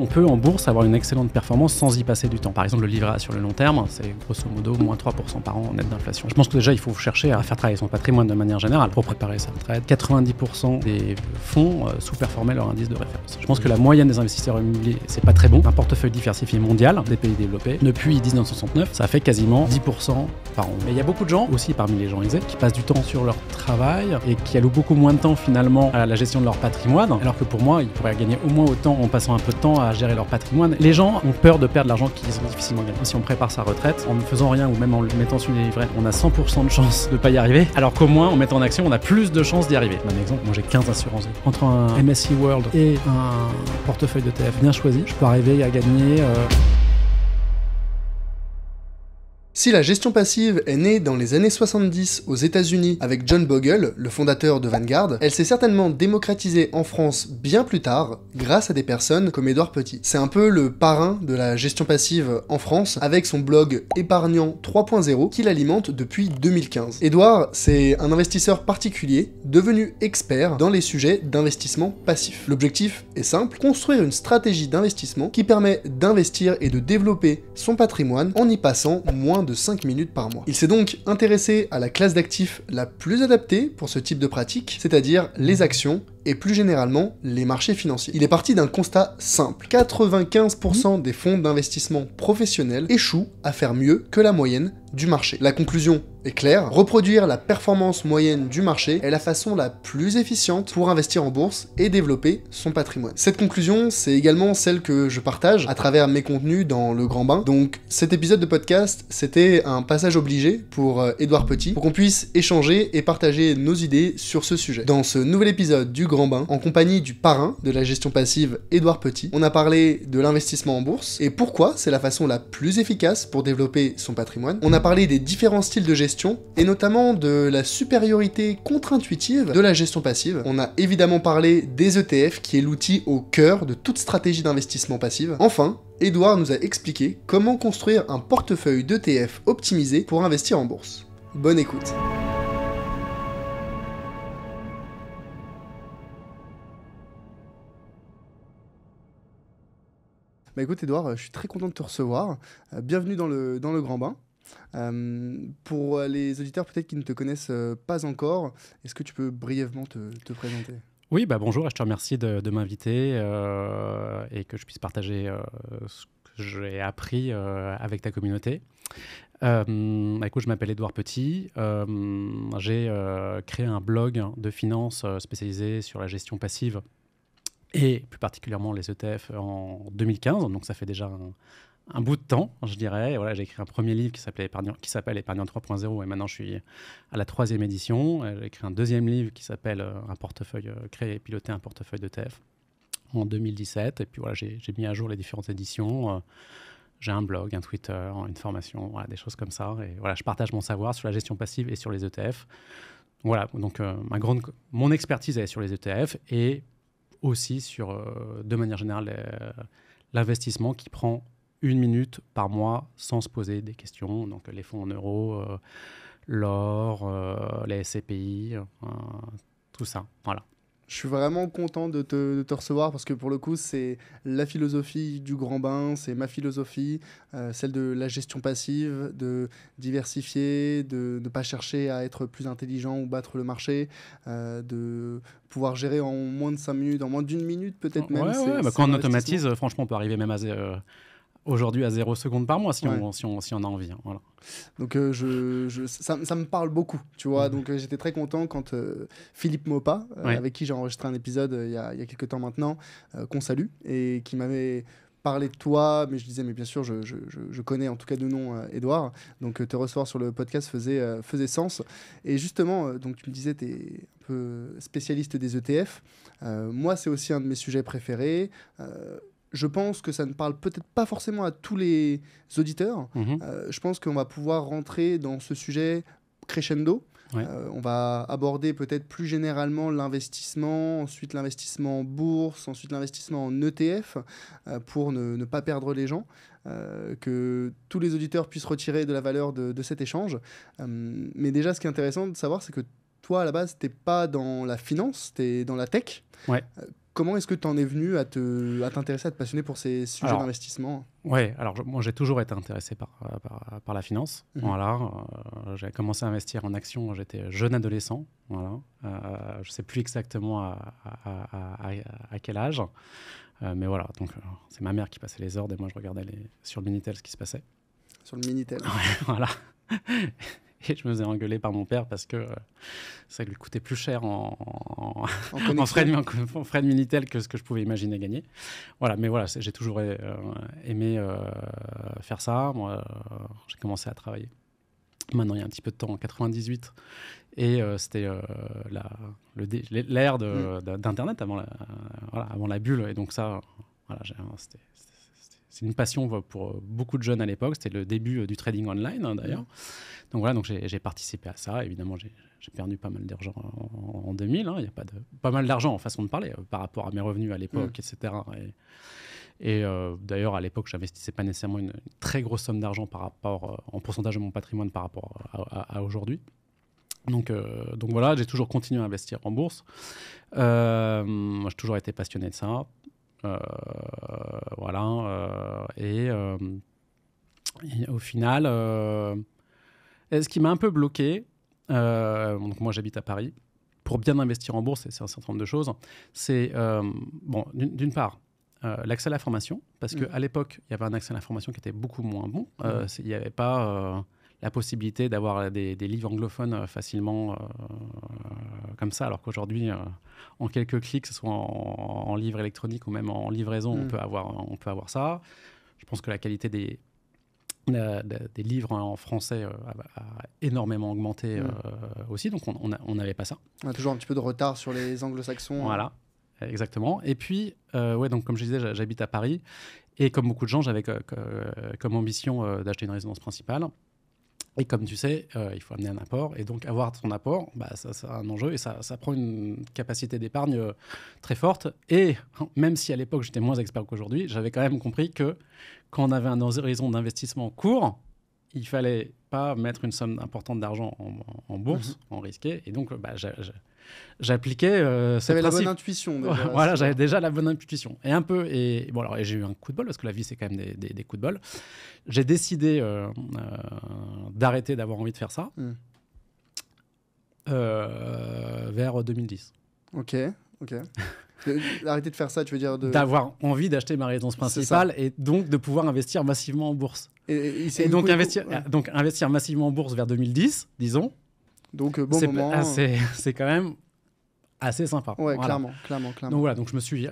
On peut en bourse avoir une excellente performance sans y passer du temps. Par exemple, le livret sur le long terme, c'est grosso modo moins 3% par an en net d'inflation. Je pense que déjà, il faut chercher à faire travailler son patrimoine de manière générale pour préparer sa retraite. 90% des fonds euh, sous-performaient leur indice de référence. Je pense que la moyenne des investisseurs immobiliers, c'est pas très bon. Un portefeuille diversifié mondial des pays développés, depuis 1969, ça fait quasiment 10% par an. Mais il y a beaucoup de gens, aussi parmi les gens aisés, qui passent du temps sur leur travail et qui allouent beaucoup moins de temps finalement à la gestion de leur patrimoine, alors que pour moi, ils pourraient gagner au moins autant en passant un peu de temps à gérer leur patrimoine. Les gens ont peur de perdre l'argent qu'ils ont difficilement gagné. Si on prépare sa retraite, en ne faisant rien ou même en le mettant sur les livrets, on a 100% de chance de ne pas y arriver. Alors qu'au moins, en mettant en action, on a plus de chances d'y arriver. Un exemple, moi j'ai 15 assurances. Entre un MSI World et un portefeuille de TF bien choisi, je peux arriver à gagner. Euh, si la gestion passive est née dans les années 70 aux États-Unis avec John Bogle, le fondateur de Vanguard, elle s'est certainement démocratisée en France bien plus tard grâce à des personnes comme Édouard Petit. C'est un peu le parrain de la gestion passive en France avec son blog Épargnant 3.0 qu'il alimente depuis 2015. Édouard, c'est un investisseur particulier devenu expert dans les sujets d'investissement passif. L'objectif est simple, construire une stratégie d'investissement qui permet d'investir et de développer son patrimoine en y passant moins de 5 minutes par mois. Il s'est donc intéressé à la classe d'actifs la plus adaptée pour ce type de pratique, c'est-à-dire les actions et plus généralement les marchés financiers. Il est parti d'un constat simple. 95% des fonds d'investissement professionnels échouent à faire mieux que la moyenne du marché. La conclusion clair, reproduire la performance moyenne du marché est la façon la plus efficiente pour investir en bourse et développer son patrimoine. Cette conclusion, c'est également celle que je partage à travers mes contenus dans Le Grand Bain. Donc cet épisode de podcast, c'était un passage obligé pour euh, Édouard Petit, pour qu'on puisse échanger et partager nos idées sur ce sujet. Dans ce nouvel épisode du Grand Bain, en compagnie du parrain de la gestion passive Édouard Petit, on a parlé de l'investissement en bourse et pourquoi c'est la façon la plus efficace pour développer son patrimoine. On a parlé des différents styles de gestion et notamment de la supériorité contre-intuitive de la gestion passive. On a évidemment parlé des ETF, qui est l'outil au cœur de toute stratégie d'investissement passive. Enfin, Edouard nous a expliqué comment construire un portefeuille d'ETF optimisé pour investir en bourse. Bonne écoute Bah écoute Edouard, je suis très content de te recevoir. Euh, bienvenue dans le, dans le Grand Bain. Euh, pour euh, les auditeurs peut-être qui ne te connaissent euh, pas encore, est-ce que tu peux brièvement te, présenter oui, bah bonjour, je te remercie de, m'inviter et que je puisse partager ce que j'ai appris avec ta communauté. Bah, écoute, je m'appelle Edouard Petit, j'ai créé un blog de finances spécialisé sur la gestion passive et plus particulièrement les ETF en 2015, donc ça fait déjà un, un bout de temps, je dirais. voilà, j'ai écrit un premier livre qui s'appelle Épargnant, qui s'appelle 3.0 et maintenant je suis à la troisième édition. J'ai écrit un deuxième livre qui s'appelle euh, Un portefeuille, euh, créer et piloter un portefeuille d'ETF en 2017. Et puis voilà, j'ai mis à jour les différentes éditions. Euh, j'ai un blog, un Twitter, une formation, voilà, des choses comme ça. Et voilà, je partage mon savoir sur la gestion passive et sur les ETF. Voilà, donc ma grande, mon expertise est sur les ETF et aussi sur, de manière générale, l'investissement qui prend une minute par mois sans se poser des questions. Donc les fonds en euros, euh, l'or, euh, les SCPI, euh, tout ça. Voilà. Je suis vraiment content de te, recevoir parce que pour le coup, c'est la philosophie du grand bain, c'est ma philosophie, celle de la gestion passive, de diversifier, de ne pas chercher à être plus intelligent ou battre le marché, de pouvoir gérer en moins de 5 minutes, en moins d'une minute peut-être même. Bah, quand on automatise, franchement, on peut arriver même à, aujourd'hui à 0 seconde par mois si, on, si, on, si on a envie. Hein, voilà. Donc euh, je, je ça, ça, me parle beaucoup, tu vois. Mhm. Donc euh, j'étais très content quand euh, Philippe Mopa, avec qui j'ai enregistré un épisode il y, a, y, a, quelques temps maintenant, qu'on salue, et qui m'avait parlé de toi, mais je disais, mais bien sûr, je, je, je connais en tout cas de nom Edouard, donc te recevoir sur le podcast faisait, faisait sens. Et justement, donc tu me disais, tu es un peu spécialiste des ETF. moi, c'est aussi un de mes sujets préférés je pense que ça ne parle peut-être pas forcément à tous les auditeurs. Mhm. Euh, je pense qu'on va pouvoir rentrer dans ce sujet crescendo. Euh, on va aborder peut-être plus généralement l'investissement, ensuite l'investissement en bourse, ensuite l'investissement en ETF euh, pour ne, pas perdre les gens, que tous les auditeurs puissent retirer de la valeur de, cet échange. mais déjà, ce qui est intéressant de savoir, c'est que toi, à la base, tu n'es pas dans la finance, tu es dans la tech. Ouais. Comment est-ce que tu en es venu à t'intéresser, à, à, te passionner pour ces sujets d'investissement Ouais, alors moi j'ai toujours été intéressé par, euh, par, la finance. Mhm. Voilà, euh, j'ai commencé à investir en actions, quand j'étais jeune adolescent. Voilà, ne euh, je sais plus exactement à, quel âge, mais voilà. Donc c'est ma mère qui passait les ordres et moi je regardais les, sur le minitel ce qui se passait. Sur le minitel. Oui, voilà. et je me faisais engueuler par mon père parce que euh, ça lui coûtait plus cher en, en, frais, de, Minitel que ce que je pouvais imaginer gagner. Voilà, mais voilà, j'ai toujours euh, aimé euh, faire ça. Moi, j'ai commencé à travailler. Maintenant, il y a un petit peu de temps, en 98, et c'était l'ère mm. d'Internet avant, la, avant la bulle. Et donc ça, voilà, c'était c'est une passion euh, pour euh, beaucoup de jeunes à l'époque. C'était le début euh, du trading online, hein, d'ailleurs. Donc voilà, donc j'ai participé à ça. Évidemment, j'ai perdu pas mal d'argent en, 2000. Hein. Il y a pas, de, pas mal d'argent en façon de parler par rapport à mes revenus à l'époque, etc. Mm. Et, d'ailleurs, à l'époque, je n'investissais pas nécessairement une, très grosse somme d'argent par rapport en pourcentage de mon patrimoine par rapport à, aujourd'hui. Donc, donc voilà, j'ai toujours continué à investir en bourse. moi, j'ai toujours été passionné de ça. Euh, voilà. Euh, euh, et, au final, ce qui m'a un peu bloqué, donc moi j'habite à Paris, pour bien investir en bourse, c'est un certain nombre de choses, c'est, bon, d'une part, l'accès à la formation, parce qu'à mmh. l'époque, il y avait un accès à la formation qui était beaucoup moins bon. Mmh. Il n'y avait pas la possibilité d'avoir des, des, livres anglophones facilement comme ça, alors qu'aujourd'hui, euh, en quelques clics, que ce soit en, livre électronique ou même en livraison, on, mm. peut avoir, on peut avoir ça. Je pense que la qualité des, euh, livres en français euh, a, énormément augmenté mm. aussi, donc on n'avait pas ça. On a toujours un petit peu de retard sur les anglo-saxons. Hein. Voilà. Exactement. Et puis, ouais, donc comme je disais, j'habite à Paris. Et comme beaucoup de gens, j'avais comme ambition d'acheter une résidence principale. Et comme tu sais, euh, il faut amener un apport. Et donc, avoir son apport, bah, ça, c'est un enjeu et ça, ça prend une capacité d'épargne euh, très forte. Et même si à l'époque, j'étais moins expert qu'aujourd'hui, j'avais quand même compris que quand on avait un horizon d'investissement court, il fallait pas mettre une somme importante d'argent en, bourse, mhm. en risqué. Et donc, bah, j'appliquais. Euh, la bonne intuition. voilà, j'avais déjà la bonne intuition. Et un peu, et bon, alors j'ai eu un coup de bol, parce que la vie, c'est quand même des, coups de bol. J'ai décidé euh, euh, d'arrêter d'avoir envie de faire ça hmm. euh, vers 2010. Ok, ok. Arrêter de faire ça, tu veux dire D'avoir envie d'acheter ma résidence principale et donc de pouvoir investir massivement en bourse. Et, donc, investir, donc investir massivement en bourse vers 2010, disons, donc, euh, bon moment. Ah, euh. c'est quand même assez sympa. Ouais, clairement, clairement, Donc voilà, donc je me suis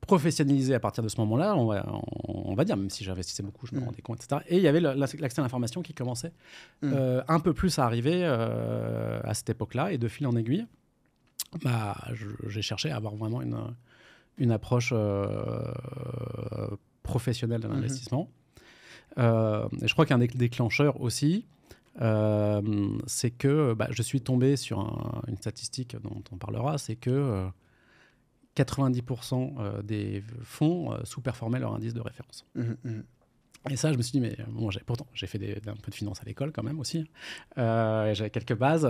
professionnalisé à partir de ce moment-là, on va, on, va dire, même si j'investissais beaucoup, je me mm. rendais compte, etc. Et il y avait l'accès à l'information qui commençait mm. euh, un peu plus à arriver à cette époque-là, et de fil en aiguille, bah, j'ai cherché à avoir vraiment une, une approche professionnelle de mm-hmm. l'investissement. et je crois qu'un déclencheur aussi, euh, c'est que bah, je suis tombé sur une statistique dont on parlera, c'est que 90% euh, euh, des fonds sous-performaient leur indice de référence. Mmh, mmh. Et ça, je me suis dit, mais bon, pourtant, j'ai fait un peu de finance à l'école quand même aussi. Hein. Euh, j'avais quelques bases.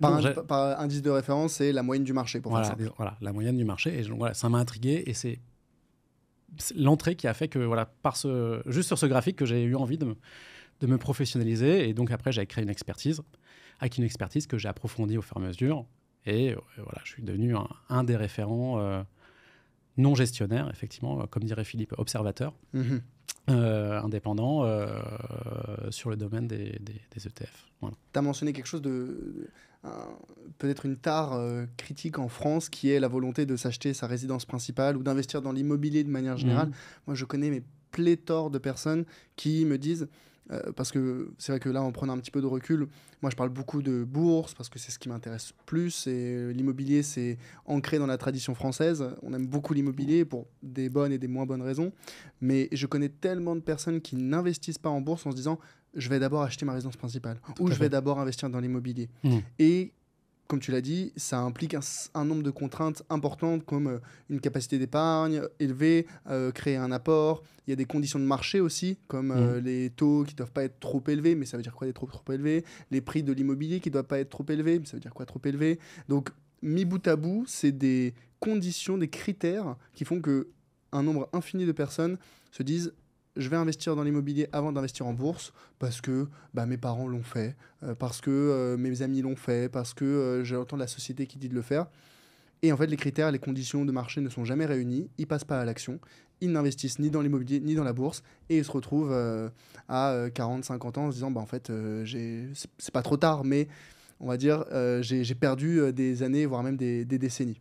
par, indice de référence, c'est la moyenne du marché, pour faire ça. Voilà, la moyenne du marché. Et ça m'a intrigué. Et c'est l'entrée qui a fait que, voilà, par ce, juste sur ce graphique, que j'ai eu envie de de me professionnaliser. Et donc après, j'ai créé une expertise, avec une expertise que j'ai approfondie au fur et à mesure. Et euh, voilà, je suis devenu un, des référents euh, non gestionnaires, effectivement, euh, comme dirait Philippe, observateur, mhm. indépendant sur le domaine des, ETF. Tu as mentionné quelque chose de peut-être une tare critique en France qui est la volonté de s'acheter sa résidence principale ou d'investir dans l'immobilier de manière générale. Mhm. Moi, je connais mes pléthores de personnes qui me disent euh, parce que c'est vrai que là, en prenant un petit peu de recul, moi je parle beaucoup de bourse parce que c'est ce qui m'intéresse plus. Et euh, l'immobilier, c'est ancré dans la tradition française. On aime beaucoup l'immobilier pour des bonnes et des moins bonnes raisons. Mais je connais tellement de personnes qui n'investissent pas en bourse en se disant je vais d'abord acheter ma résidence principale ou je vais d'abord investir dans l'immobilier. Mmh. Et comme tu l'as dit, ça implique un, nombre de contraintes importantes comme euh, une capacité d'épargne élevée, euh, créer un apport. Il y a des conditions de marché aussi, comme euh, mmh. les taux qui ne doivent pas être trop élevés, mais ça veut dire quoi des trop, trop élevés Les prix de l'immobilier qui ne doivent pas être trop élevés, mais ça veut dire quoi trop élevés Donc, mis bout à bout, c'est des conditions, des critères qui font que un nombre infini de personnes se disent je vais investir dans l'immobilier avant d'investir en bourse parce que bah, mes parents l'ont fait, euh, parce que euh, mes amis l'ont fait, parce que euh, j'entends la société qui dit de le faire. Et en fait, les critères, les conditions de marché ne sont jamais réunis, ils passent pas à l'action, ils n'investissent ni dans l'immobilier ni dans la bourse et ils se retrouvent euh, à 40, 50 ans en se disant bah, en fait, c'est pas trop tard, mais on va dire, j'ai perdu des années, voire même des décennies.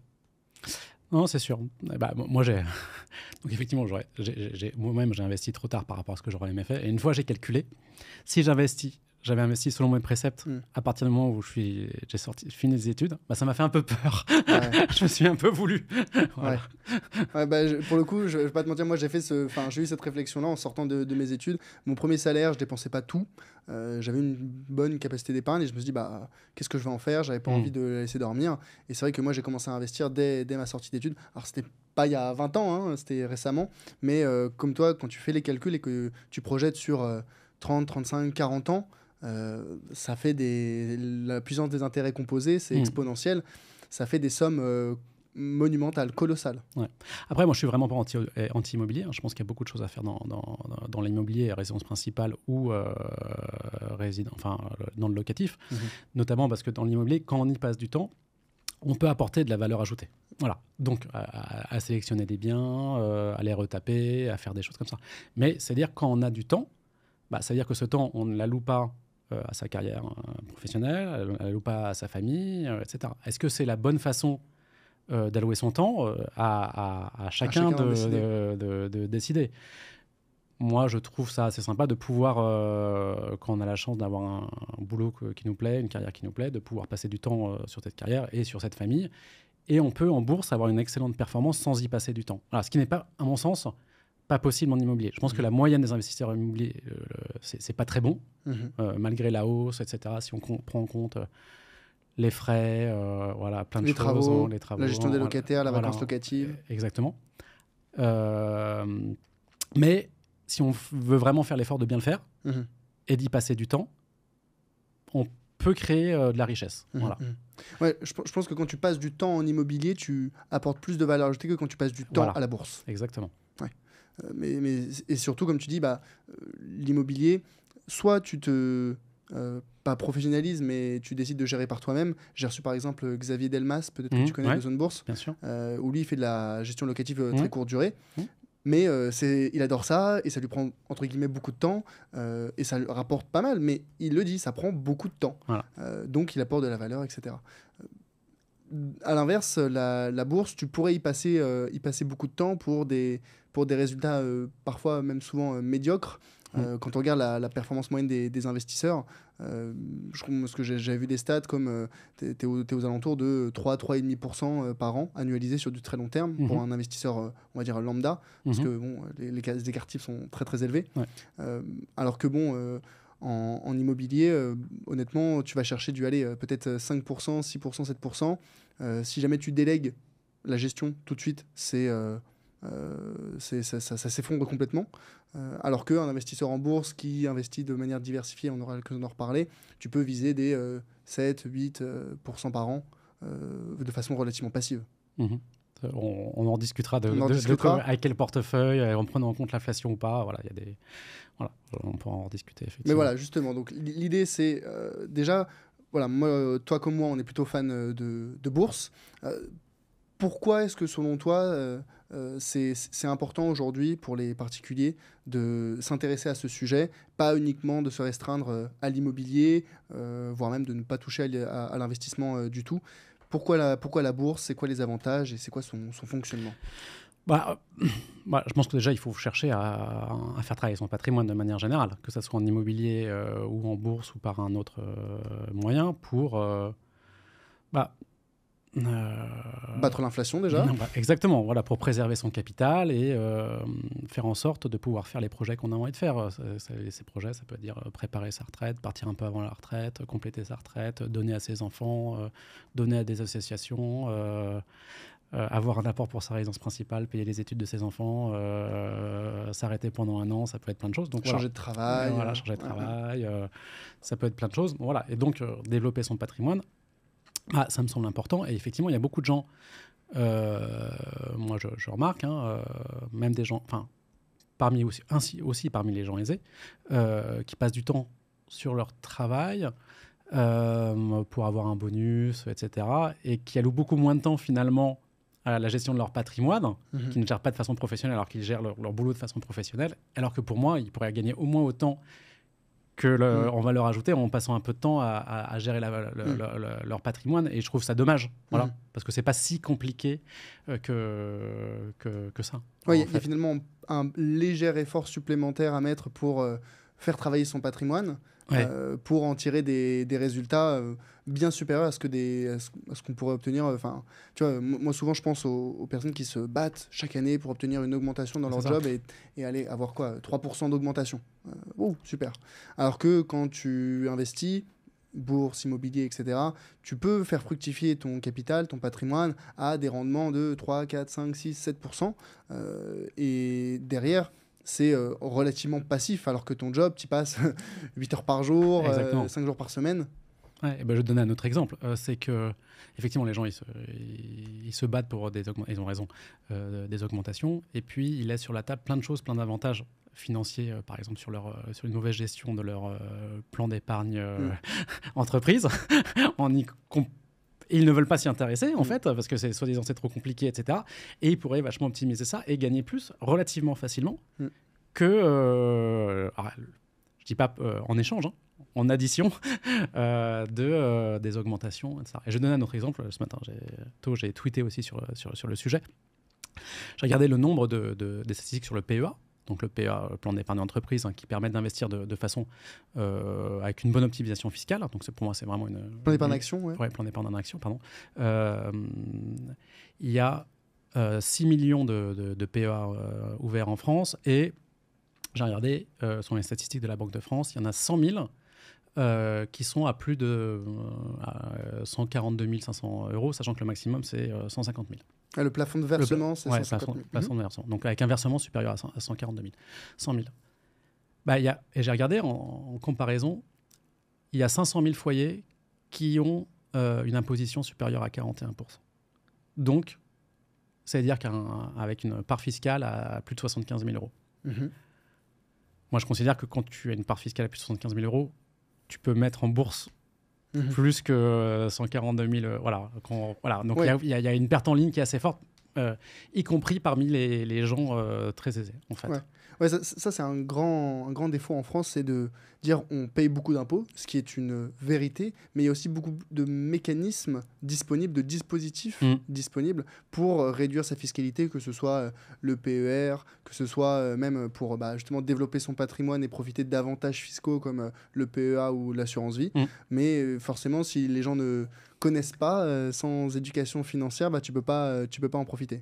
Non, c'est sûr. Eh ben, moi, j'ai. Donc, effectivement, moi-même, j'ai investi trop tard par rapport à ce que j'aurais aimé faire. Et une fois, j'ai calculé. Si j'investis j'avais investi selon mes préceptes. Hmm. À partir du moment où j'ai sorti, fini les études, bah, ça m'a fait un peu peur. je me suis un peu voulu. Bah, pour le coup, je, ne vais pas te mentir, moi j'ai fait ce, enfin j'ai eu cette réflexion-là en sortant de, mes études. Mon premier salaire, je dépensais pas tout. Euh, j'avais une bonne capacité d'épargne et je me suis dit bah qu'est-ce que je vais en faire J'avais pas hmm. envie de laisser dormir. Et c'est vrai que moi j'ai commencé à investir dès, dès ma sortie d'études. Alors c'était pas il y a 20 ans, hein, c'était récemment, mais euh, comme toi, quand tu fais les calculs et que tu projettes sur 30, 35, 40 ans, euh, ça fait des. La puissance des intérêts composés, c'est mmh. exponentiel. Ça fait des sommes. Euh, monumentales, colossales. Après, moi, je suis vraiment pas euh, anti-immobilier. Hein. je pense qu'il y a beaucoup de choses à faire dans, dans, dans l'immobilier, résidence principale ou enfin, dans le locatif. Mmh. Notamment parce que dans l'immobilier, quand on y passe du temps, on peut apporter de la valeur ajoutée. Voilà. Donc, à, sélectionner des biens, à les retaper, à faire des choses comme ça. Mais c'est-à-dire, quand on a du temps, bah, à dire que ce temps, on ne la loue pas euh, à sa carrière euh, professionnelle, elle pas à sa famille, euh, etc. Est-ce que c'est la bonne façon d'allouer son temps à, chacun, de, décider. moi, je trouve ça assez sympa de pouvoir, quand on a la chance d'avoir un, boulot qui nous plaît, une carrière qui nous plaît, de pouvoir passer du temps sur cette carrière et sur cette famille. Et on peut en bourse avoir une excellente performance sans y passer du temps. Alors, ce qui n'est pas, à mon sens, pas possible en immobilier. Je pense que mmh. la moyenne des investisseurs immobiliers, euh, c'est pas très bon, mmh. euh, malgré la hausse, etc. Si on prend en compte euh, les frais, euh, voilà, plein de choses, travaux, les travaux, la gestion des locataires, la vacance locative. Exactement. mais si on veut vraiment faire l'effort de bien le faire mmh. et d'y passer du temps, on peut créer de la richesse. Voilà. Ouais, je, pense que quand tu passes du temps en immobilier, tu apportes plus de valeur ajoutée que quand tu passes du temps à la bourse. Exactement. Euh, mais, mais, et surtout, comme tu dis, bah, euh, l'immobilier, soit tu te. Euh, pas professionnalise mais tu décides de gérer par toi-même. J'ai reçu par exemple Xavier Delmas, peut-être que tu mmh, connais ouais, Zone Bourse, bien où lui il fait de la gestion locative très mmh. courte durée. Mmh. Mais c'est, il adore ça et ça lui prend entre guillemets beaucoup de temps et ça le rapporte pas mal. Mais il le dit, ça prend beaucoup de temps. donc il apporte de la valeur, etc. À l'inverse, la, la, bourse, tu pourrais y passer, y passer beaucoup de temps pour des, pour des résultats euh, parfois même souvent euh, médiocres. Euh, mm. quand on regarde la, performance moyenne des, investisseurs, je je, ce que j'avais vu des stats comme t'es tu es, aux alentours de 3 3,5% par an annualisé sur du très long terme pour mhm. un investisseur, on va dire lambda, parce mhm. que bon, les, les, types sont très très élevés. alors que bon, en, immobilier, honnêtement, tu vas chercher du aller peut-être 5%, 6%, 7%. si jamais tu délègues la gestion tout de suite, c'est euh, ça, ça, s'effondre complètement. alors euh, alors qu'un investisseur en bourse qui investit de manière diversifiée, on aura l'occasion d'en reparler, tu peux viser des 7, euh, 8% euh, par an de façon relativement passive. Mhm. On, en discutera de, de, à quel portefeuille, en prenant en compte l'inflation ou pas. Voilà, y a des... voilà, on pourra en discuter. Effectivement. Mais voilà, justement, donc l'idée c'est déjà voilà, moi, toi comme moi, on est plutôt fan de, de bourse. Euh, pourquoi est-ce que selon toi, euh, euh, c'est important aujourd'hui pour les particuliers de s'intéresser à ce sujet, pas uniquement de se restreindre euh, à l'immobilier, voire même de ne pas toucher à, l'investissement du tout pourquoi la, pourquoi la bourse C'est quoi les avantages et c'est quoi son, son fonctionnement bah, bah, je pense que déjà, il faut chercher à, faire travailler son patrimoine de manière générale, que ce soit en immobilier ou en bourse ou par un autre moyen, pour bah, euh, Battre l'inflation déjà bah, Exactement, voilà, pour préserver son capital et euh, faire en sorte de pouvoir faire les projets qu'on a envie de faire. Euh, ces, projets, ça peut dire préparer sa retraite, partir un peu avant la retraite, compléter sa retraite, donner à ses enfants, donner à des associations. avoir un apport pour sa résidence principale, payer les études de ses enfants, s'arrêter pendant un an, ça peut être plein de choses. Donc, changer de travail. Voilà, changer de travail, ça peut être plein de choses. Voilà. Et donc, développer son patrimoine ah, ça me semble important. Et effectivement, il y a beaucoup de gens, euh, moi je, remarque, hein, euh, même des gens, enfin, parmi aussi, ainsi, aussi parmi les gens aisés, euh, qui passent du temps sur leur travail, pour avoir un bonus, etc. Et qui allouent beaucoup moins de temps finalement à la gestion de leur patrimoine, mhm. qui ne gèrent pas de façon professionnelle alors qu'ils gèrent leur, leur, boulot de façon professionnelle, alors que pour moi, ils pourraient gagner au moins autant que mm. on va leur ajouter en passant un peu de temps à, gérer mm. leur patrimoine et je trouve ça dommage voilà mm. parce que c'est pas si compliqué euh, que, que, ça oui il y a finalement un léger effort supplémentaire à mettre pour euh, faire travailler son patrimoine euh, pour en tirer des, résultats bien supérieurs à ce que des à ce, qu'on pourrait obtenir enfin tu vois moi souvent je pense aux, personnes qui se battent chaque année pour obtenir une augmentation dans leur job et, et aller avoir quoi 3% d'augmentation euh, oh, super. Alors que quand tu investis, bourse, immobilier, etc., tu peux faire fructifier ton capital, ton patrimoine, à des rendements de 3, 4, 5, 6, 7 Et derrière, c'est euh, relativement passif, alors que ton job, tu passes 8 heures par jour, 5 euh, jours par semaine. Ben, je vais donner un autre exemple. Euh, c'est que, effectivement, les gens, ils se, battent pour des augmentations, ils ont raison, euh, des augmentations. Et puis, ils laissent sur la table plein de choses, plein d'avantages financiers, euh, par exemple, sur, leur, sur une mauvaise gestion de leur plan d'épargne mm. entreprise. ils ne veulent pas s'y intéresser, en mm. fait, parce que c'est soi-disant c'est trop compliqué, etc. Et ils pourraient vachement optimiser ça et gagner plus relativement facilement mm. que. Alors, je dis pas en échange, hein, en addition euh, de, euh, des augmentations, Et je donnais un autre exemple ce matin. Tôt, j'ai tweeté aussi sur, sur, sur le sujet. J'ai regardé le nombre de, des statistiques sur le PEA, donc e le plan d'épargne d'entreprise hein, qui permet d'investir de, façon euh, avec une bonne optimisation fiscale. Donc pour moi, c'est vraiment une. Plan d'épargne d'action, oui. Ouais, plan d'épargne d'action, pardon. il y a 6 millions de, PEA ouverts en France et j'ai regardé, sur les statistiques de la Banque de France, il y en a 100 000 euh, qui sont à plus de 142 euh, 500 euros, sachant que le maximum, c'est 150 euh, 000. Ah, le plafond de versement, c'est 150 000. Mhm. Donc avec un versement supérieur à, 142 000, 100 000. y et j'ai regardé en, comparaison, il y a 500 000 foyers qui ont une imposition supérieure à 41 Donc, ça veut dire qu'avec avec une part fiscale à plus de 75 000 euros. Mhm. Moi, je considère que quand tu as une part fiscale à plus de 75 000 euros, tu peux mettre en bourse mhm. plus que 142 euh, 000. Euh, voilà, voilà. Donc il y, a une perte en ligne qui est assez forte, euh, y compris parmi les, gens très aisés, en fait. Ouais, ça, c'est un grand, grand défaut en France, c'est de dire on paye beaucoup d'impôts, ce qui est une vérité, mais il y a aussi beaucoup de mécanismes disponibles, de dispositifs mm. disponibles pour réduire sa fiscalité, que ce soit euh, le PER, que ce soit euh, même pour bah, justement développer son patrimoine et profiter d'avantages fiscaux comme euh, le PEA ou l'assurance vie. Mm. Mais forcément, si les gens ne connaissent pas, sans éducation financière, bah, tu ne peux, peux pas en profiter.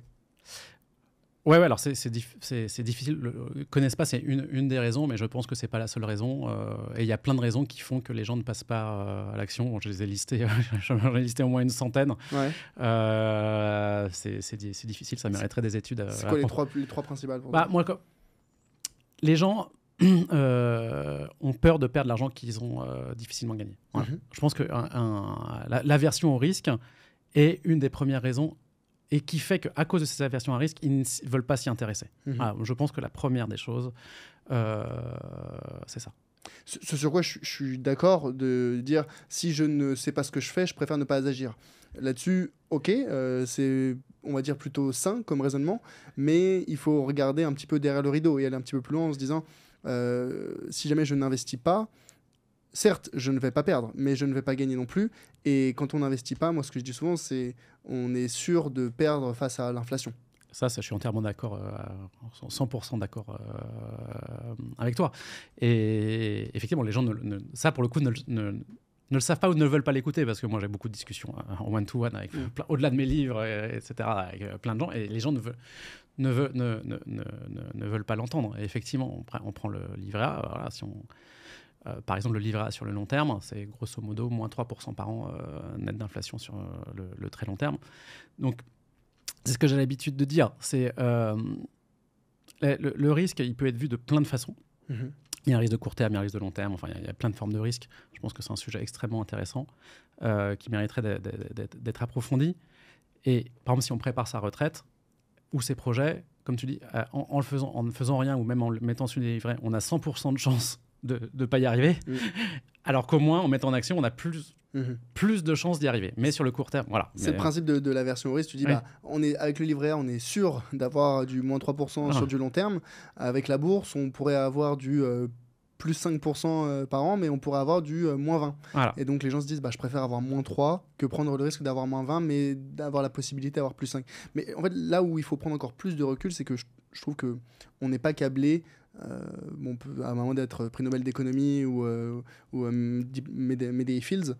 Ouais, alors c'est difficile. Euh, connaissent pas, c'est une, des raisons, mais je pense que c'est pas la seule raison. Euh, et il y a plein de raisons qui font que les gens ne passent pas euh, à l'action. je les ai listées, j'en ai listé au moins une centaine. c'est difficile, ça mériterait des études. C'est quoi les trois, trois, principales bah, moi, Les gens ont peur de perdre l'argent qu'ils ont difficilement gagné. Mhm. Je pense que l'aversion au risque est une des premières raisons et qui fait qu'à cause de ces aversions à risque, ils ne veulent pas s'y intéresser. Mhm. Ah, je pense que la première des choses, euh, c'est ça. Ce sur quoi je, suis d'accord de dire si je ne sais pas ce que je fais, je préfère ne pas agir. Là-dessus, ok, euh, c'est on va dire plutôt sain comme raisonnement, mais il faut regarder un petit peu derrière le rideau et aller un petit peu plus loin en se disant euh, si jamais je n'investis pas, certes, je ne vais pas perdre, mais je ne vais pas gagner non plus. Et quand on n'investit pas, moi, ce que je dis souvent, c'est on est sûr de perdre face à l'inflation. Ça, ça, je suis entièrement d'accord, 100% euh, d'accord euh, avec toi. Et effectivement, les gens, ne, ça pour le coup, ne, ne le savent pas ou ne veulent pas l'écouter parce que moi j'ai beaucoup de discussions euh, en one to one avec mm. au-delà de mes livres etc avec plein de gens et les gens ne veulent ne, veulent, ne, veulent pas l'entendre et effectivement on, on prend le livret A voilà, si on euh, par exemple, le livret A sur le long terme, c'est grosso modo moins 3% par an euh, net d'inflation sur euh, le, très long terme. Donc, c'est ce que j'ai l'habitude de dire. C'est le, risque, il peut être vu de plein de façons. Mhm. Il y a un risque de court terme, il y a un risque de long terme, enfin, il y a, plein de formes de risques. Je pense que c'est un sujet extrêmement intéressant qui mériterait d'être approfondi. Et par exemple, si on prépare sa retraite ou ses projets, comme tu dis, en, faisant, en ne faisant rien ou même en le mettant sur des livrets, on a 100% de chance de ne pas y arriver. Mm. Alors qu'au moins, en mettant en action, on a plus, mm-hmm. plus de chances d'y arriver. Mais sur le court terme, voilà. C'est le principe de, la version au risque. Tu dis, bah, on est, avec le livret A, on est sûr d'avoir du moins 3% ah. sur du long terme. Avec la bourse, on pourrait avoir du. Euh, plus 5% euh, par an, mais on pourrait avoir du euh, moins 20. Et donc les gens se disent, bah, je préfère avoir moins 3 que prendre le risque d'avoir moins 20, mais d'avoir la possibilité d'avoir plus 5. Mais en fait, là où il faut prendre encore plus de recul, c'est que je, trouve que on n'est pas câblé euh, bon, à un moment d'être prix Nobel d'économie ou, euh, ou euh, Medei Fields,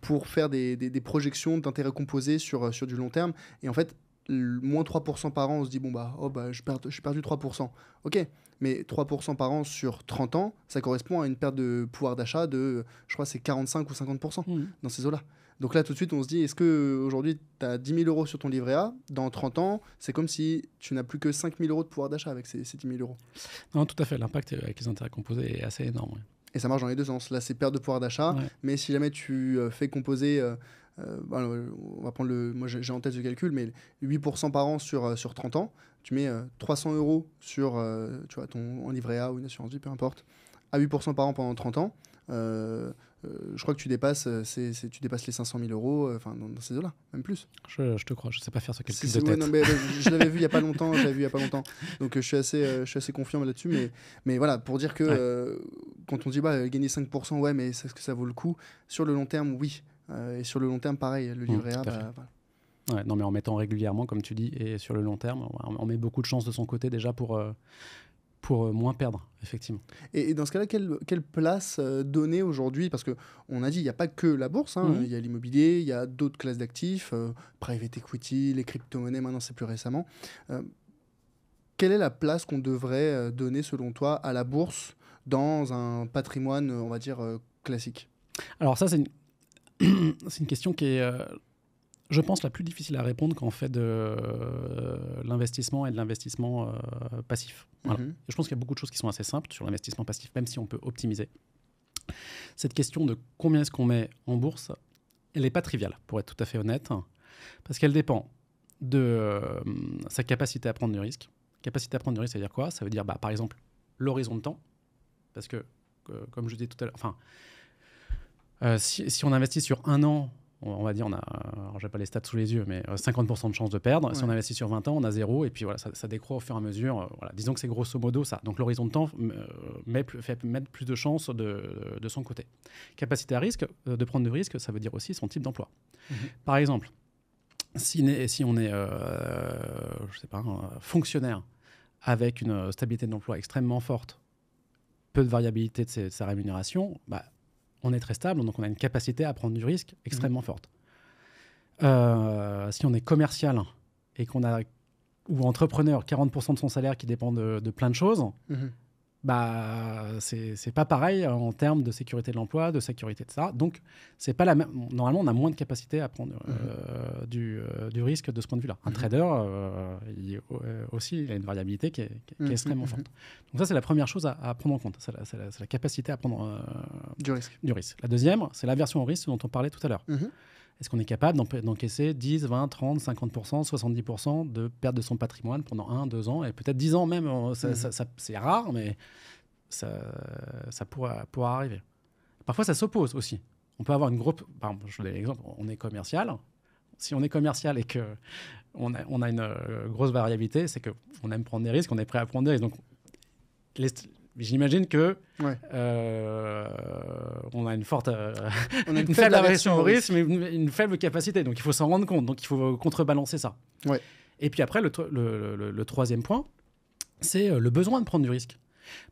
pour faire des, des, projections d'intérêts composés sur, sur du long terme. Et en fait, moins 3% par an, on se dit, bon, bah, oh, bah, je perds, je perdu 3%. Ok, mais 3% par an sur 30 ans, ça correspond à une perte de pouvoir d'achat de, je crois, c'est 45 ou 50% mmh. dans ces eaux-là. Donc là, tout de suite, on se dit, est-ce que aujourd'hui, tu as 10 000 euros sur ton livret A Dans 30 ans, c'est comme si tu n'as plus que 5 000 euros de pouvoir d'achat avec ces, 10 000 euros. Non, tout à fait. L'impact avec les intérêts composés est assez énorme. Et ça marche dans les deux sens. Là, c'est perte de pouvoir d'achat. Mais si jamais tu euh, fais composer. Euh, euh, bah, on va prendre le. Moi, j'ai en tête le calcul, mais 8% par an sur, sur 30 ans, tu mets 300 euros sur tu vois, ton en livret A ou une assurance vie, peu importe, à 8% par an pendant 30 ans. Euh, je crois que tu dépasses, euh, tu dépasses les 500 000 euros, euh, enfin dans, ces deux là même plus. Je, te crois, je sais pas faire ce calcul de tête. je l'avais vu il n'y a pas longtemps, je vu il y a pas longtemps, donc je suis assez, je suis assez confiant là-dessus, mais, mais voilà, pour dire que quand on dit bah gagner 5%, ouais, mais est-ce que ça vaut le coup Sur le long terme, oui, et sur le long terme, pareil, le livret mmh, A. Bah, ouais, non mais en mettant régulièrement, comme tu dis, et sur le long terme, on met beaucoup de chance de son côté déjà pour, pour euh, moins perdre, effectivement. Et, dans ce cas-là, quelle, quelle, place euh, donner aujourd'hui Parce qu'on a dit, il n'y a pas que la bourse, hein. mhm. il y a l'immobilier, il y a d'autres classes d'actifs, euh, private equity, les crypto-monnaies, maintenant c'est plus récemment. quelle est la place qu'on devrait donner, selon toi, à la bourse dans un patrimoine, on va dire, classique Alors ça, c'est une... une question qui est je pense, la plus difficile à répondre quand on fait de euh, l'investissement et de l'investissement euh, passif. Mhm. Je pense qu'il y a beaucoup de choses qui sont assez simples sur l'investissement passif, même si on peut optimiser. Cette question de combien est-ce qu'on met en bourse, elle n'est pas triviale, pour être tout à fait honnête, parce qu'elle dépend de euh, sa capacité à prendre du risque. Capacité à prendre du risque, ça veut dire quoi Ça veut dire, bah, par exemple, l'horizon de temps, parce que, comme je disais tout à l'heure, enfin, si, si on investit sur un an, on va dire, on a, je pas les stats sous les yeux, mais 50% euh, de chances de perdre. Si on investit sur 20 ans, on a zéro, et puis voilà, ça, décroît au fur et à mesure. Euh, Disons que c'est grosso modo ça. Donc l'horizon de temps euh, met, fait mettre plus de chances de, son côté. Capacité à risque, de prendre de risque, ça veut dire aussi son type d'emploi. Mhm. Par exemple, si, on est, je sais pas, fonctionnaire avec une stabilité d'emploi extrêmement forte, peu de variabilité de, sa rémunération, bah, on est très stable, donc on a une capacité à prendre du risque mhm. extrêmement forte. Euh, si on est commercial et qu'on a ou entrepreneur, 40% de son salaire qui dépend de, plein de choses, mhm bah, c'est pas pareil euh, en termes de sécurité de l'emploi, de sécurité de ça. Donc, c'est pas la même. Normalement, on a moins de capacité à prendre euh, mm-hmm. du, euh, du, risque de ce point de vue-là. Un mm-hmm. trader, il, aussi, il a une variabilité qui est, mm-hmm. extrêmement forte. Donc, ça, c'est la première chose à, prendre en compte. C'est la, la, capacité à prendre du risque. du, risque. La deuxième, c'est l'aversion au risque dont on parlait tout à l'heure. Est-ce qu'on est capable d'encaisser 10, 20, 30, 50%, 70% de perte de son patrimoine pendant 1, 2 ans et peut-être 10 ans même euh, mhm. C'est rare, mais ça, ça pourra, arriver. Parfois, ça s'oppose aussi. On peut avoir une groupe. Par exemple, je donne l'exemple on est commercial. Si on est commercial et qu'on a, on a une euh, grosse variabilité, c'est qu'on aime prendre des risques, on est prêt à prendre des risques. Donc, J'imagine que euh, on a une forte, euh, une, faible, aversion au risque, mais une, faible capacité. Donc il faut s'en rendre compte. Donc il faut contrebalancer ça. Et puis après, le, troisième point, c'est euh, le besoin de prendre du risque.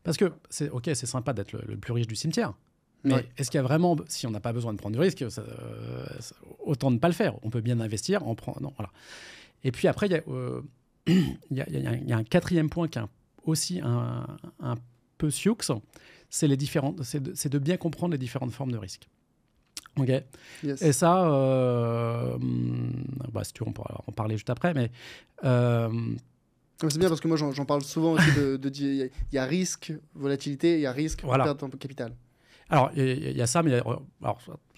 Parce que c'est ok, c'est sympa d'être le, plus riche du cimetière. Mais est-ce qu'il y a vraiment, si on n'a pas besoin de prendre du risque, autant ne pas le faire. On peut bien investir, en prenant. voilà. Et puis après, il y, a, un quatrième point qui est aussi un, un peu c'est les c'est de, bien comprendre les différentes formes de risque. Ok. Et ça, euh, bah, on pourra en parler juste après, mais. Euh, c'est bien parce que moi j'en parle souvent aussi de, il y, a risque, volatilité, il y a risque, voilà. perte ton capital. Alors, il y, a ça, mais alors,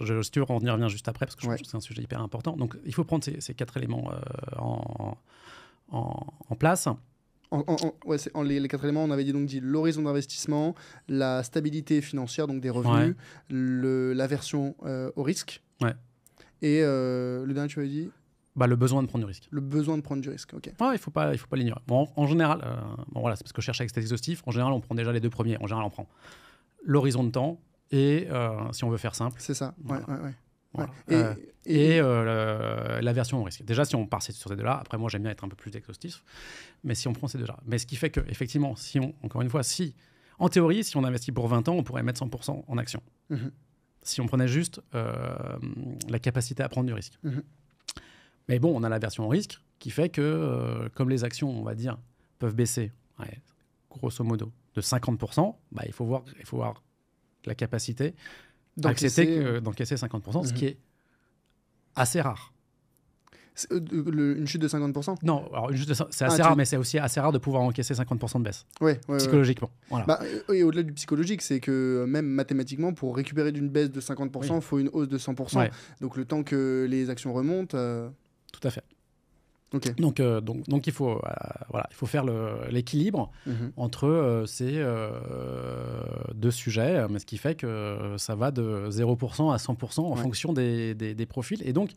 je, si tu veux, on y revient juste après parce que je pense que c'est un sujet hyper important. Donc, il faut prendre ces, quatre éléments euh, en, en, en, place les, quatre éléments, on avait dit, donc dit l'horizon d'investissement, la stabilité financière, donc des revenus, l'aversion le, euh, la au risque. Ouais. Et euh, le dernier, tu avais dit bah, le besoin de prendre du risque. Le besoin de prendre du risque, ok. il faut pas, il faut pas l'ignorer. Bon, en, général, euh, voilà, c'est parce que je cherche avec cet exhaustif. En général, on prend déjà les deux premiers. En général, on prend l'horizon de temps et si on veut faire simple. C'est ça. ouais, ouais. Et, euh, euh, la version au risque. Déjà, si on part sur ces deux-là, après, moi, j'aime bien être un peu plus exhaustif, mais si on prend ces deux-là. Mais ce qui fait que, effectivement, si on, encore une fois, si, en théorie, si on investit pour 20 ans, on pourrait mettre 100% en action. Mhm. Si on prenait juste euh, la capacité à prendre du risque. Mhm. Mais bon, on a la version au risque qui fait que, comme les actions, on va dire, peuvent baisser, grosso modo, de 50%, bah, il, faut voir, il faut voir la capacité accepter euh, d'encaisser 50%, ce mhm. qui est assez rare. Euh, une chute de 50% Non, c'est ah, assez rare, mais c'est aussi assez rare de pouvoir encaisser 50% de baisse. psychologiquement. Voilà. Bah, et euh, au-delà du psychologique, c'est que même mathématiquement, pour récupérer d'une baisse de 50%, il faut une hausse de 100%. Donc le temps que les actions remontent. Tout à fait. Donc, euh, donc, donc il faut, euh, voilà, il faut faire l'équilibre mhm. entre euh, ces deux sujets, mais ce qui fait que ça va de 0% à 100% en fonction des, des, profils. Et donc,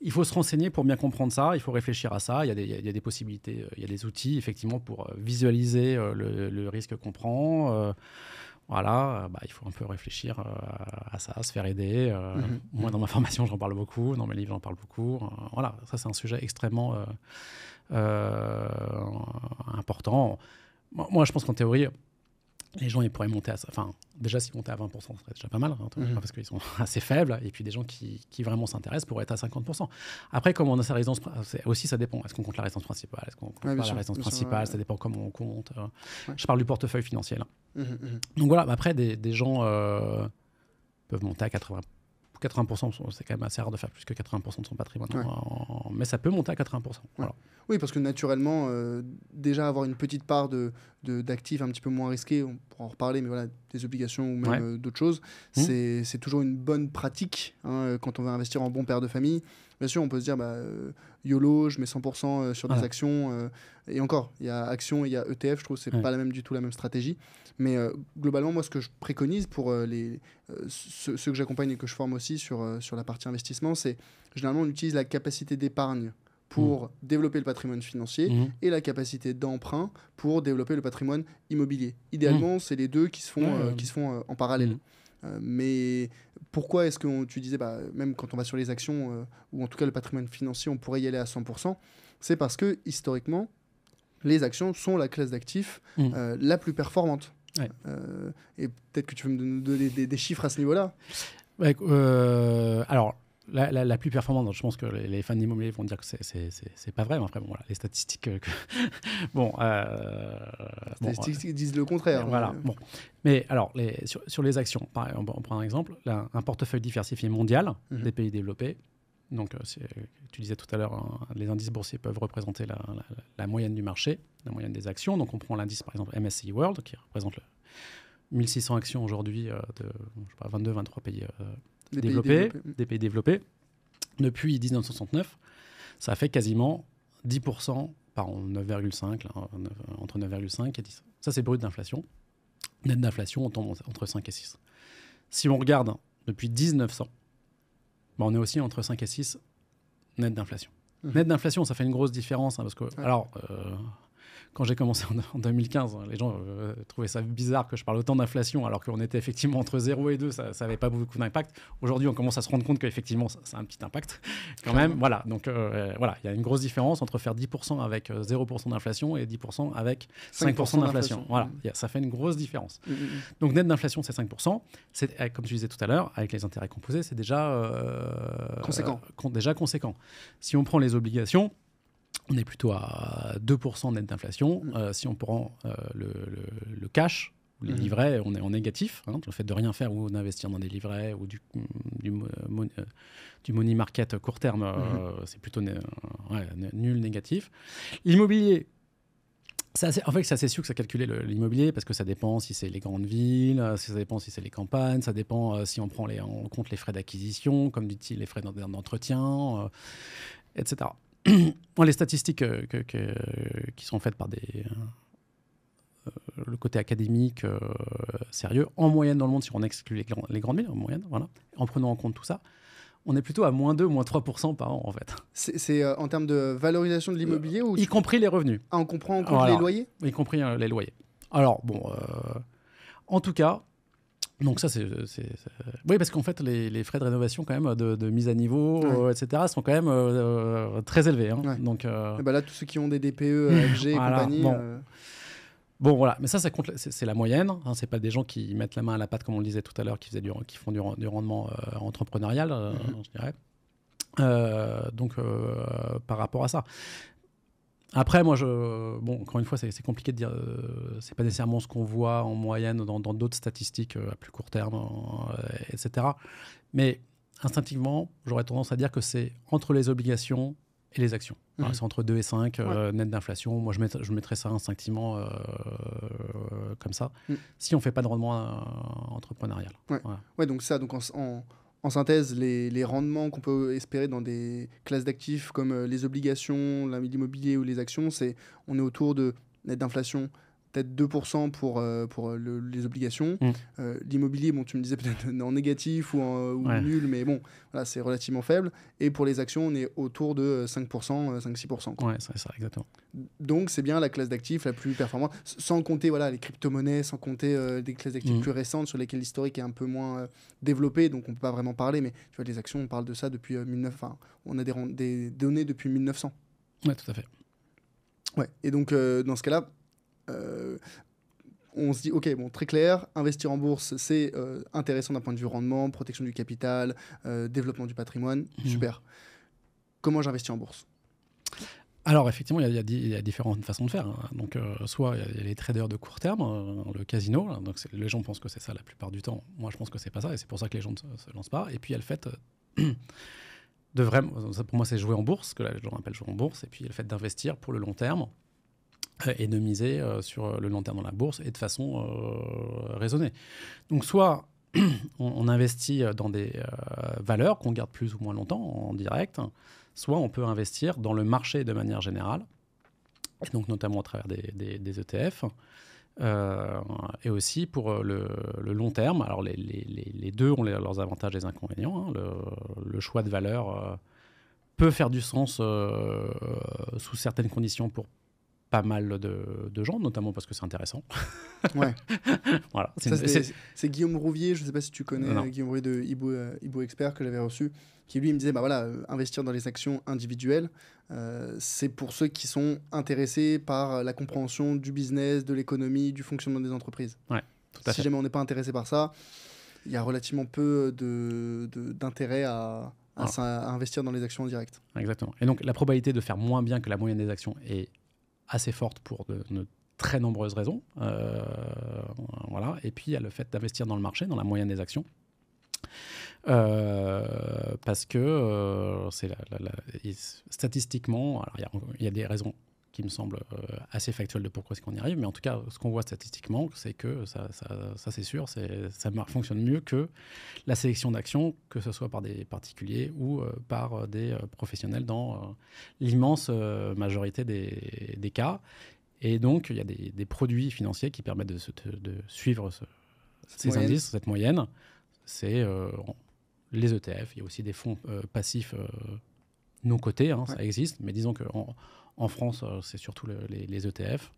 il faut se renseigner pour bien comprendre ça, il faut réfléchir à ça, il y a des, il y a des possibilités, il y a des outils effectivement pour visualiser le risque qu'on prend voilà, euh, bah, il faut un peu réfléchir euh, à ça, se faire aider. Euh, mhm. Moi, dans ma formation, j'en parle beaucoup, dans mes livres, j'en parle beaucoup. voilà, ça, c'est un sujet extrêmement important. Moi, je pense qu'en théorie, les gens ils pourraient monter à enfin déjà s'ils montaient à 20% ce serait déjà pas mal hein, mhm. parce qu'ils sont assez faibles et puis des gens qui, qui vraiment s'intéressent pourraient être à 50%. Après comment on a sa résidence euh, aussi ça dépend est-ce qu'on compte la résidence principale est-ce qu'on compte la résidence principale ça dépend comment on compte. Euh. Je parle du portefeuille financier mhm, mhm. Donc voilà après des, des gens euh, peuvent monter à 80 80%, c'est quand même assez rare de faire plus que 80% de son patrimoine. mais ça peut monter à 80%. Oui, parce que naturellement, euh, déjà avoir une petite part d'actifs de, d'actifs un petit peu moins risqués, on pourra en reparler, mais voilà, des obligations ou même euh, d'autres choses, mmh. c'est toujours une bonne pratique hein, euh, quand on veut investir en bon père de famille. Bien sûr, on peut se dire, bah, euh, YOLO, je mets 100% euh, sur des actions. Euh, et encore, il y a actions il y a ETF, je trouve que ce pas la même, du tout la même stratégie. Mais globalement, moi, ce que je préconise pour les, ceux, que j'accompagne et que je forme aussi sur, sur la partie investissement, c'est généralement on utilise la capacité d'épargne pour mmh. développer le patrimoine financier mmh. et la capacité d'emprunt pour développer le patrimoine immobilier. Idéalement, mmh. c'est les deux qui se font, qui se font en parallèle. mais pourquoi est-ce que tu disais, bah, même quand on va sur les actions, euh, ou en tout cas le patrimoine financier, on pourrait y aller à 100% C'est parce que historiquement, les actions sont la classe d'actifs mmh. euh, la plus performante. Euh, et peut-être que tu veux me donner des, chiffres à ce niveau-là. alors, la, plus performante, je pense que les, fans d'immobilier vont dire que c'est pas vrai, mais après, bon, voilà, les statistiques. Euh, bon, euh, euh, disent le contraire. Voilà. Mais... Bon. mais alors, les, sur, les actions, on, prend un exemple un portefeuille diversifié mondial mhm. des pays développés. Donc, tu disais tout à l'heure, hein, les indices boursiers peuvent représenter la, moyenne du marché, la moyenne des actions. Donc, on prend l'indice, par exemple, MSCI World, qui représente 1600 actions aujourd'hui de 22, 23 pays des pays mm. des pays développés. Depuis 1969, ça fait quasiment 10% par 9,5, euh, euh, entre 9,5 et 10. Ça, c'est brut d'inflation. Net d'inflation, on tombe entre 5 et 6. Si on regarde depuis 1900, bah, on est aussi entre 5 et 6 net d'inflation. Mmh. Net d'inflation, ça fait une grosse différence. Hein, parce que, alors, euh, quand j'ai commencé en, 2015, hein, les gens euh, trouvaient ça bizarre que je parle autant d'inflation alors qu'on était effectivement entre 0 et 2, ça n'avait pas beaucoup d'impact. Aujourd'hui, on commence à se rendre compte qu'effectivement, ça, a un petit impact quand même. Voilà, donc euh, voilà, il y a une grosse différence entre faire 10% avec 0% euh, d'inflation et 10% avec 5%, d'inflation. Voilà, mmh. ça fait une grosse différence. Mmh, mmh, donc net d'inflation, c'est 5%. C'est, eh, comme tu disais tout à l'heure, avec les intérêts composés, c'est déjà, euh, conséquent. déjà conséquent. Si on prend les obligations, on est plutôt à 2% net d'inflation. Mm. Euh, si on prend euh, le, cash, les mm. livrets, on est en négatif. Hein. le fait de rien faire ou d'investir dans des livrets ou du, euh, money market court terme, mm-hmm. c'est plutôt nul négatif. L'immobilier, en fait, c'est assez sûr que ça calculé l'immobilier parce que ça dépend si c'est les grandes villes, ça dépend si c'est les campagnes, ça dépend si on prend les, compte les frais d'acquisition, comme dit-il, les frais d'entretien, etc. les statistiques euh, euh, qui sont faites par des, euh, le côté académique sérieux, en moyenne dans le monde, si on exclut les, grandes villes, en moyenne, voilà, en prenant en compte tout ça, on est plutôt à moins 2, moins 3% par an, en fait. C'est en termes de valorisation de l'immobilier Y compris les revenus. Ah, on comprend, les loyers Y compris les loyers. Alors, bon, en tout cas, donc ça, c'est... Euh, euh, oui, parce qu'en fait, les, frais de rénovation, quand même, euh, de, mise à niveau, etc., sont quand même très élevés. Hein. Donc, et bah là, tous ceux qui ont des DPE, FG, et compagnie... Bon. voilà, mais ça, ça compte, c'est la moyenne. Hein. C'est pas des gens qui mettent la main à la pâte, comme on le disait tout à l'heure, qui, du, qui font du, rendement entrepreneurial, mm-hmm. je dirais. donc par rapport à ça. Après, moi, je, bon, encore une fois, c'est compliqué de dire, euh, c'est pas nécessairement ce qu'on voit en moyenne dans d'autres statistiques euh, à plus court terme, euh, etc. Mais instinctivement, j'aurais tendance à dire que c'est entre les obligations et les actions. Mmh. C'est entre 2 et 5, net d'inflation. Moi, je, je, mettrais ça instinctivement comme ça, mmh. si on fait pas de rendement entrepreneurial. Ouais. donc ça, donc en en synthèse les, rendements qu'on peut espérer dans des classes d'actifs comme euh, les obligations, l'immobilier ou les actions, c'est on est autour de net d'inflation peut-être 2% pour, pour euh, euh, les obligations. Mm. Euh, l'immobilier, bon, tu me disais peut-être en négatif ou, en, ou nul, mais bon, voilà, c'est relativement faible. Et pour les actions, on est autour de 5%, 5-6%. Ouais, c'est ça, exactement. Donc, c'est bien la classe d'actifs la plus performante, sans compter voilà, les crypto-monnaies, sans compter des classes d'actifs mm. plus récentes sur lesquelles l'historique est un peu moins développé, donc on ne peut pas vraiment parler, mais tu vois, les actions, on parle de ça depuis 1900, on a des, des données depuis 1900. Ouais, tout à fait. Ouais, et donc dans ce cas-là, euh, on se dit, ok, bon, très clair, investir en bourse, c'est euh, intéressant d'un point de vue rendement, protection du capital, euh, développement du patrimoine, mhm. super. Comment j'investis en bourse alors effectivement, il y, a, différentes façons de faire. Hein. Donc soit il y, a les traders de court terme, le casino. donc les gens pensent que c'est ça la plupart du temps. Moi, je pense que c'est pas ça, et c'est pour ça que les gens ne se, lancent pas. Et puis il le fait de vraiment, pour moi, c'est jouer en bourse, que les gens appellent jouer en bourse, et puis il le fait d'investir pour le long terme et de miser sur le long terme dans la bourse et de façon euh, raisonnée. Donc soit on, investit euh, dans des euh, valeurs qu'on garde plus ou moins longtemps en direct, soit on peut investir dans le marché de manière générale, donc notamment à travers des, ETF. E et aussi pour le, long terme. Alors les, deux ont leurs avantages et leurs inconvénients. Hein. Le, choix de valeur peut faire du sens sous certaines conditions pour pas mal de, gens, notamment parce que c'est intéressant. Ouais. voilà. C'est Guillaume Rouvier, je ne sais pas si tu connais Guillaume Rouvier de Ibo, euh, Expert que j'avais reçu, qui lui me disait bah voilà, euh, investir dans les actions individuelles, euh, c'est pour ceux qui sont intéressés par la compréhension du business, de l'économie, du fonctionnement des entreprises. Ouais, si jamais on n'est pas intéressé par ça, il y a relativement peu d'intérêt de, d'intérêt à, à, investir dans les actions directes. Exactement. Et donc la probabilité de faire moins bien que la moyenne des actions est assez forte pour de, très nombreuses raisons. Euh, voilà. Et puis, il y a le fait d'investir dans le marché, dans la moyenne des actions. Euh, parce que euh, c'est statistiquement, il y, a des raisons qui me semble euh, assez factuel de pourquoi est-ce qu'on y arrive. Mais en tout cas, ce qu'on voit statistiquement, c'est que ça, ça, ça c'est sûr, ça fonctionne mieux que la sélection d'actions, que ce soit par des particuliers ou euh, par des euh, professionnels dans l'immense majorité des, cas. Et donc, il y a des, produits financiers qui permettent de, suivre ces indices, cette moyenne. C'est les ETF, il y a aussi des fonds passifs non cotés, hein, ça existe, mais disons que en France, euh, c'est surtout les, ETF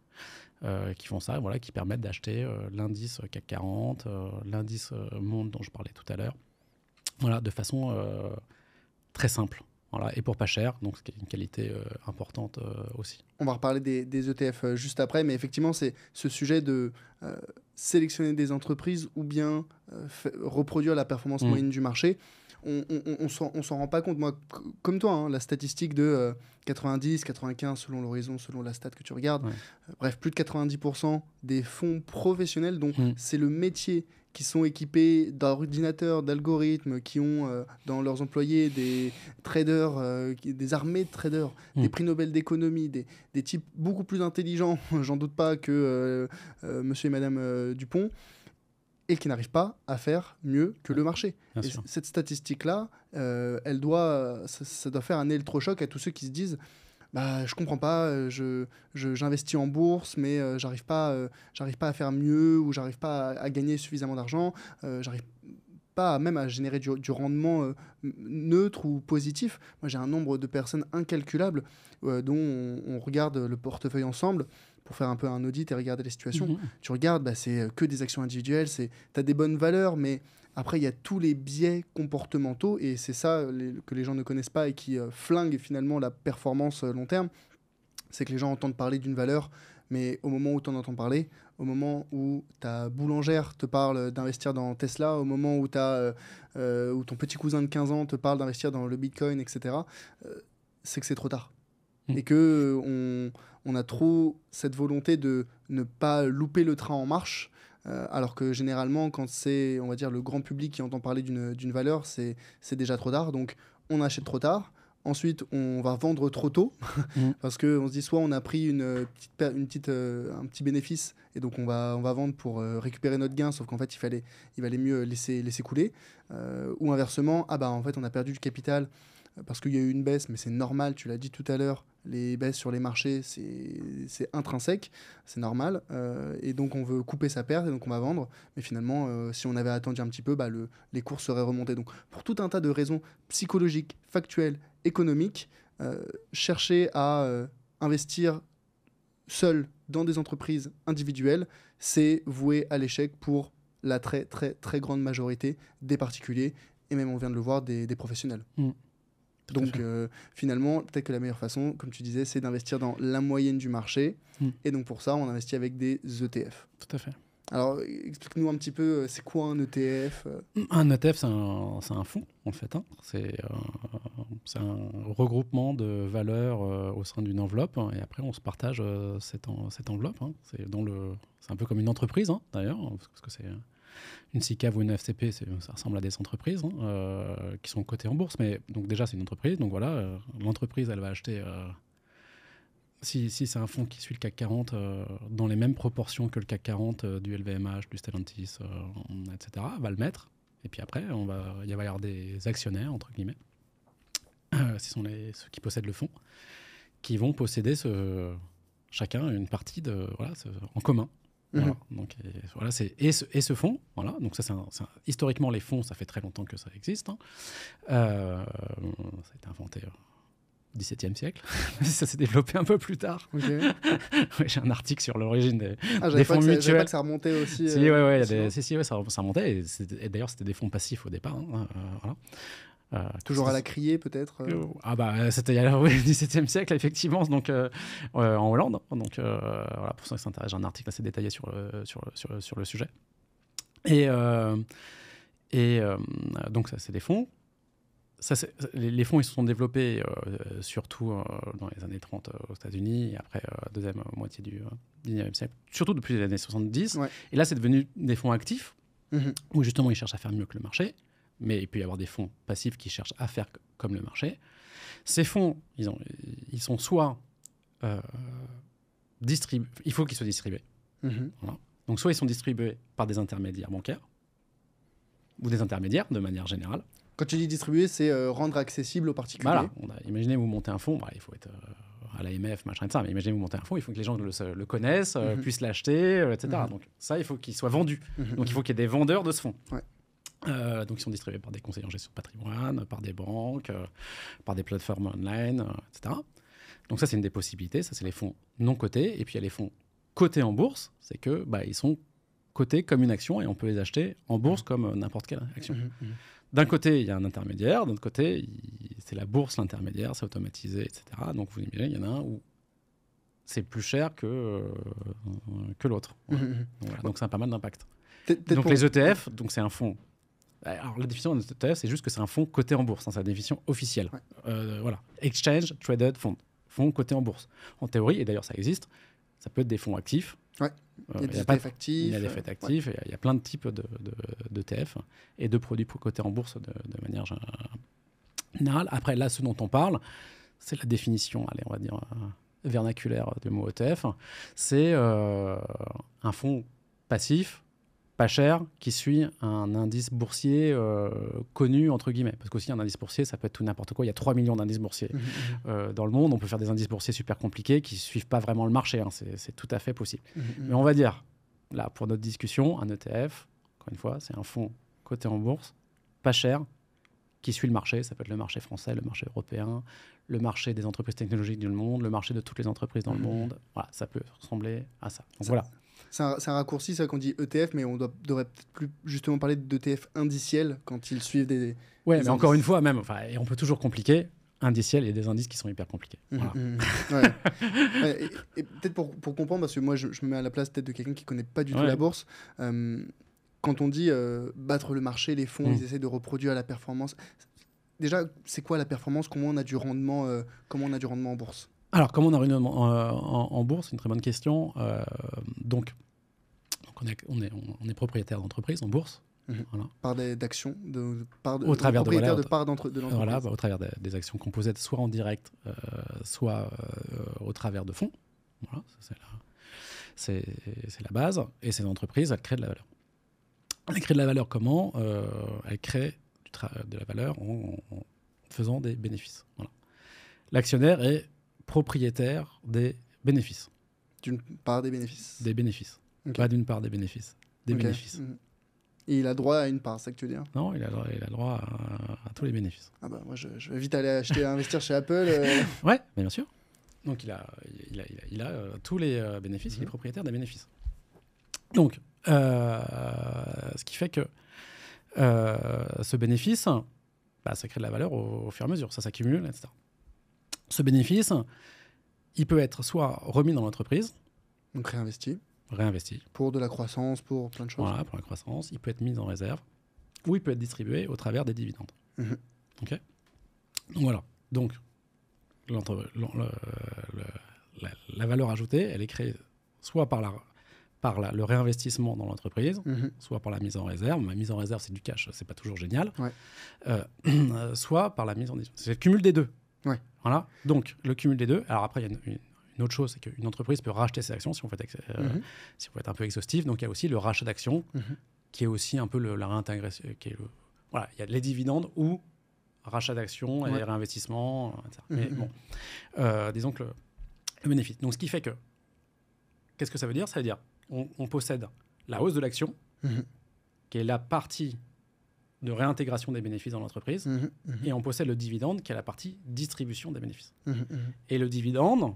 e euh, qui font ça, voilà, qui permettent d'acheter euh, l'indice CAC 40, l'indice Monde dont je parlais tout à l'heure, voilà, de façon très simple. Voilà, et pour pas cher, donc c'est une qualité importante aussi. On va reparler des, ETF e juste après, mais effectivement, c'est ce sujet de sélectionner des entreprises ou bien euh, reproduire la performance mm. moyenne du marché. On, on, on s'en rend pas compte. Moi, comme toi, hein, la statistique de 90, euh, 95, selon l'horizon, selon la stat que tu regardes, euh, bref, plus de 90% des fonds professionnels dont mm. c'est le métier qui sont équipés d'ordinateurs, d'algorithmes, qui ont euh, dans leurs employés des traders, euh, des armées de traders, hmm. des prix Nobel d'économie, des, types beaucoup plus intelligents, j'en doute pas, que euh, monsieur et madame Dupont, et qui n'arrivent pas à faire mieux que le marché. cette statistique-là, elle doit, ça, doit faire un électrochoc à tous ceux qui se disent bah, je comprends pas, euh, je, j'investis en bourse, mais je euh, j'arrive, pas, euh, j'arrive pas à faire mieux ou j'arrive pas à, gagner suffisamment d'argent, Je j'arrive pas même à générer du, rendement neutre ou positif. Moi, j'ai un nombre de personnes incalculables dont on, regarde le portefeuille ensemble pour faire un peu un audit et regarder les situations. Mhm. Tu regardes, bah, c'est que des actions individuelles, tu as des bonnes valeurs, mais après, il y a tous les biais comportementaux, et c'est ça que les gens ne connaissent pas et qui euh, flingue finalement la performance euh, long terme. C'est que les gens entendent parler d'une valeur, mais au moment où tu en entends parler, au moment où ta boulangère te parle d'investir dans Tesla, au moment où, as, euh, où ton petit cousin de 15 ans te parle d'investir dans le Bitcoin, etc., c'est que c'est trop tard. Hmm. Et que on, on, a trop cette volonté de ne pas louper le train en marche euh, alors que généralement, quand c'est, on va dire, le grand public qui entend parler d'une valeur, c'est déjà trop tard. Donc, on achète trop tard. Ensuite, on va vendre trop tôt mhm. parce qu'on se dit soit on a pris une euh, petite, une petite, euh, un petit bénéfice et donc on va, on va vendre pour récupérer notre gain, sauf qu'en fait il, fallait, il valait mieux laisser, laisser couler. ou inversement, ah bah en fait on a perdu du capital parce qu'il y a eu une baisse, mais c'est normal, tu l'as dit tout à l'heure, les baisses sur les marchés, c'est intrinsèque, c'est normal. Euh, et donc, on veut couper sa perte et donc on va vendre. Mais finalement, euh, si on avait attendu un petit peu, bah, le, les cours seraient remontés. Donc, pour tout un tas de raisons psychologiques, factuelles, économiques, euh, chercher à investir seul dans des entreprises individuelles, c'est voué à l'échec pour la très, très, très grande majorité des particuliers et même, on vient de le voir, des, professionnels. Mmh. Donc euh, finalement, peut-être que la meilleure façon, comme tu disais, c'est d'investir dans la moyenne du marché. Mm. Et donc pour ça, on investit avec des ETF. Tout à fait. Alors explique-nous un petit peu, euh, c'est quoi un ETF euh Un ETF, c'est un, un, fonds en fait. Hein. C'est un regroupement de valeurs au sein d'une enveloppe. Hein, et après, on se partage cette, cette, enveloppe. Hein. C'est le... un peu comme une entreprise hein, d'ailleurs, parce que c'est une SICAV ou une FCP, ça ressemble à des entreprises hein, euh, qui sont cotées en bourse. Mais donc déjà, c'est une entreprise. Donc voilà, euh, l'entreprise, elle va acheter. Euh, si, si c'est un fonds qui suit le CAC 40 dans les mêmes proportions que le CAC 40 du LVMH, du Stellantis, etc., va le mettre. Et puis après, on il va y avoir des actionnaires, entre guillemets, ce sont ceux qui possèdent le fonds, qui vont posséder chacun une partie de, voilà, en commun Mhm. Donc, et, voilà, c'est, et, ce, et ce fonds, voilà. Donc, ça, c'est, historiquement, les fonds, ça fait très longtemps que ça existe. Hein. Euh, ça a été inventé au XVIIe siècle. ça s'est développé un peu plus tard. j'ai un article sur l'origine des, ah, fonds mutuels. pas que ça remontait aussi. Si, ça, remontait. Et, d'ailleurs, c'était des fonds passifs au départ. Hein, euh, voilà. Euh, Toujours à la crier peut-être euh Ah bah c'était à la 17e siècle effectivement, donc euh, en Hollande. Donc voilà, pour ça que s'intéressent, j'ai un article assez détaillé sur le, sur, sur, le sujet. Et, et donc ça c'est des fonds. Ça, les, fonds ils se sont développés surtout dans les années 30 aux États-Unis, après deuxième moitié du 19e siècle, surtout depuis les années 70. Et là c'est devenu des fonds actifs, mmh où justement ils cherchent à faire mieux que le marché mais il peut y avoir des fonds passifs qui cherchent à faire comme le marché. Ces fonds, ils, ont, ils sont soit euh, distribués, il faut qu'ils soient distribués. Mm-hmm. Donc soit ils sont distribués par des intermédiaires bancaires, ou des intermédiaires de manière générale. Quand tu dis distribuer, c'est euh, rendre accessible aux particuliers. Voilà, imaginez vous monter un fonds, bah, il faut être euh, à l'AMF, machin de ça, mais imaginez vous monter un fonds, il faut que les gens le, connaissent, mm-hmm. puissent l'acheter, etc. Mm-hmm. Donc ça, il faut qu'il soit vendu. Donc il faut qu'il y ait des vendeurs de ce fonds. Ouais. Euh, donc, ils sont distribués par des conseillers en gestion patrimoine, par des banques, euh, par des plateformes online, euh, etc. Donc, ça, c'est une des possibilités. Ça, c'est les fonds non cotés. Et puis, il y a les fonds cotés en bourse. C'est que bah, ils sont cotés comme une action et on peut les acheter en bourse mmh. comme n'importe quelle action. Mmh, mmh, D'un côté, il y a un intermédiaire. D'un côté, c'est la bourse l'intermédiaire, c'est automatisé, etc. Donc, vous imaginez, il y en a un où c'est plus cher que, que l'autre. Donc, ça a pas mal d'impact. Donc, les ETF, donc c'est un fonds alors, la définition de ETF, c'est juste que c'est un fonds coté en bourse. Hein, c'est la définition officielle. Euh, voilà. Exchange Traded fonds. Fonds cotés en bourse. En théorie, et d'ailleurs ça existe, ça peut être des fonds actifs. Euh, il y a des effets e actifs. Il y a des e faits euh, actifs. Il, y a, plein de types d'ETF de, de e et de produits cotés en bourse de, manière générale. Après, là, ce dont on parle, c'est la définition, allez, on va dire, vernaculaire du mot ETF. C'est un fonds passif pas cher qui suit un indice boursier euh, connu, entre guillemets. Parce qu'aussi, un indice boursier, ça peut être tout n'importe quoi. Il y a 3 millions d'indices boursiers mmh, mmh, mmh. Euh, dans le monde. On peut faire des indices boursiers super compliqués qui ne suivent pas vraiment le marché. Hein. C'est tout à fait possible. Mais on va dire, là, pour notre discussion, un ETF, encore une fois, c'est un fonds coté en bourse, pas cher, qui suit le marché. Ça peut être le marché français, le marché européen, le marché des entreprises technologiques du monde, le marché de toutes les entreprises dans le monde. Voilà, ça peut ressembler à ça. ça, voilà c'est un, raccourci, ça, qu'on dit ETF, mais on doit, devrait peut-être plus justement parler d'ETF indiciel quand ils suivent des. ouais, mais encore une fois, même, enfin, et on peut toujours compliquer indiciel et des indices qui sont hyper compliqués. Mmh, mmh, mmh. et, peut-être pour, comprendre, parce que moi, je, me mets à la place peut-être de quelqu'un qui connaît pas du tout la bourse. Euh, quand on dit euh, battre le marché, les fonds, ils essaient de reproduire la performance. Déjà, c'est quoi la performance Comment on a du rendement euh, Comment on a du rendement en bourse Alors, comment on a du rendement en, bourse C'est Une très bonne question. donc, on est, on est, propriétaire d'entreprise en bourse. Mhm. Par des actions de, par au travers de, bah, au travers des actions composées, soit en direct, euh, soit euh, au travers de fonds. c'est la, base. Et ces entreprises, elles créent de la valeur. Elles créent de la valeur comment euh, Elles créent de la valeur en, faisant des bénéfices. L'actionnaire est propriétaire des bénéfices. D'une part des bénéfices. Des bénéfices. Pas d'une part des bénéfices. Des bénéfices. Mm. Et il a droit à une part, c'est que tu veux dire Non, il a, droit, à, tous les bénéfices. Ah bah moi je, vais vite aller acheter, investir chez Apple. Euh. Ouais, mais bien sûr. Donc il a, il a, euh, tous les euh, bénéfices, il est mm-hmm. propriétaire des bénéfices. Donc, ce qui fait que ce bénéfice, bah, ça crée de la valeur au fur et à mesure, ça s'accumule, etc. Ce bénéfice, il peut être soit remis dans l'entreprise. Donc réinvesti réinvesti. Pour de la croissance, pour plein de choses. Voilà, pour la croissance. Il peut être mis en réserve ou il peut être distribué au travers des dividendes. Mhm. Ok Donc voilà. Donc, la, valeur ajoutée, elle est créée soit par, la, par le réinvestissement dans l'entreprise, mhm. soit par la mise en réserve. Ma mise en réserve, c'est du cash, c'est pas toujours génial. Euh, euh, soit par la mise en. C'est le cumul des deux. Ouais. Voilà. Donc, le cumul des deux. Alors après, il y a une une autre chose, c'est qu'une entreprise peut racheter ses actions si on euh, mhm. veut être, si être un peu exhaustif. Donc il y a aussi le rachat d'actions, mhm. qui est aussi un peu la réintégration. Euh, qui voilà, il y a les dividendes ou rachat d'actions et réinvestissement, euh, etc. Mais mhm. bon, disons que le, bénéfice. Donc ce qui fait que, qu'est-ce que ça veut dire Ça veut dire on, possède la hausse de l'action, qui est la partie de réintégration des bénéfices dans l'entreprise, et on possède le dividende qui est la partie distribution des bénéfices. et le dividende,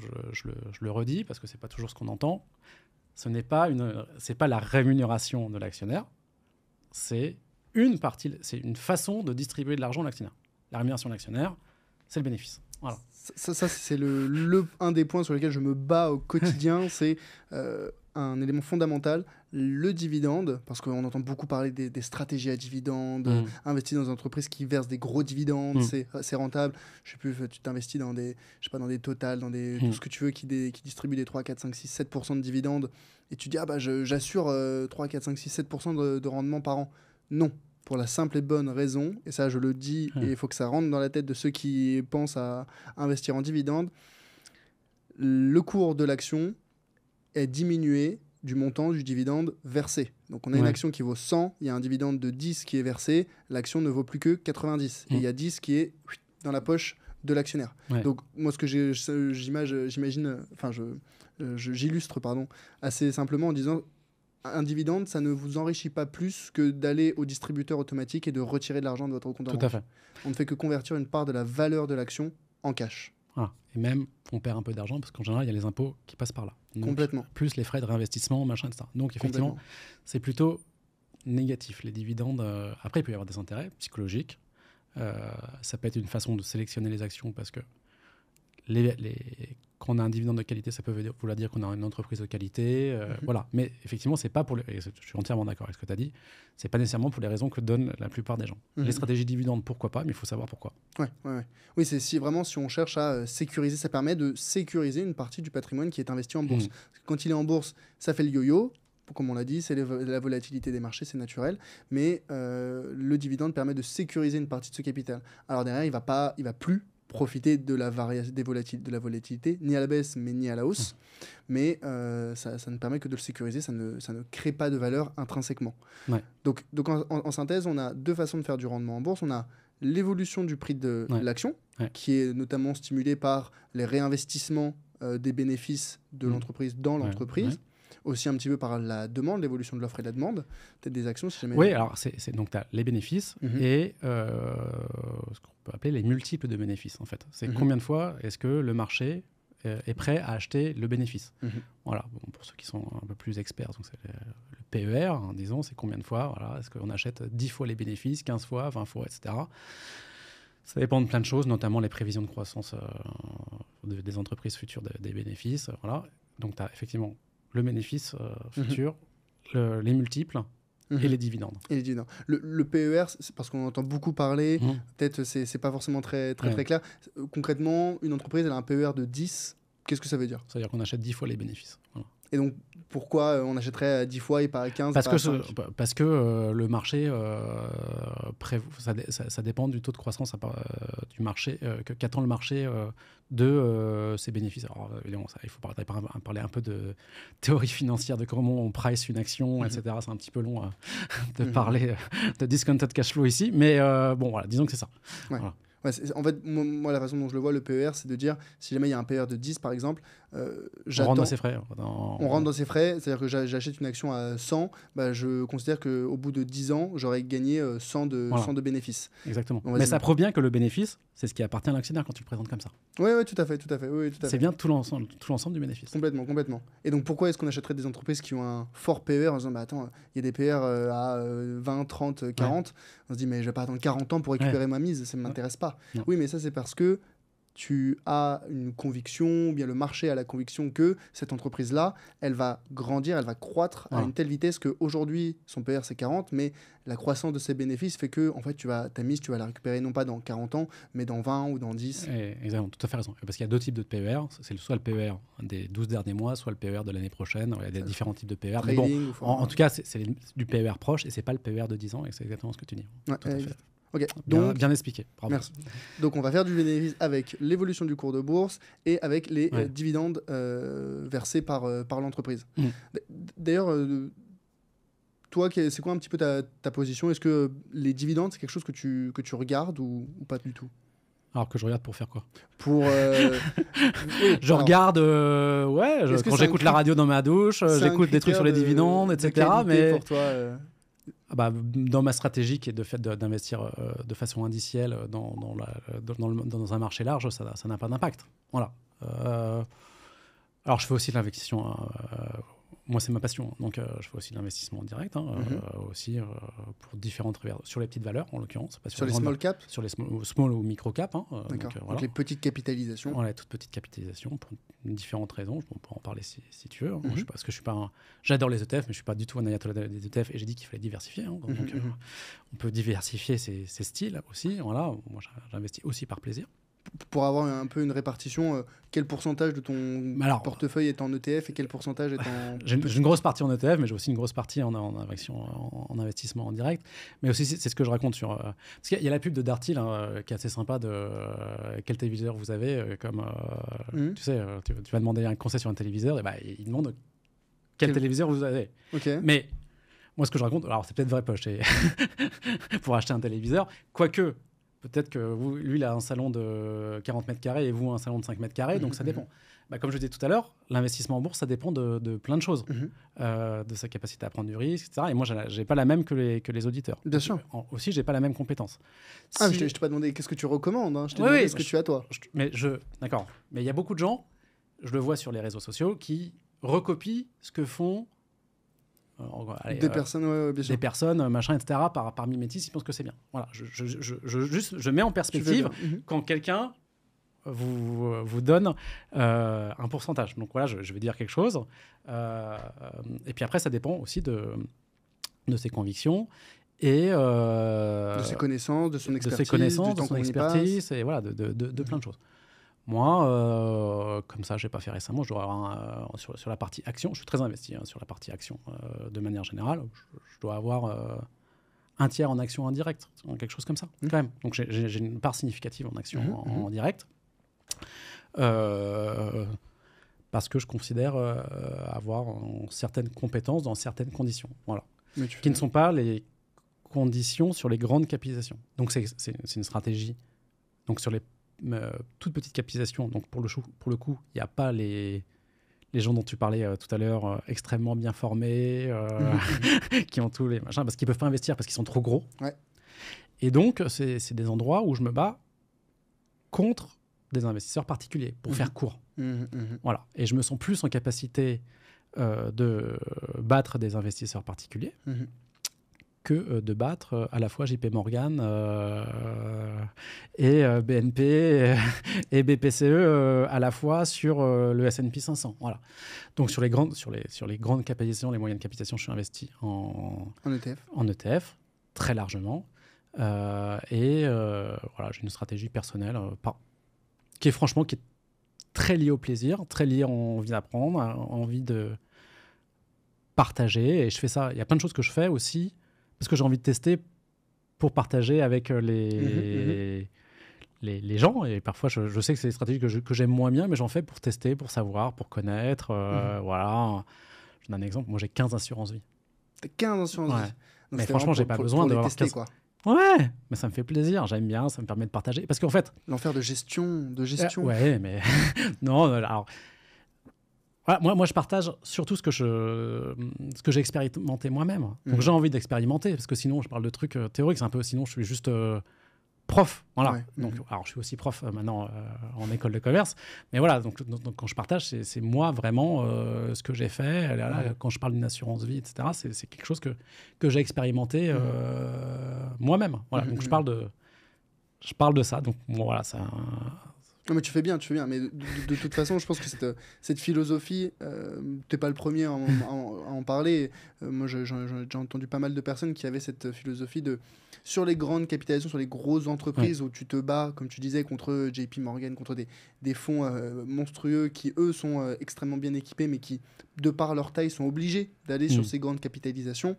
je, le, redis parce que c'est pas toujours ce qu'on entend, ce n'est pas, une, pas la rémunération de l'actionnaire, c'est une partie, c'est une façon de distribuer de l'argent à l'actionnaire. La rémunération de l'actionnaire, c'est le bénéfice. Voilà. Ça, c'est le, le, un des points sur lesquels je me bats au quotidien. c'est euh, un élément fondamental, le dividende, parce qu'on entend beaucoup parler des, stratégies à dividende, mm. investir dans des entreprises qui versent des gros dividendes, mm. c'est rentable. Je sais plus, euh, tu t'investis dans des, je pas, dans des Total, dans des, tout mm. ce que tu veux qui, qui distribue des 3, 4, 5, 6, 7% de dividendes, et tu dis, ah bah j'assure 3, 4, 5, 6, 7% de, rendement par an. Non, pour la simple et bonne raison, et ça je le dis, et il faut que ça rentre dans la tête de ceux qui pensent à investir en dividende le cours de l'action est diminué du montant du dividende versé. Donc on a une action qui vaut 100, il y a un dividende de 10 qui est versé, l'action ne vaut plus que 90. Et il y a 10 qui est dans la poche de l'actionnaire. Donc moi ce que j'imagine, enfin euh, j'illustre pardon, assez simplement en disant un dividende, ça ne vous enrichit pas plus que d'aller au distributeur automatique et de retirer de l'argent de votre compte à fait. On ne fait que convertir une part de la valeur de l'action en cash. Ah, et même, on perd un peu d'argent parce qu'en général, il y a les impôts qui passent par là. Complètement. Plus les frais de réinvestissement, machin, etc. Donc effectivement, c'est plutôt négatif, les dividendes. Euh, après, il peut y avoir des intérêts psychologiques. Euh, ça peut être une façon de sélectionner les actions parce que quand on a un dividende de qualité, ça peut vouloir dire qu'on a une entreprise de qualité. Euh, mhm. Voilà. Mais effectivement, c'est pas pour je suis entièrement d'accord avec ce que tu as dit. C'est pas nécessairement pour les raisons que donnent la plupart des gens. Mhm. Les stratégies dividendes, pourquoi pas, mais il faut savoir pourquoi. Oui, c'est si vraiment si on cherche à euh, sécuriser, ça permet de sécuriser une partie du patrimoine qui est investi en bourse. Mhm. Quand il est en bourse, ça fait le yo-yo. Comme on l'a dit, c'est la volatilité des marchés, c'est naturel, mais euh, le dividende permet de sécuriser une partie de ce capital. Alors derrière, il va, il va plus profiter de la, des de la volatilité, ni à la baisse, mais ni à la hausse. Mais euh, ça, ça, ne permet que de le sécuriser, ça ne, ça ne crée pas de valeur intrinsèquement. Donc, donc en, synthèse, on a deux façons de faire du rendement en bourse. On a l'évolution du prix de l'action, qui est notamment stimulée par les réinvestissements euh, des bénéfices de mmh. l'entreprise dans l'entreprise aussi un petit peu par la demande, l'évolution de l'offre et de la demande, peut-être des actions si jamais. Oui, alors c'est donc tu as les bénéfices mmh. et euh, peut appeler les multiples de bénéfices, en fait. C'est mhm. combien de fois est-ce que le marché euh, est prêt à acheter le bénéfice. Mhm. Voilà, pour ceux qui sont un peu plus experts, donc c'est le, PER, hein, disons, c'est combien de fois, voilà, est-ce qu'on achète 10 fois les bénéfices, 15 fois, 20 fois, etc. Ça dépend de plein de choses, notamment les prévisions de croissance euh, des entreprises futures des bénéfices. voilà. Donc tu as effectivement le bénéfice euh, mhm. futur, les multiples, Mhm. et les dividendes. Et les dividendes. Le, le, PER, c'est parce qu'on entend beaucoup parler, mhm. peut-être c'est, c'est pas forcément très, très, très clair. Euh, concrètement, une entreprise, elle a un PER de 10. Qu'est-ce que ça veut dire C'est-à-dire qu'on achète 10 fois les bénéfices. Et donc, pourquoi euh, on achèterait 10 fois et pas 15 Parce que, parce euh, que le marché, euh, ça, dépend du taux de croissance du marché, qu'attend le marché de ses bénéfices. Alors, ça, il faut parler, un peu de théorie financière, de comment on price une action, etc. Mhm. C'est un petit peu long de mhm. parler de discounted cash flow ici, mais bon, voilà, disons que c'est ça. en fait, moi, la façon dont je le vois, le PER, c'est de dire, si jamais il y a un PER de 10, par exemple, euh, on rentre dans ses frais. On rentre dans ses frais, c'est-à-dire que j'achète une action à 100, bah, je considère qu'au bout de 10 ans, j'aurais gagné 100 euh, de, de bénéfices. Exactement. Mais ça prouve bien que le bénéfice, c'est ce qui appartient à l'actionnaire quand tu le présentes comme ça. Oui, oui tout à fait. tout à fait. Oui, c'est bien tout l'ensemble, tout l'ensemble du bénéfice. Complètement, complètement. Et donc pourquoi est-ce qu'on achèterait des entreprises qui ont un fort PER en disant, bah, attends, il y a des PER euh, à 20, 30, 40 On se dit, mais je vais pas attendre 40 ans pour récupérer ma mise, ça ne m'intéresse pas. Oui, mais ça, c'est parce que tu as une conviction, ou bien le marché a la conviction que cette entreprise-là, elle va grandir, elle va croître à une telle vitesse qu'aujourd'hui, son PER, c'est 40, mais la croissance de ses bénéfices fait que en fait, tu vas, ta mise, tu vas la récupérer non pas dans 40 ans, mais dans 20 ou dans 10. Et, exactement, tout à fait raison. Parce qu'il y a deux types de PER. C'est soit le PER des 12 derniers mois, soit le PER de l'année prochaine. Il y a des différents types de PER. mais bon, en, tout cas, c'est du PER proche et c'est pas le PER de 10 ans. Et c'est exactement ce que tu dis donc, bien expliqué. Merci. Donc on va faire du bénéfice avec l'évolution du cours de bourse et avec les euh, dividendes euh, versés par, euh, par l'entreprise. Mmh. D'ailleurs, toi, c'est quoi un petit peu ta, ta position Est-ce que les dividendes, c'est quelque chose que tu, que tu regardes ou, pas du tout alors que je regarde pour faire quoi Pour. je regarde, ouais, quand j'écoute la radio dans ma douche, j'écoute des trucs sur les dividendes, etc. mais. Pour toi, ah bah, dans ma stratégie qui est de fait d'investir euh, de façon indicielle dans, un marché large, ça n'a pas d'impact. Voilà. Euh, alors je fais aussi de l'investissement hein, euh, moi, c'est ma passion. Hein. Donc, euh, je fais aussi de l'investissement direct, hein, mhm. euh, aussi euh, pour différentes sur les petites valeurs en l'occurrence. Sur, les small caps Sur les small ou micro caps. Hein, donc, les petites capitalisations les toutes petites capitalisations pour différentes raisons. On peut en parler si, tu veux. Mhm. parce que je suis pas J'adore les ETF, mais je suis pas du tout un ayatollah des ETF e et j'ai dit qu'il fallait diversifier. donc, mhm, on peut diversifier ces styles aussi. Voilà, moi, j'investis aussi par plaisir pour avoir un peu une répartition, euh, quel pourcentage de ton portefeuille est en ETF et quel pourcentage est en... J'ai une, grosse partie en ETF, mais j'ai aussi une grosse partie en, en, en, investissement en direct. Mais aussi, c'est ce que je raconte sur... Euh, parce qu'il y a la pub de Darty, euh, qui est assez sympa, de quel téléviseur vous avez, comme... Hmm. Tu sais, tu, vas demander un conseil sur un téléviseur, et bah, il demande quel, téléviseur vous avez. Mais moi, ce que je raconte, alors c'est peut-être vrai poche pour acheter un téléviseur, quoique Peut-être que vous, lui, il a un salon de 40 mètres carrés et vous, un salon de 5 mètres carrés, donc mhm, ça mhm. dépend. Bah, comme je disais tout à l'heure, l'investissement en bourse, ça dépend de, plein de choses, mhm. euh, de sa capacité à prendre du risque, etc. Et moi, je n'ai pas la même que les, que les auditeurs. Bien sûr. aussi, je n'ai pas la même compétence. Ah, je ne t'ai pas demandé qu'est-ce que tu recommandes, hein. je t'ai oui, demandé ce que tu as toi. mais je, d'accord. Mais il y a beaucoup de gens, je le vois sur les réseaux sociaux, qui recopient ce que font des personnes, Des euh, personnes, machin, etc. Par, par mimétisme, ils pensent que c'est bien. Voilà, je, je, je, juste, je mets en perspective mm-hmm. quand quelqu'un vous, vous donne euh, un pourcentage. Donc voilà, je, vais dire quelque chose. Euh, et puis après, ça dépend aussi de, de ses convictions et de ses connaissances, de son expertise, de ses connaissances, de son expertise, et voilà, de, de, de plein de choses. Moi, euh, comme ça, j'ai pas fait récemment. Je dois avoir un, euh, sur, la partie action. Je suis très investi hein, sur la partie action euh, de manière générale. Je, dois avoir un tiers en action indirecte, quelque chose comme ça, mmh. quand même. Donc j'ai une part significative en action mmh, en, mmh. direct. parce que je considère avoir certaines compétences dans certaines conditions. Voilà. qui ne sont pas les conditions sur les grandes capitalisations. Donc c'est une stratégie. Donc sur les toute petite capitalisation. Donc pour le, pour le coup, il n'y a pas les, gens dont tu parlais euh, tout à l'heure, euh, extrêmement bien formés, euh, qui ont tous les machins, parce qu'ils peuvent pas investir parce qu'ils sont trop gros. Et donc, c'est des endroits où je me bats contre des investisseurs particuliers, pour mmh. faire court. Mmh, mmh. Voilà. Et je me sens plus en capacité de battre des investisseurs particuliers que euh, de battre euh, à la fois JP Morgan euh, et BNP et BPCE à la fois sur le S&P 500. Voilà. Donc sur les grandes, sur les, sur les grandes capitalisations, les moyennes capitalisations, je suis investi en, en ETF. En e très largement. et voilà, j'ai une stratégie personnelle pas, qui est franchement qui est très liée au plaisir, très liée à envie d'apprendre, envie de partager. Et je fais ça. Il y a plein de choses que je fais aussi ce que j'ai envie de tester pour partager avec euh, mhm, mhm. les, les, gens Et parfois, je, sais que c'est des stratégies que j'aime moins bien, mais j'en fais pour tester, pour savoir, pour connaître. Euh, mhm. Voilà. Je donne un exemple. Moi, j'ai 15 assurances vie. 15 assurances vie Mais franchement, j'ai pas besoin de tester, quoi. Ouais, mais ça me fait plaisir, j'aime bien, ça me permet de partager. Parce qu'en fait. L'enfer de gestion, de gestion. Euh, ouais, mais. non, alors, moi, moi, je partage surtout ce que je, ce que j'ai expérimenté moi-même. Donc mhm. j'ai envie d'expérimenter parce que sinon je parle de trucs euh, théoriques, c'est un peu. Sinon je suis juste euh, prof, voilà. Donc mhm. alors je suis aussi prof euh, maintenant en école de commerce, mais voilà. Donc, quand je partage, c'est moi vraiment ce que j'ai fait. Quand je parle d'une assurance vie, etc., c'est quelque chose que que j'ai expérimenté mhm. moi-même. Voilà. Donc je parle de, je parle de ça. Donc voilà, voilà, ça non, mais tu fais bien, tu fais bien. Mais de, toute façon, je pense que cette, philosophie, tu euh, t'es pas le premier à en, parler. Euh, moi, j'ai entendu pas mal de personnes qui avaient cette philosophie de sur les grandes capitalisations, sur les grosses entreprises où tu te bats, comme tu disais, contre JP Morgan, contre des, des fonds euh, monstrueux qui, eux, sont extrêmement bien équipés, mais qui, de par leur taille, sont obligés d'aller sur mm. ces grandes capitalisations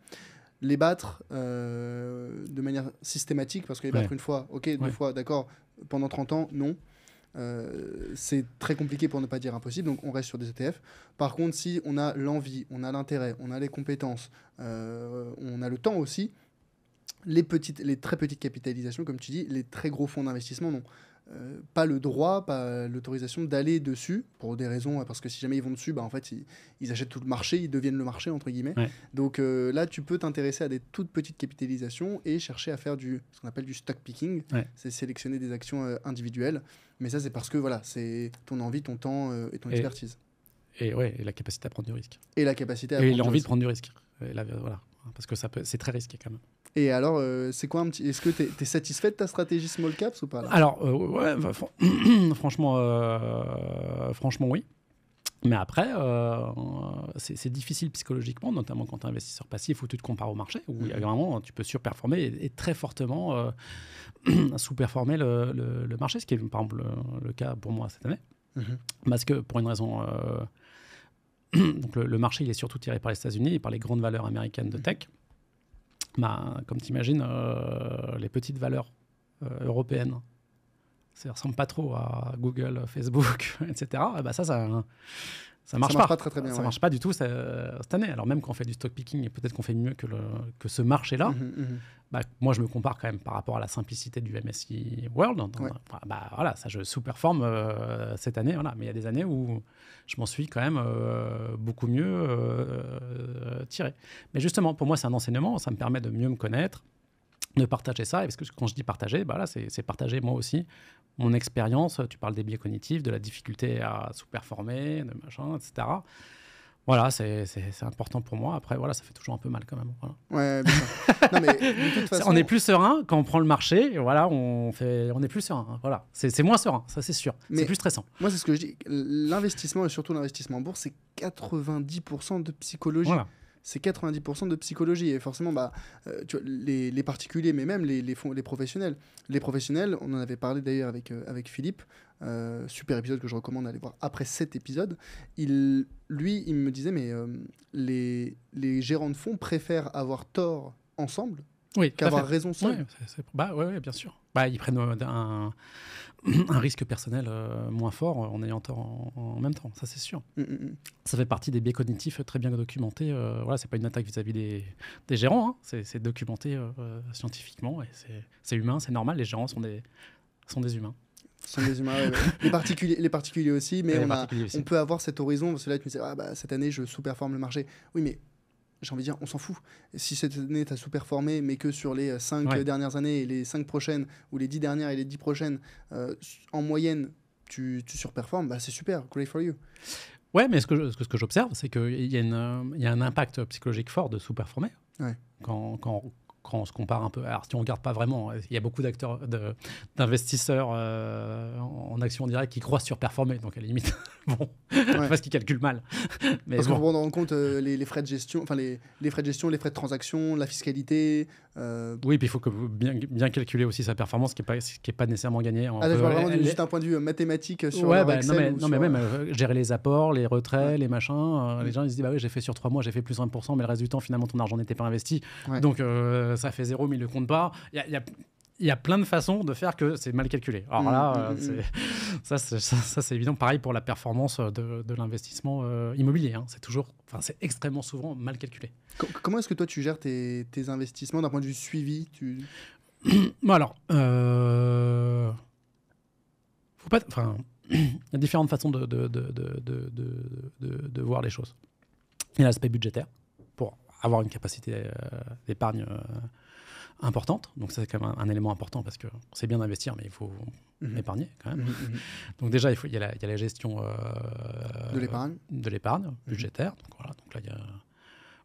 les battre de manière systématique, parce que les battre une fois, ok, deux fois, d'accord, pendant 30 ans, non. Euh, c'est très compliqué pour ne pas dire impossible, donc on reste sur des ETF. Par contre, si on a l'envie, on a l'intérêt, on a les compétences, euh, on a le temps aussi, les, petites, les très petites capitalisations, comme tu dis, les très gros fonds d'investissement, non. Euh, pas le droit, pas l'autorisation d'aller dessus, pour des raisons, parce que si jamais ils vont dessus, bah, en fait, ils, achètent tout le marché, ils deviennent le marché, entre guillemets. Donc euh, là, tu peux t'intéresser à des toutes petites capitalisations et chercher à faire du, ce qu'on appelle du stock picking, c'est sélectionner des actions euh, individuelles. Mais ça, c'est parce que voilà, c'est ton envie, ton temps et ton expertise. Et, ouais, et la capacité à prendre du risque. Et la capacité à Et l'envie de prendre du risque. Et là, voilà, parce que ça c'est très risqué quand même. Et alors, euh, c'est quoi un petit. Est-ce que tu es, satisfait de ta stratégie small caps ou pas Alors, euh, ouais, bah, franchement, euh, franchement, oui. Mais après, c'est difficile psychologiquement, notamment quand tu es investisseur passif ou tu te compares au marché, où mhm. vraiment tu peux surperformer et, très fortement sous-performer le, marché, ce qui est par exemple le, cas pour moi cette année. Mhm. Parce que pour une raison le, le, marché il est surtout tiré par les États-Unis et par les grandes valeurs américaines de mhm. tech. Bah, comme tu imagines, euh, les petites valeurs euh, européennes, ça ne ressemble pas trop à Google, Facebook, etc. bah ça, ça, ça marche, marche pas. très, très bien. Ça marche pas du tout euh, cette année. Alors même quand on fait du stock picking, et peut-être qu'on fait mieux que, que ce marché-là, mmh, mmh, mmh. Bah, moi je me compare quand même par rapport à la simplicité du MSI World. bah, voilà, ça je sous-performe euh, cette année. Voilà. Mais il y a des années où je m'en suis quand même euh, beaucoup mieux tiré. Mais justement, pour moi c'est un enseignement, ça me permet de mieux me connaître, de partager ça. Et parce que quand je dis partager, bah c'est partager moi aussi mon expérience. Tu parles des biais cognitifs, de la difficulté à sous-performer, de machin, etc. Voilà, c'est important pour moi. Après, voilà, ça fait toujours un peu mal quand même. Ouais, On est plus serein quand on prend le marché. voilà, on, fait... on est plus serein. Hein, voilà, c'est moins serein, ça c'est sûr. C'est plus stressant. Moi, c'est ce que je dis. L'investissement et surtout l'investissement en bourse, c'est 90% de psychologie c'est 90% de psychologie. Et forcément, bah, euh, les, particuliers, mais même les, fonds, les professionnels. Les professionnels, on en avait parlé d'ailleurs avec, euh, avec Philippe, euh, super épisode que je recommande d'aller voir après cet épisode. Il, lui, il me disait, mais les, les gérants de fonds préfèrent avoir tort ensemble oui, qu'avoir raison bah bien sûr. Bah, ils prennent euh, un, risque personnel euh, moins fort en ayant tort en, même temps, ça c'est sûr. Mm, mm, mm. Ça fait partie des biais cognitifs très bien documentés. Euh, voilà, c'est pas une attaque vis-à-vis des, gérants, hein. c'est, documenté scientifiquement et c'est, humain, c'est normal. Les gérants sont des, sont des humains sont des humains, les, particuliers, les particuliers aussi, mais on, peut avoir cet horizon, parce tu me ah, bah, cette année je sous-performe le marché. Oui, mais j'ai envie de dire, on s'en fout. Si cette année, tu as sous-performé, mais que sur les 5 euh, dernières années et les 5 prochaines, ou les 10 dernières et les 10 prochaines, euh, en moyenne, tu, surperformes, bah, c'est super, great for you. Ouais, mais ce que, ce que, j'observe, c'est qu'il y, euh, y, a un impact psychologique fort de sous-performer. Ouais. Quand, quand, quand on se compare un peu. Alors, si on ne regarde pas vraiment, il y a beaucoup d'acteurs, d'investisseurs euh, en action directe qui croient surperformer. Donc, à la limite, bon, parce qu'ils calculent mal. Mais parce qu'on prend en compte euh, les, frais de gestion, enfin, les, frais de gestion, les frais de transaction, la fiscalité. Euh. Oui, puis il faut que bien, bien calculer aussi sa performance qui n'est pas, est pas nécessairement gagnée. En ah, vraiment juste un point de vue mathématique sur ouais, bah, Non, mais, même gérer les apports, les retraits, les machins. Les gens, ils se disent, bah oui, j'ai fait sur trois mois, j'ai fait plus 1%, mais le reste du temps, finalement, ton argent n'était pas investi. Donc, ça fait zéro mais il le compte pas. Il y a, plein de façons de faire que c'est mal calculé. Alors là, ça, c'est évident. Pareil pour la performance euh, de, l'investissement euh, immobilier. Hein. C'est toujours, enfin, c'est extrêmement souvent mal calculé. comment est-ce que toi tu gères tes, investissements d'un point de vue suivi alors, euh, il y a différentes façons de, de, de voir les choses. Il y a l'aspect budgétaire avoir une capacité euh, d'épargne euh, importante. Donc ça, c'est quand même un, élément important parce que c'est bien d'investir, mais il faut mhm. épargner quand même. Mhm, mhm. Donc déjà, il, faut, y a la, gestion euh, de l'épargne, de l'épargne budgétaire. Donc voilà, donc là, il y a...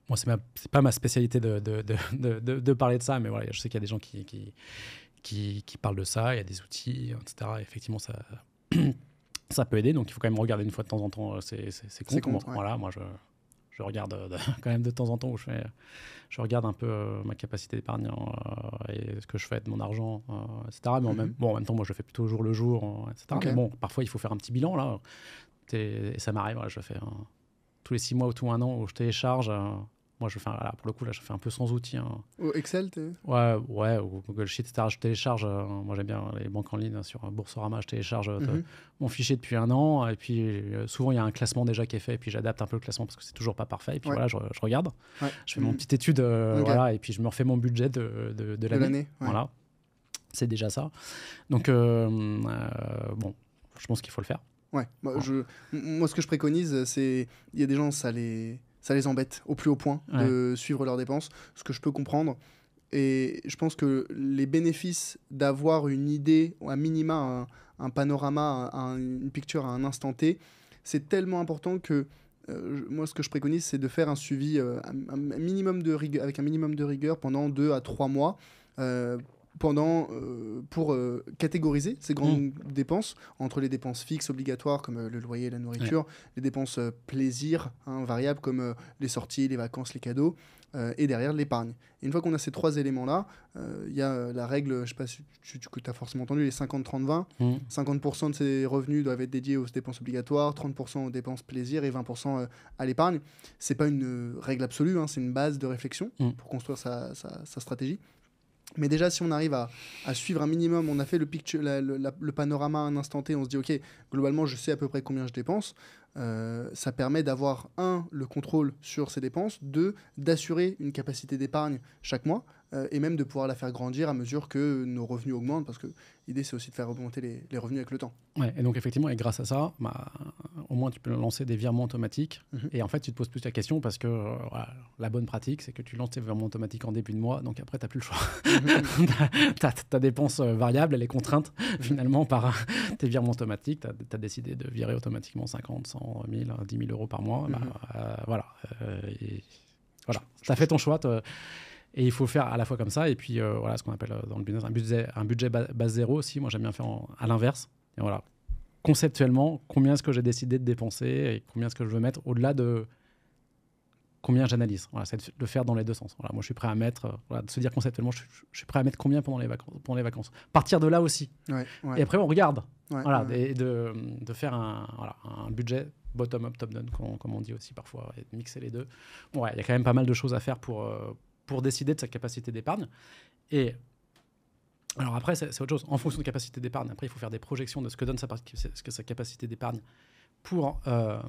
Moi, ce c'est pas ma spécialité de, de, parler de ça, mais voilà, je sais qu'il y a des gens qui qui, parlent de ça, il y a des outils, etc. effectivement, ça, ça peut aider. Donc il faut quand même regarder une fois de temps en temps ces, comptes. Voilà, moi, je je regarde euh, quand même de temps en temps où je, fais, je regarde un peu euh, ma capacité d'épargne euh, et ce que je fais de mon argent, etc. Mais en, mhm. même, bon, même temps, moi, je fais plutôt jour le jour, etc. bon, parfois, il faut faire un petit bilan, là. Et, ça m'arrive, je je fais tous les six mois ou tout un an où je télécharge moi, je fais, là, pour le coup, là, je fais un peu sans outils. Hein. Excel, t'es Ouais, ouais, ou Google Sheet, etc. Je télécharge. Euh, moi, j'aime bien les banques en ligne hein, sur euh, Boursorama. Je télécharge euh, mhm. mon fichier depuis un an. Et puis, souvent, il y a un classement déjà qui est fait. Et puis, j'adapte un peu le classement parce que c'est toujours pas parfait. Et puis, voilà, je, regarde. Je fais mon mhm. petite étude. Voilà, et puis, je me refais mon budget de, de, l'année. Voilà. C'est déjà ça. Donc, bon, je pense qu'il faut le faire. Ouais. Bah, je, moi, ce que je préconise, c'est. Il y a des gens, ça les ça les embête au plus haut point de suivre leurs dépenses, ce que je peux comprendre. Et je pense que les bénéfices d'avoir une idée, à minima, un, panorama, une picture à un instant T, c'est tellement important que euh, moi, ce que je préconise, c'est de faire un suivi euh, minimum de avec un minimum de rigueur pendant deux à trois mois. Euh, pendant, euh, pour euh, catégoriser ces grandes mm. dépenses entre les dépenses fixes obligatoires comme euh, le loyer, la nourriture, les dépenses plaisir hein, variables comme les sorties, les vacances, les cadeaux, et derrière l'épargne. Une fois qu'on a ces trois éléments-là, il y a la règle, je ne sais pas si tu, as forcément entendu, les 50-30-20. 50% mm. de ces revenus doivent être dédiés aux dépenses obligatoires, 30% aux dépenses plaisir et 20% à l'épargne. Ce n'est pas une règle absolue, hein, c'est une base de réflexion mm. pour construire sa stratégie. Mais déjà, si on arrive à, suivre un minimum, on a fait le, panorama à un instant T, on se dit, OK, globalement, je sais à peu près combien je dépense. Euh, ça permet d'avoir, un, le contrôle sur ses dépenses, deux, d'assurer une capacité d'épargne chaque mois, euh, et même de pouvoir la faire grandir à mesure que nos revenus augmentent, parce que l'idée c'est aussi de faire augmenter les, revenus avec le temps. Ouais, et donc effectivement, et grâce à ça, bah, au moins tu peux lancer des virements automatiques, mhm. et en fait tu te poses plus la question parce que euh, la bonne pratique c'est que tu lances tes virements automatiques en début de mois, donc après tu n'as plus le choix. Mhm. ta, dépense euh, variable, elle est contrainte mhm. finalement par tes virements automatiques, tu as, décidé de virer automatiquement 50, 100, 1000, 10 000 euros par mois, bah, voilà. voilà, tu as fait ton choix. Et il faut faire à la fois comme ça, et puis euh, voilà ce qu'on appelle euh, dans le business un budget, un budget base zéro aussi. Moi, j'aime bien faire à l'inverse. Et voilà, conceptuellement, combien est-ce que j'ai décidé de dépenser et combien est-ce que je veux mettre au-delà de combien j'analyse. Voilà, c'est de le faire dans les deux sens. Voilà, moi, je suis prêt à mettre, euh, voilà, de se dire conceptuellement, je, suis prêt à mettre combien pendant les vacances. Pendant les vacances. Partir de là aussi. Et après, on regarde. voilà, et de, de faire un, voilà, un budget bottom-up, top-down, comme, on dit aussi parfois, et de mixer les deux. il y a quand même pas mal de choses à faire pour pour décider de sa capacité d'épargne. Et alors après, c'est autre chose. En fonction de capacité d'épargne, après, il faut faire des projections de ce que donne sa, ce que sa capacité d'épargne pour, euh,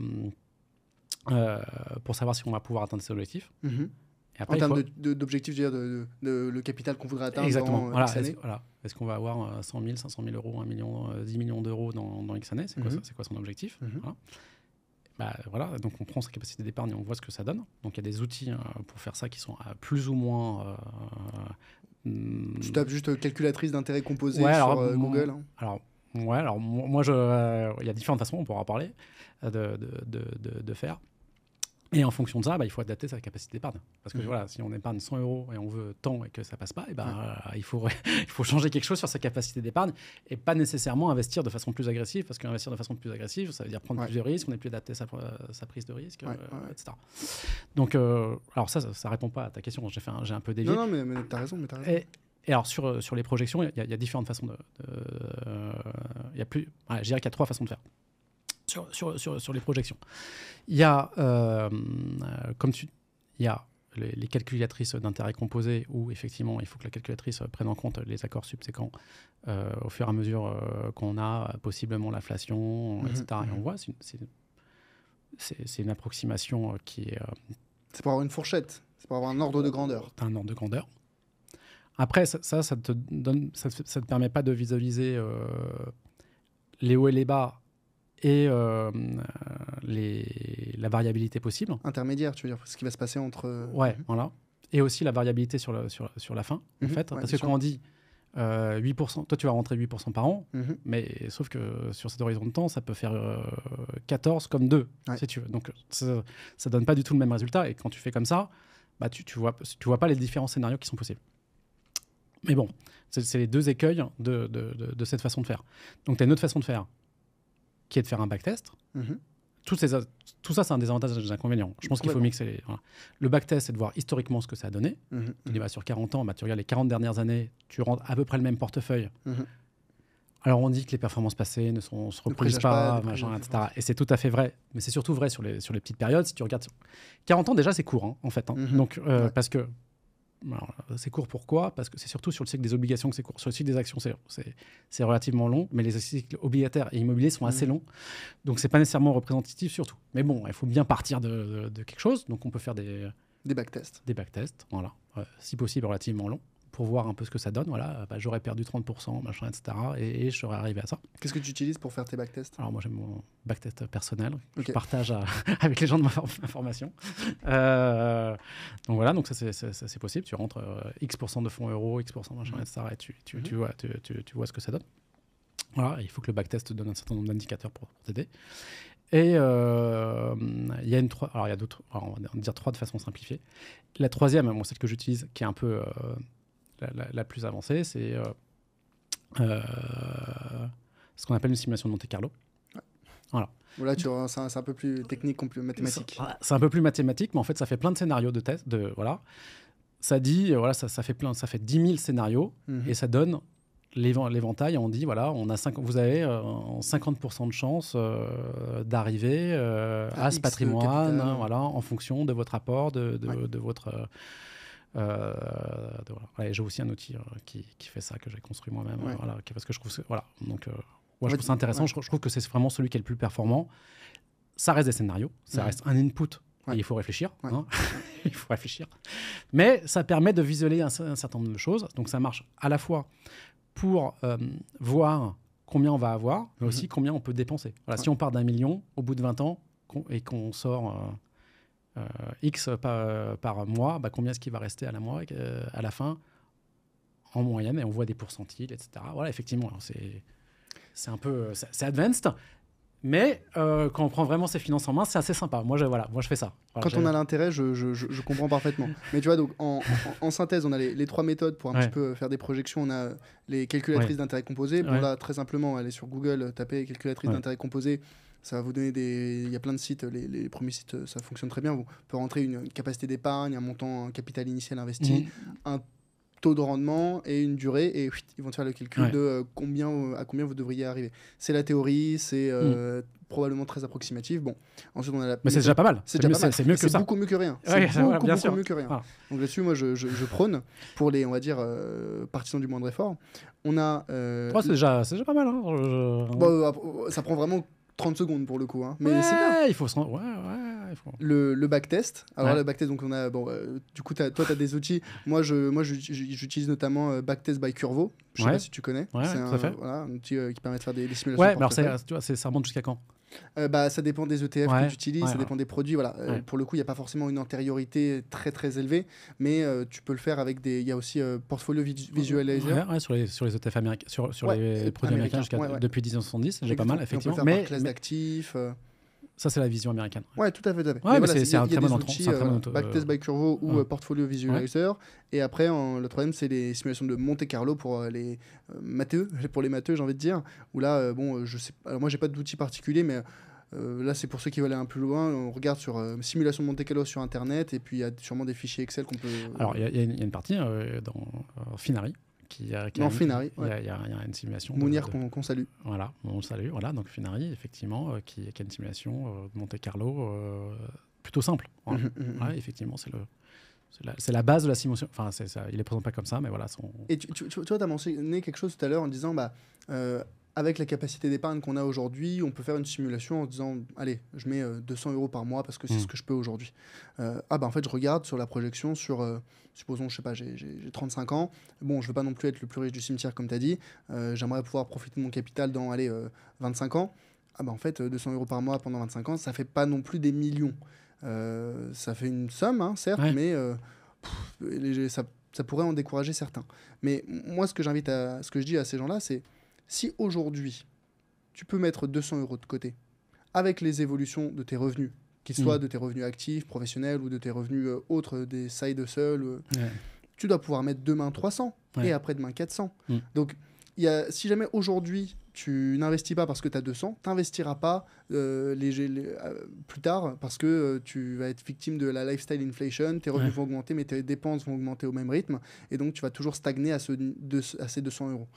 euh, pour savoir si on va pouvoir atteindre ses objectifs. Mm-hmm. Et après, en termes d'objectifs, je veux dire, de, le capital qu'on voudrait atteindre Exactement. dans euh, voilà, Est-ce qu'on va avoir 100 000, 500 000 euros, 1 million, 10 millions d'euros dans, dans, X années C'est quoi, mm-hmm. quoi, son objectif mm-hmm. Bah, voilà, donc on prend sa capacité d'épargne et on voit ce que ça donne. Donc il y a des outils euh, pour faire ça qui sont euh, plus ou moins euh, mm, tu tapes juste calculatrice d'intérêt composé sur mm, Google. Hein. Alors, ouais, alors moi, il y a différentes façons, on pourra en parler, de faire. Et en fonction de ça, bah, il faut adapter sa capacité d'épargne. Parce que mm. voilà, si on épargne 100 euros et on veut tant et que ça passe pas, et eh ben, mm. euh, il, faut, il faut changer quelque chose sur sa capacité d'épargne et pas nécessairement investir de façon plus agressive. Parce qu'investir de façon plus agressive, ça veut dire prendre plus de risques, on est plus adapté à sa, euh, prise de risque, euh, etc. Donc, alors ça, ça, ne répond pas à ta question. J'ai fait, j'ai un peu dévié. Non, mais, tu as raison, mais raison. Et, alors sur, sur les projections, il y, a différentes façons de. Il y a plus, je dirais qu'il y a trois façons de faire sur, sur, sur, les projections. Il y a, euh, euh, comme tu, il y a les, calculatrices d'intérêt composé où effectivement il faut que la calculatrice prenne en compte les accords subséquents euh, au fur et à mesure qu'on a possiblement l'inflation, mhm. etc. Et on mhm. voit, c'est une approximation qui est. C'est pour avoir une fourchette, c'est pour avoir un ordre de grandeur. Un ordre de grandeur. Après, ça, ça, te donne, ça, ça, te permet pas de visualiser les hauts et les bas et euh, euh, les, la variabilité possible. Intermédiaire, tu veux dire, ce qui va se passer entre. Euh, ouais, mhm. voilà. Et aussi la variabilité sur, sur, sur la fin, en mhm. fait. parce que quand on dit 8%, toi tu vas rentrer 8% par an, mhm. mais sauf que sur cet horizon de temps, ça peut faire 14 comme 2, si tu veux. Donc ça, ne donne pas du tout le même résultat. Et quand tu fais comme ça, bah, tu, tu, vois, tu vois pas les différents scénarios qui sont possibles. Mais bon, c'est les deux écueils de, de, de, de cette façon de faire. Donc tu as une autre façon de faire qui est de faire un backtest. Mhm. Tout, ces, tout ça, c'est un désavantage et des inconvénients. Je pense qu'il faut mixer. Voilà. Le backtest, c'est de voir historiquement ce que ça a donné. Mhm, mhm. Bah, sur 40 ans, bah, tu regardes les 40 dernières années, tu rentres à peu près le même portefeuille. Alors on dit que les performances passées ne sont, se reproduisent pas, etc. Et c'est tout à fait vrai. Mais c'est surtout vrai sur les, sur les petites périodes. Si tu regardes 40 ans, déjà, c'est court, hein, en fait. Hein. Donc, euh, parce que euh, c'est court pourquoi Parce que c'est surtout sur le cycle des obligations que c'est court. Sur le cycle des actions, c'est relativement long, mais les cycles obligataires et immobiliers sont assez mmh. longs. Donc, ce n'est pas nécessairement représentatif, surtout. Mais bon, il faut bien partir de, quelque chose. Donc, on peut faire des. Des backtests. Des backtests, voilà. si possible, relativement longs pour voir un peu ce que ça donne. Voilà, euh, bah, j'aurais perdu 30%, etc. Et, et je serais arrivé à ça. Qu'est-ce que tu utilises pour faire tes backtests Alors, moi, j'ai mon backtest personnel je partage euh, avec les gens de ma, formation. Euh, donc voilà, donc ça, c'est possible. Tu rentres X% de fonds euros, X% machin, mmh. etc. Et tu, tu, mmh. vois, tu, tu, vois ce que ça donne. Voilà, il faut que le backtest donne un certain nombre d'indicateurs pour, t'aider. Et il y a une trois, alors il y a d'autres, on va dire trois de façon simplifiée. La troisième, bon, celle que j'utilise, qui est un peu la, plus avancée, c'est euh, euh, ce qu'on appelle une simulation de Monte Carlo. Voilà. c'est un peu plus technique, plus mathématique. C'est un peu plus mathématique, mais en fait, ça fait plein de scénarios de test. De, voilà. Ça dit, euh, voilà, ça, fait plein, ça fait 10 000 scénarios mhm. et ça donne l'éventail. On dit, voilà, on a vous avez 50% de chance d'arriver ah, à, ce patrimoine, voilà, en fonction de votre apport, de votre euh, j'ai aussi un outil euh, qui, fait ça, que j'ai construit moi-même. parce que je trouve, voilà, donc, moi euh, je trouve ça intéressant. Je, trouve que c'est vraiment celui qui est le plus performant. Ça reste des scénarios, ça reste un input. il faut réfléchir. Hein. il faut réfléchir. Mais ça permet de visualiser un, certain nombre de choses. Donc ça marche à la fois pour voir combien on va avoir, mais mhm. aussi combien on peut dépenser. Voilà, Si on part d'un million, au bout de 20 ans, et qu'on sort euh, X par, mois, bah, combien est-ce qu'il va rester à la, mois, euh, à la fin en moyenne et on voit des pourcentiles, etc. Voilà, effectivement, c'est un peu euh, c'est advanced, mais quand on prend vraiment ses finances en main, c'est assez sympa. Moi, je, voilà, moi, je fais ça. quand on a l'intérêt, je, comprends parfaitement. Mais tu vois, donc en, synthèse, on a les, trois méthodes pour un petit peu faire des projections. On a les calculatrices d'intérêt composé. Bon, là, très simplement, aller sur Google, taper calculatrice d'intérêt composé ça va vous donner des. Il y a plein de sites, les, les premiers sites, euh, ça fonctionne très bien. Vous pouvez rentrer une capacité d'épargne, un montant, un capital initial investi, un taux de rendement et une durée et ils vont te faire le calcul de euh, combien euh, à combien vous devriez arriver. C'est la théorie, c'est hmm. probablement très approximatif. Bon, ensuite on a la. Mais c'est déjà pas mal. C'est déjà mieux, C'est mieux que ça. beaucoup mieux que rien. C'est beaucoup, mieux que rien. Ah. Donc là-dessus, moi, je, je, prône pour les, on va dire, partisans du moindre effort. On a. Oh, c'est déjà, déjà, pas mal. Hein. ça prend vraiment 30 secondes pour le coup. Hein. Mais c'est bien. Il faut se rendre. Ouais, ouais, faut... Le, le backtest. Alors, le backtest, donc on a. Bon, euh, du coup, toi, tu as des outils. Moi, je, moi j'utilise notamment euh, Backtest by Curvo. Je sais pas si tu connais. c'est un, voilà, un, outil euh, qui permet de faire des, des simulations. Ouais, mais alors, ça, tu vois, ça remonte jusqu'à quand euh, bah, ça dépend des ETF que tu utilises, ça dépend des produits. Voilà. Euh, pour le coup, il n'y a pas forcément une antériorité très très élevée, mais euh, tu peux le faire avec des. Il y a aussi portfolio visualizer. sur, les, sur les ETF américains, sur, sur les produits américains, depuis 1970, j'ai pas mal, effectivement. On peut faire mais, classe d'actifs. Ça, c'est la vision américaine. Ouais, tout à fait. mais c'est un, très bon euh, Backtest by Curvo ou euh, Portfolio Visualizer. Et après, le troisième, c'est les simulations de Monte Carlo pour euh, les matheux, pour les matheux, j'ai envie de dire. Ou là, bon, je sais. moi, j'ai pas d'outils particuliers, mais là, c'est pour ceux qui veulent aller un peu loin. On regarde sur simulation de Monte Carlo sur Internet, et puis il y a sûrement des fichiers Excel qu'on peut. Alors, il y, a une partie dans Finari qui, euh, a, qui a une, il, une simulation. Mounir qu'on salue. Voilà, on salue. Voilà, donc Finari, effectivement, euh, qui, qui, a une simulation de euh, Monte Carlo plutôt simple. Mmh, mmh, mmh. effectivement, c'est le, c'est la, la, base de la simulation. Enfin, ça, il est présenté pas comme ça, mais voilà. Son... Et tu, tu, tu vois, as mentionné quelque chose tout à l'heure en disant, bah, avec la capacité d'épargne qu'on a aujourd'hui, on peut faire une simulation en disant, allez, je mets 200 euros par mois parce que c'est ce que je peux aujourd'hui. ah, bah en fait, je regarde sur la projection sur supposons, je sais pas, j'ai 35 ans, bon, je veux pas non plus être le plus riche du cimetière, comme tu as dit, euh, j'aimerais pouvoir profiter de mon capital dans, allez, 25 euh, ans. Ah bah en fait, 200 euh, euros par mois pendant 25 ans, ça fait pas non plus des millions. ça fait une somme, hein, certes, mais ça, ça, pourrait en décourager certains. Mais moi, ce que j'invite à, ce que je dis à ces gens-là, c'est si aujourd'hui, tu peux mettre 200 euros de côté, avec les évolutions de tes revenus, qu'il soit mm. de tes revenus actifs, professionnels ou de tes revenus euh, autres, euh, des side hustle. Euh, tu dois pouvoir mettre demain 300 et après-demain 400. Mm. Donc, y a, si jamais aujourd'hui tu n'investis pas parce que tu as 200, tu n'investiras pas plus tard parce que tu vas être victime de la lifestyle inflation, tes revenus vont augmenter mais tes dépenses vont augmenter au même rythme et donc tu vas toujours stagner à, de, à ces 200 euros.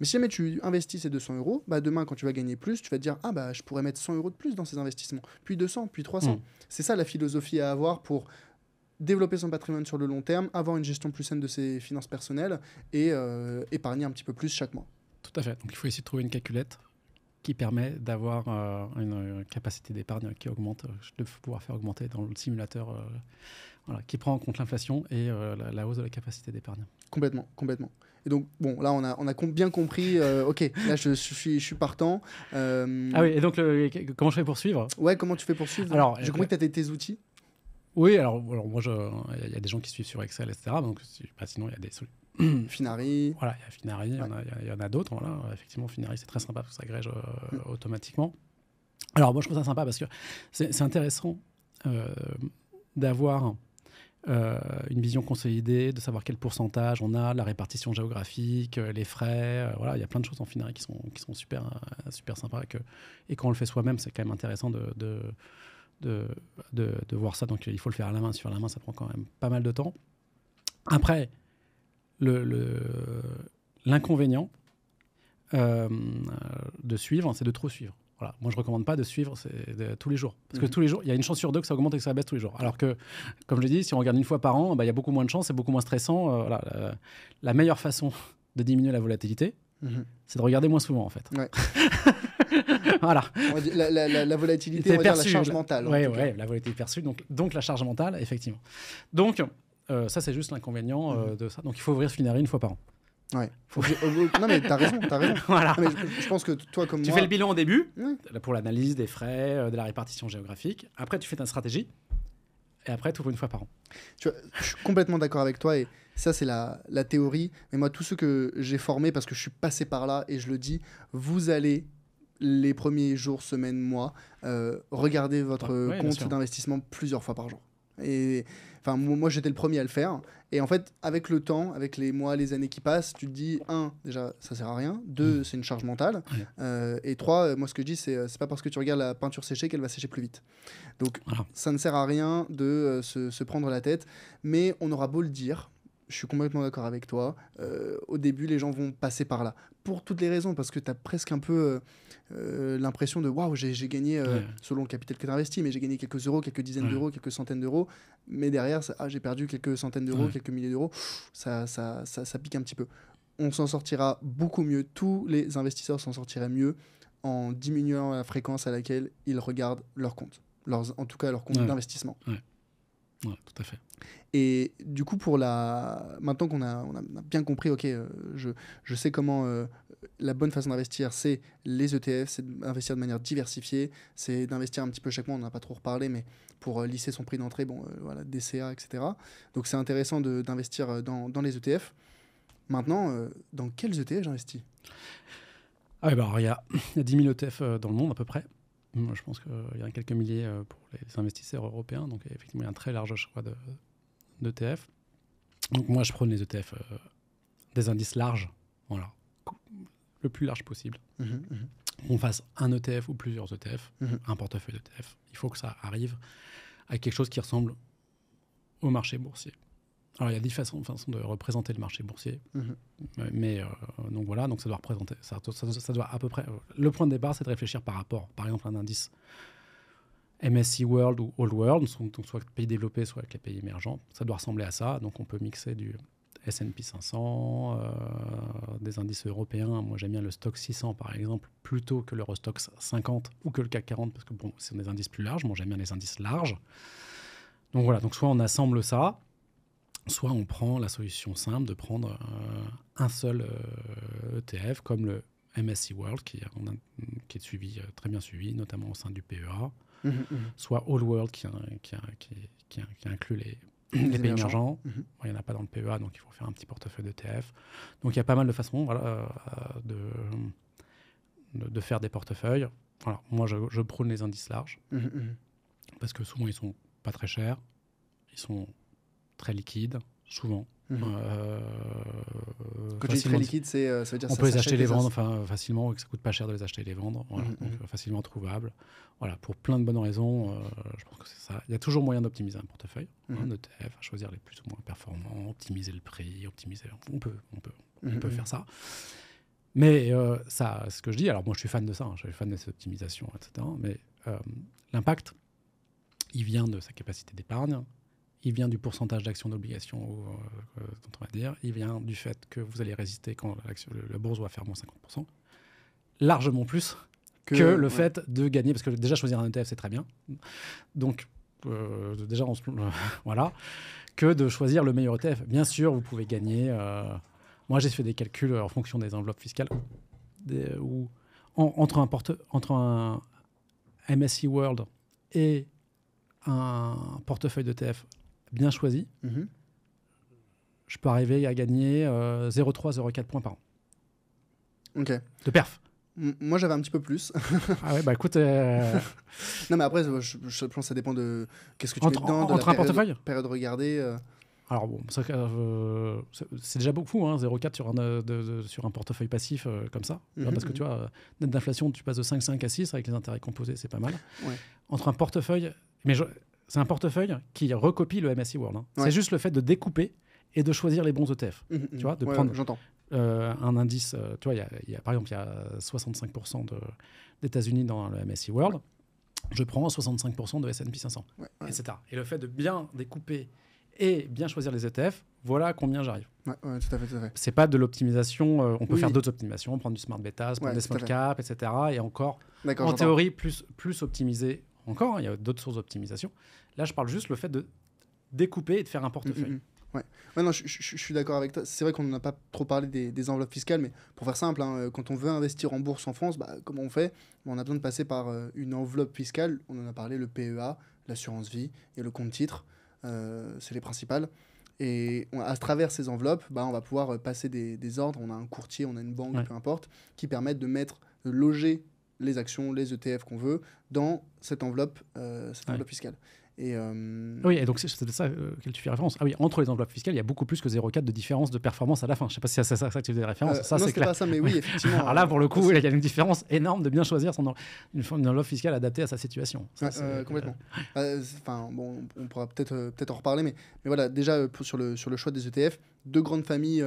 Mais si jamais tu investis ces 200 euros, bah demain, quand tu vas gagner plus, tu vas te dire Ah, bah, je pourrais mettre 100 euros de plus dans ces investissements, puis 200, puis 300. Mm. C'est ça la philosophie à avoir pour développer son patrimoine sur le long terme, avoir une gestion plus saine de ses finances personnelles et euh, épargner un petit peu plus chaque mois. Tout à fait. Donc, il faut essayer de trouver une calculette qui permet d'avoir euh, une euh, capacité d'épargne qui augmente, euh, de pouvoir faire augmenter dans le simulateur, voilà, qui prend en compte l'inflation et la, hausse de la capacité d'épargne. Complètement, complètement. Et donc, bon, là, on a, on a bien compris. ok, là, je, suis, je suis partant. Ah oui, et donc, comment je fais pour suivre Ouais, comment tu fais pour suivre Alors, j'ai compris que tu as tes outils. Oui, alors, alors moi, il y, a des gens qui suivent sur Excel, etc. Donc, bah, sinon, il y a des solutions Mm. Finari. Voilà, il y a il y, en a d'autres. Voilà. Effectivement, Finari, c'est très sympa parce que ça agrège euh, mm. automatiquement. Alors, moi, je trouve ça sympa parce que c'est intéressant euh, d'avoir euh, une vision consolidée, de savoir quel pourcentage on a, la répartition géographique, les frais. voilà, il y a plein de choses en Finari qui sont, qui sont super, super sympas. Et, que, et quand on le fait soi-même, c'est quand même intéressant de, de de, de, de, voir ça. Donc il faut le faire à la main. Sur la main, ça prend quand même pas mal de temps. Après, l'inconvénient le, euh, de suivre, c'est de trop suivre. Voilà. Moi, je recommande pas de suivre de, tous les jours. Parce que mhm. tous les jours, il y a une chance sur deux que ça augmente et que ça baisse tous les jours. Alors que, comme je l'ai dit, si on regarde une fois par an, bah, il y a beaucoup moins de chances, c'est beaucoup moins stressant. Euh, euh, la, meilleure façon de diminuer la volatilité, mhm. c'est de regarder moins souvent, en fait. voilà. La, volatilité, on va perçue, dire la charge mentale. Oui, la volatilité perçue, donc, donc la charge mentale, effectivement. Donc, euh, ça, c'est juste l'inconvénient euh, mhm. de ça. Donc, il faut ouvrir Finari une fois par an. Ouais. non, mais t'as raison, raison. Voilà. je, pense que toi, comme tu moi. Tu fais le bilan au début, pour l'analyse des frais, euh, de la répartition géographique. Après, tu fais ta stratégie. Et après, tu ouvres une fois par an. je suis complètement d'accord avec toi. Et ça, c'est la, théorie. Mais moi, tous ceux que j'ai formés, parce que je suis passé par là et je le dis, vous allez les premiers jours, semaines, mois, regarder votre compte d'investissement plusieurs fois par jour. Et Enfin, moi, j'étais le premier à le faire. Et en fait, avec le temps, avec les mois, les années qui passent, tu te dis, un, déjà, ça sert à rien. Deux, mm. c'est une charge mentale. Euh, et trois, euh, moi, ce que je dis, c'est, euh, c'est pas parce que tu regardes la peinture séchée qu'elle va sécher plus vite. Donc, ça ne sert à rien de se, se, prendre la tête. Mais on aura beau le dire, je suis complètement d'accord avec toi. Euh, au début, les gens vont passer par là. Pour toutes les raisons, parce que tu as presque un peu euh, euh, l'impression de waouh, j'ai gagné, selon le capital que tu investis, mais j'ai gagné quelques euros, quelques dizaines d'euros, quelques centaines d'euros. Mais derrière, ah, j'ai perdu quelques centaines d'euros, quelques milliers d'euros. Ça ça, ça, pique un petit peu. On s'en sortira beaucoup mieux. Tous les investisseurs s'en sortiraient mieux en diminuant la fréquence à laquelle ils regardent leur compte, en tout cas leur compte d'investissement. Ouais, tout à fait. Et du coup, pour la... maintenant qu'on a, a bien compris, ok, euh, je, je, sais comment euh, la bonne façon d'investir, c'est les ETF, c'est d'investir de manière diversifiée, c'est d'investir un petit peu chaque mois, on n'en a pas trop reparlé, mais pour euh, lisser son prix d'entrée, bon, voilà, DCA, etc. Donc c'est intéressant d'investir dans, les ETF. Maintenant, dans quels ETF j'investis ah, eh ben, Il y, y a 10 000 ETF dans le monde à peu près je pense qu'il y a quelques milliers euh, pour les investisseurs européens. Donc, effectivement, il y a un très large choix d'ETF. donc, moi, je prône les ETF euh, des indices larges, voilà, le plus large possible. Mmh, mmh. On fasse un ETF ou plusieurs ETF, mmh. un portefeuille d'ETF. Il faut que ça arrive à quelque chose qui ressemble au marché boursier. Alors, il y a dix façons, de représenter le marché boursier. Mhm. Euh, mais euh, donc voilà, donc ça doit représenter. Ça, doit à peu près. Euh, le point de départ, c'est de réfléchir par rapport, par exemple, un indice MSCI World ou Old World, donc soit les pays développés, soit avec les pays émergents. Ça doit ressembler à ça. Donc on peut mixer du S&P 500, des indices européens. Moi, j'aime bien le stock 600, par exemple, plutôt que stock 50 ou que le CAC 40, parce que bon, ce sont des indices plus larges. Moi, j'aime bien les indices larges. Donc voilà, donc soit on assemble ça, soit on prend la solution simple de prendre euh, un seul ETF euh, e comme le MSC World qui, qui est suivi, euh, très bien suivi, notamment au sein du PEA, mmh, mmh. soit All World qui, qui, inclut les, les, pays émergents. Mmh. il n'y en a pas dans le PEA, donc il faut faire un petit portefeuille d'ETF. Donc il y a pas mal de façons de, de, faire des portefeuilles. moi, je, je prône les indices larges parce que souvent, ils sont pas très chers. Ils sont très liquide, souvent. Mhm. Euh, Quand tu dis très liquide, c'est, euh, ça veut dire on peut les acheter, les vendre, enfin facilement, et que ça coûte pas cher de les acheter, et les vendre, mhm, mhm. facilement trouvable. Voilà, pour plein de bonnes raisons, euh, je pense que c'est ça. Il y a toujours moyen d'optimiser un portefeuille, un hein, ETF, choisir les plus ou moins performants, optimiser le prix, optimiser. On peut, on peut, on peut faire ça. Mais ça, ce que je dis, alors moi je suis fan de ça, hein, je suis fan de cette optimisation, etc. Mais l'impact, il vient de sa capacité d'épargne, il vient du pourcentage d'actions d'obligation euh, euh, on va dire, il vient du fait que vous allez résister quand la bourse va faire moins 50%, largement plus que, le fait de gagner, parce que déjà choisir un ETF c'est très bien, donc euh, déjà voilà, que de choisir le meilleur ETF. Bien sûr, vous pouvez gagner. moi j'ai fait des calculs en fonction des enveloppes fiscales, entre, un porte, World et un portefeuille d'ETF bien choisi, mhm. je peux arriver à gagner 0,3, euh, 0,4 points par an. Ok. De perf. moi, j'avais un petit peu plus. ah ouais, bah écoute. Euh, non, mais après, je, pense que ça dépend de. Qu'est-ce que tu entre, mets dedans Entre un portefeuille Période regardée. regarder euh. Alors bon, ça c'est déjà beaucoup, hein, 0,4 sur, un, sur un portefeuille passif comme ça. parce que mhm. tu vois, net d'inflation, tu passes de 5,5 à 6 avec les intérêts composés, c'est pas mal. Entre un portefeuille, mais je, c'est un portefeuille qui recopie le MSI World. Hein. C'est juste le fait de découper et de choisir les bons ETF. Mmh, mmh, mmh. euh, euh, tu vois, de prendre un indice. tu vois, y a, par exemple, il y a 65% d'États-Unis dans le MSI World. Je prends 65% de S&P 500, etc. Et le fait de bien découper et bien choisir les ETF, voilà à combien j'arrive. C'est pas de l'optimisation, euh, on peut faire d'autres optimisations, prendre du smart beta, prendre des small cap, etc. Et encore, en théorie, plus, plus optimiser encore, hein, il y a d'autres sources d'optimisation. Là, je parle juste le fait de découper et de faire un mm, mm, portefeuille. Mm. Ouais. ouais. non, je, suis d'accord avec toi. C'est vrai qu'on n'a pas trop parlé des, enveloppes fiscales, mais pour faire simple, hein, euh, quand on veut investir en bourse en France, bah, comment on fait bah, On a besoin de passer par euh, une enveloppe fiscale. On en a parlé, le PEA, l'assurance vie et le compte titre. Euh, c'est les principales. Et à travers ces enveloppes, bah, on va pouvoir passer des, ordres. On a un courtier, on a une banque, peu importe, qui permettent de mettre, de loger les actions, les ETF qu'on veut dans cette enveloppe, euh, cette enveloppe fiscale. Et euh, Oui, et donc c'est ça euh, auquel tu fais référence. Ah oui, entre les enveloppes fiscales, il y a beaucoup plus que 0,4 de différence de performance à la fin. Je ne sais pas si c'est ça, ça, que tu faisais référence. ça, non, c'est pas ça, mais oui, effectivement. Alors là, pour le coup, il y a une différence énorme de bien choisir son, une, enveloppe fiscale adaptée à sa situation. Ça, complètement. Enfin, bon, on pourra peut-être peut en reparler, mais, mais voilà, déjà sur, le, sur le choix des ETF, deux grandes familles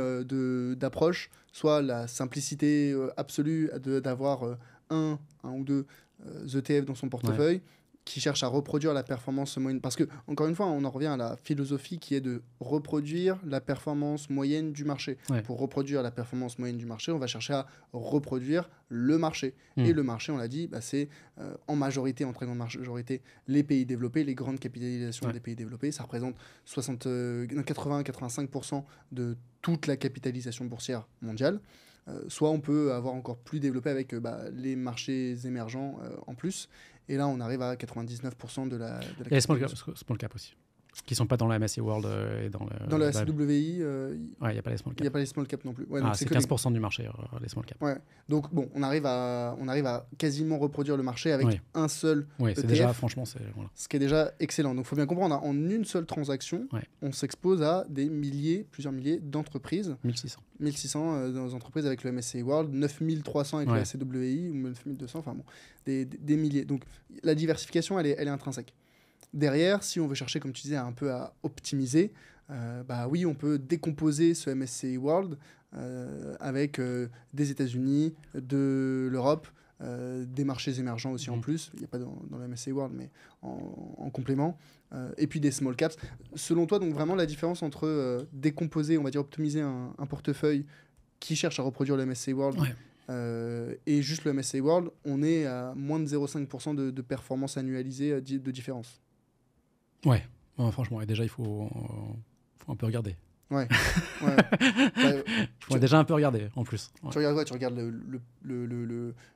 d'approches, soit la simplicité absolue d'avoir un, ou deux ETF euh, e dans son portefeuille. qui cherche à reproduire la performance moyenne. Parce que, encore une fois, on en revient à la philosophie qui est de reproduire la performance moyenne du marché. Pour reproduire la performance moyenne du marché, on va chercher à reproduire le marché. Hmm. Et le marché, on l'a dit, bah, c'est euh, en majorité, en très grande majorité, les pays développés, les grandes capitalisations des pays développés. Ça représente 80-85% euh, de toute la capitalisation boursière mondiale. Euh, soit on peut avoir encore plus développé avec euh, bah, les marchés émergents euh, en plus. Et là, on arrive à 99% de la. De Et c'est pas le cas aussi qui sont pas dans la MSI World euh, et dans le. Dans la SWI euh, ouais, il n'y a pas les small cap. Il n'y a pas les small cap non plus. ah, c'est 15% du marché, euh, les small cap. Ouais. Donc, bon, on arrive, à, on arrive à quasiment reproduire le marché avec un seul. Oui, c'est déjà, e franchement, c'est. Ce qui est déjà excellent. Donc, il faut bien comprendre, hein, en une seule transaction, on s'expose à des milliers, plusieurs milliers d'entreprises. 1600. 1600 dans entreprises avec le MSCI World, 9300 avec le SWI ou 9200, enfin bon, des, des, des milliers. Donc, la diversification, elle est, elle est intrinsèque. Derrière, si on veut chercher, comme tu disais, un peu à optimiser, euh, bah oui, on peut décomposer ce MSCI e World euh, avec euh, des États-Unis, de l'Europe, des marchés émergents aussi en mhm. plus. Il n'y a pas dans, le MSCI e World, mais en, complément. et puis des small caps. Selon toi, donc vraiment la différence entre décomposer, on va dire optimiser un, portefeuille qui cherche à reproduire le MSCI e World et juste le MSCI World, on est à moins de 0,5% de, de, performance annualisée de différence. Ouais, franchement, et déjà, il faut, euh, faut un peu regarder. Ouais. ouais. déjà un peu regarder en plus. Tu regardes, quoi tu regardes le,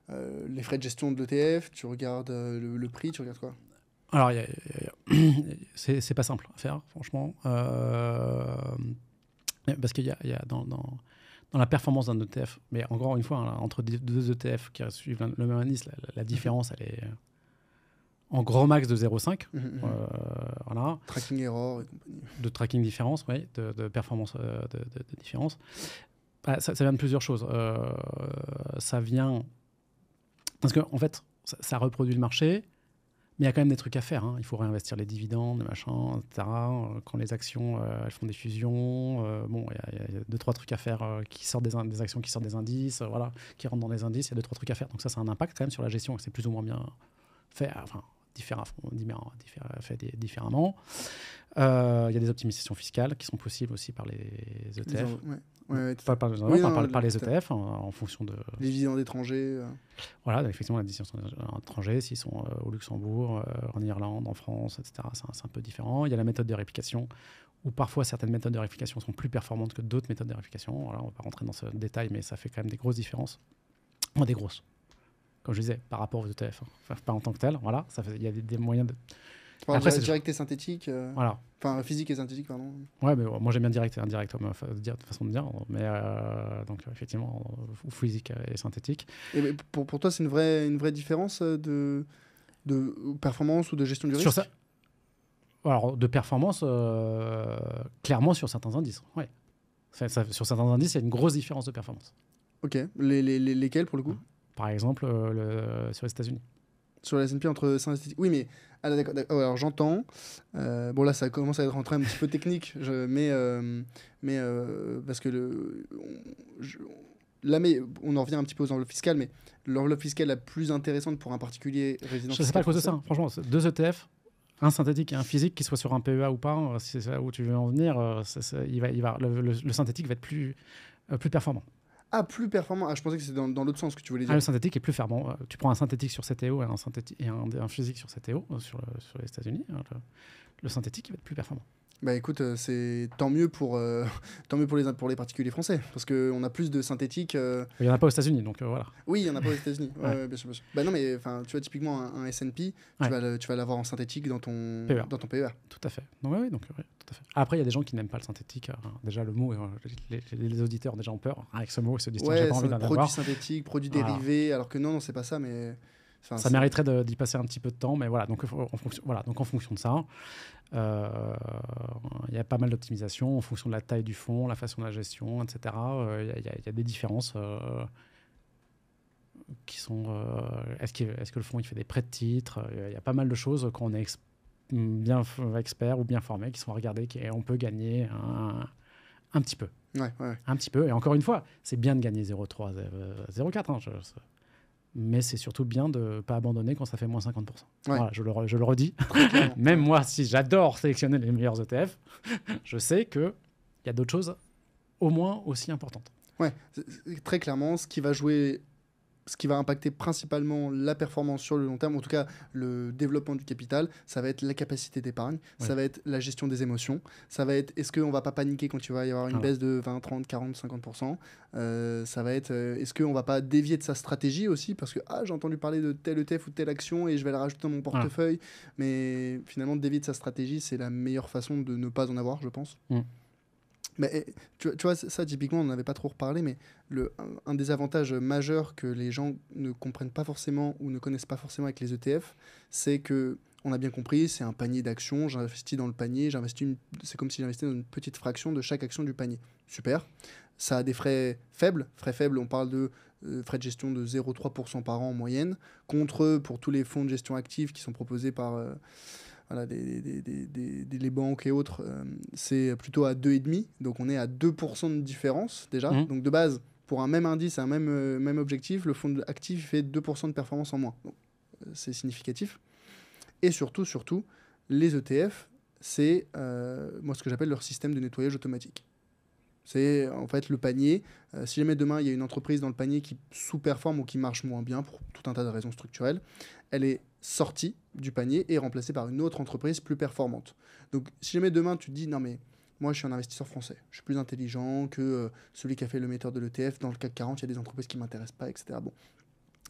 euh, les frais de gestion de l'ETF, tu regardes euh, le, prix, tu regardes quoi Alors, c'est pas simple à faire, franchement. parce qu'il y a, dans, la performance d'un ETF, mais encore une fois, hein, entre deux ETF e qui suivent le même indice, la différence, elle est en grand max de 0,5. Mmh, mmh. euh, voilà. Tracking error De tracking différence, oui, de, performance euh, de, différence. Ah, ça, vient de plusieurs choses. Euh, ça vient. Parce qu'en en fait, ça, reproduit le marché, mais il y a quand même des trucs à faire. Hein. Il faut réinvestir les dividendes, les machins, etc. Quand les actions elles font des fusions, bon, il y, a deux, trois trucs à faire qui sortent des, des, actions qui sortent des indices, voilà, qui rentrent dans les indices. Il y a deux, trois trucs à faire. Donc ça, ça a un impact quand même sur la gestion. C'est plus ou moins bien fait. Enfin, différemment. différemment. Euh, il y a des optimisations fiscales qui sont possibles aussi par les ETF. E par, les ETF en, fonction de. Les dividendes étrangers. Euh. Voilà, effectivement, les dividendes étrangers, s'ils sont euh, au Luxembourg, en Irlande, en France, etc., c'est un, peu différent. Il y a la méthode de réplication où parfois certaines méthodes de réplication sont plus performantes que d'autres méthodes de réplication. on ne va pas rentrer dans ce détail, mais ça fait quand même des grosses différences. des grosses comme je disais, par rapport aux ETF. Hein. Enfin, pas en tant que tel, voilà, il y a des, moyens de. Après, c'est direct et synthétique. Euh, voilà. Enfin, physique et synthétique, pardon. Ouais, mais moi j'aime bien direct et indirect, toute façon de dire. Mais euh, donc, effectivement, euh, physique et synthétique. Et pour, pour, toi, c'est une vraie, une vraie différence de, de performance ou de gestion du risque Sur ça. Alors, de performance, clairement sur certains indices. Ouais. sur certains indices, il y a une grosse différence de performance. Ok. les, les, lesquels, pour le coup par exemple euh, le, sur les États-Unis. Sur la S&P entre synthétique, Oui, mais ah, oh, alors j'entends. Euh, bon là, ça commence à être rentré un petit peu technique, je, mais euh, mais parce que le, là, mais on en revient un petit peu aux enveloppes fiscales, mais l'enveloppe fiscale la plus intéressante pour un particulier résident. Je sais pas à cause de ça. Hein, franchement, deux ETF, un synthétique et un physique, qui soit sur un PEA ou pas, hein, si c'est ça où tu veux en venir, il va, il va, le, le synthétique va être plus plus performant ah, plus performant. Ah, je pensais que c'était dans, l'autre sens que tu voulais ah, dire. le synthétique est plus performant. Euh, tu prends un synthétique sur CTO et un, synthétique, et un, physique sur CTO, euh, sur, euh, sur les États-Unis, hein, le, synthétique va être plus performant. Bah, écoute, euh, c'est tant mieux pour euh, tant mieux pour les pour les particuliers français parce que on a plus de synthétiques. Euh, il y en a pas aux États-Unis donc voilà. Oui, il y en a pas aux États-Unis. bien sûr, Bah non mais enfin tu vois typiquement un, S&P, tu vas l'avoir en synthétique dans ton PER. dans ton e Tout à fait. oui donc tout à fait. Après il y a des gens qui n'aiment pas le synthétique. Déjà le mot les, auditeurs déjà ont peur hein, avec ce mot, se Produit synthétique, produit dérivé alors que non, non c'est pas ça mais ça mériterait d'y passer un petit peu de temps, mais voilà. Donc, en fonction, voilà, donc en fonction de ça, euh, il y a pas mal d'optimisation en fonction de la taille du fonds, la façon de la gestion, etc. Euh, il y, a des différences euh, qui sont. Est-ce est que le fonds il fait des prêts de titres Il y a pas mal de choses quand on est bien expert ou bien formé qui sont regardés et on peut gagner un, un petit peu. Un petit peu. Et encore une fois, c'est bien de gagner 0,3, 0,4. Hein, mais c'est surtout bien de ne pas abandonner quand ça fait moins 50%. je, le, je, le, redis. Même moi, si j'adore sélectionner les meilleurs ETF, je sais qu'il y a d'autres choses au moins aussi importantes. Ouais, très clairement, ce qui va jouer ce qui va impacter principalement la performance sur le long terme, en tout cas le développement du capital, ça va être la capacité d'épargne, ça va être la gestion des émotions, ça va être est-ce qu'on ne va pas paniquer quand il va y avoir une ah baisse de 20, 30, 40, 50%, ça va être euh, est-ce qu'on ne va pas dévier de sa stratégie aussi, parce que ah, j'ai entendu parler de tel ETF ou telle action et je vais la rajouter dans mon ah. portefeuille, mais finalement dévier de sa stratégie, c'est la meilleure façon de ne pas en avoir, je pense. Mm. Mais eh, tu, tu vois, ça, typiquement, on avait pas trop reparlé, mais le, un, des avantages majeurs que les gens ne comprennent pas forcément ou ne connaissent pas forcément avec les ETF, c'est que on a bien compris, c'est un panier d'actions, j'investis dans le panier, j'investis c'est comme si j'investissais dans une petite fraction de chaque action du panier. Super. Ça a des frais faibles, frais faibles, on parle de euh, frais de gestion de 0,3% par an en moyenne, contre pour tous les fonds de gestion actifs qui sont proposés par, euh, voilà, des, des, des, des, les banques et autres, euh, c'est plutôt à 2,5. Donc on est à 2% de différence déjà. Mmh. Donc de base, pour un même indice, un même, euh, même objectif, le fonds actif fait 2% de performance en moins. Donc euh, c'est significatif. Et surtout, surtout, les ETF, c'est moi ce que j'appelle leur système de nettoyage automatique. C'est en fait le panier. si jamais demain il y a une entreprise dans le panier qui sous-performe ou qui marche moins bien pour tout un tas de raisons structurelles, elle est sortie du panier et remplacé par une autre entreprise plus performante. Donc si jamais demain tu te dis non mais moi je suis un investisseur français, je suis plus intelligent que euh, celui qui a fait le metteur de l'ETF, dans le CAC 40 il y a des entreprises qui ne m'intéressent pas, etc. Bon,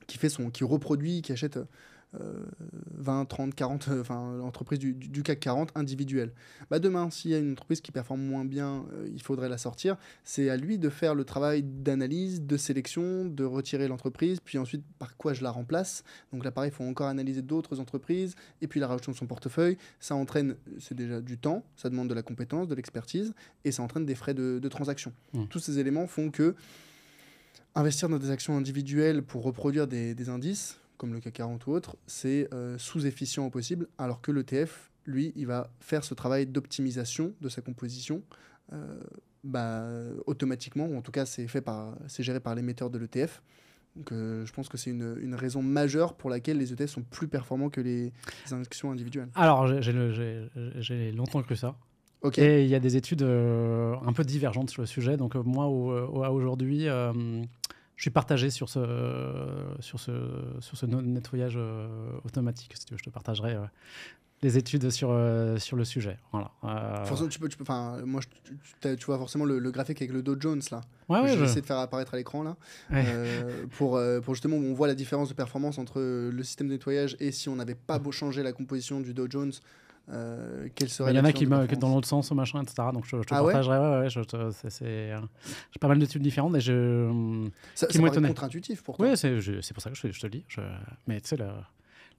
qui fait son, qui reproduit, qui achète euh, 20, 30, 40, enfin l'entreprise du, du, CAC 40 individuelle. Bah demain, s'il y a une entreprise qui performe moins bien, euh, il faudrait la sortir. C'est à lui de faire le travail d'analyse, de sélection, de retirer l'entreprise, puis ensuite par quoi je la remplace. Donc là, pareil, il faut encore analyser d'autres entreprises, et puis la rajouter dans son portefeuille. Ça entraîne, c'est déjà du temps, ça demande de la compétence, de l'expertise, et ça entraîne des frais de, de transaction. Mmh. Tous ces éléments font que investir dans des actions individuelles pour reproduire des indices, comme le CAC 40 ou autre, c'est euh, sous-efficient au possible, alors que l'ETF, lui, il va faire ce travail d'optimisation de sa composition euh, bah, automatiquement, ou en tout cas c'est fait par, c'est géré par l'émetteur de l'ETF. Donc euh, je pense que c'est une, raison majeure pour laquelle les ETF sont plus performants que les injections individuelles. Alors j'ai longtemps cru ça. Ok. Et il y a des études un peu divergentes sur le sujet. Donc moi aujourd'hui, je suis partagé sur ce, sur ce, sur ce nettoyage euh, automatique. Si tu veux, je te partagerai euh, les études sur, euh, sur le sujet. tu peux, tu peux, moi, tu, vois forcément le, graphique avec le Dow Jones là. je vais essayer de faire apparaître à l'écran là. pour, pour justement, on voit la différence de performance entre le système de nettoyage et si on n'avait pas changé la composition du Dow Jones euh, serait Il y en a qui me, dans l'autre sens, machin, etc. Donc je, je te ah partagerai. Ouais, ouais, euh, j'ai pas mal d'études différentes mais je. Hum, ça, qui c'est contre-intuitif pour toi. Oui, c'est, pour ça que je, te le dis. Je, mais tu sais, la,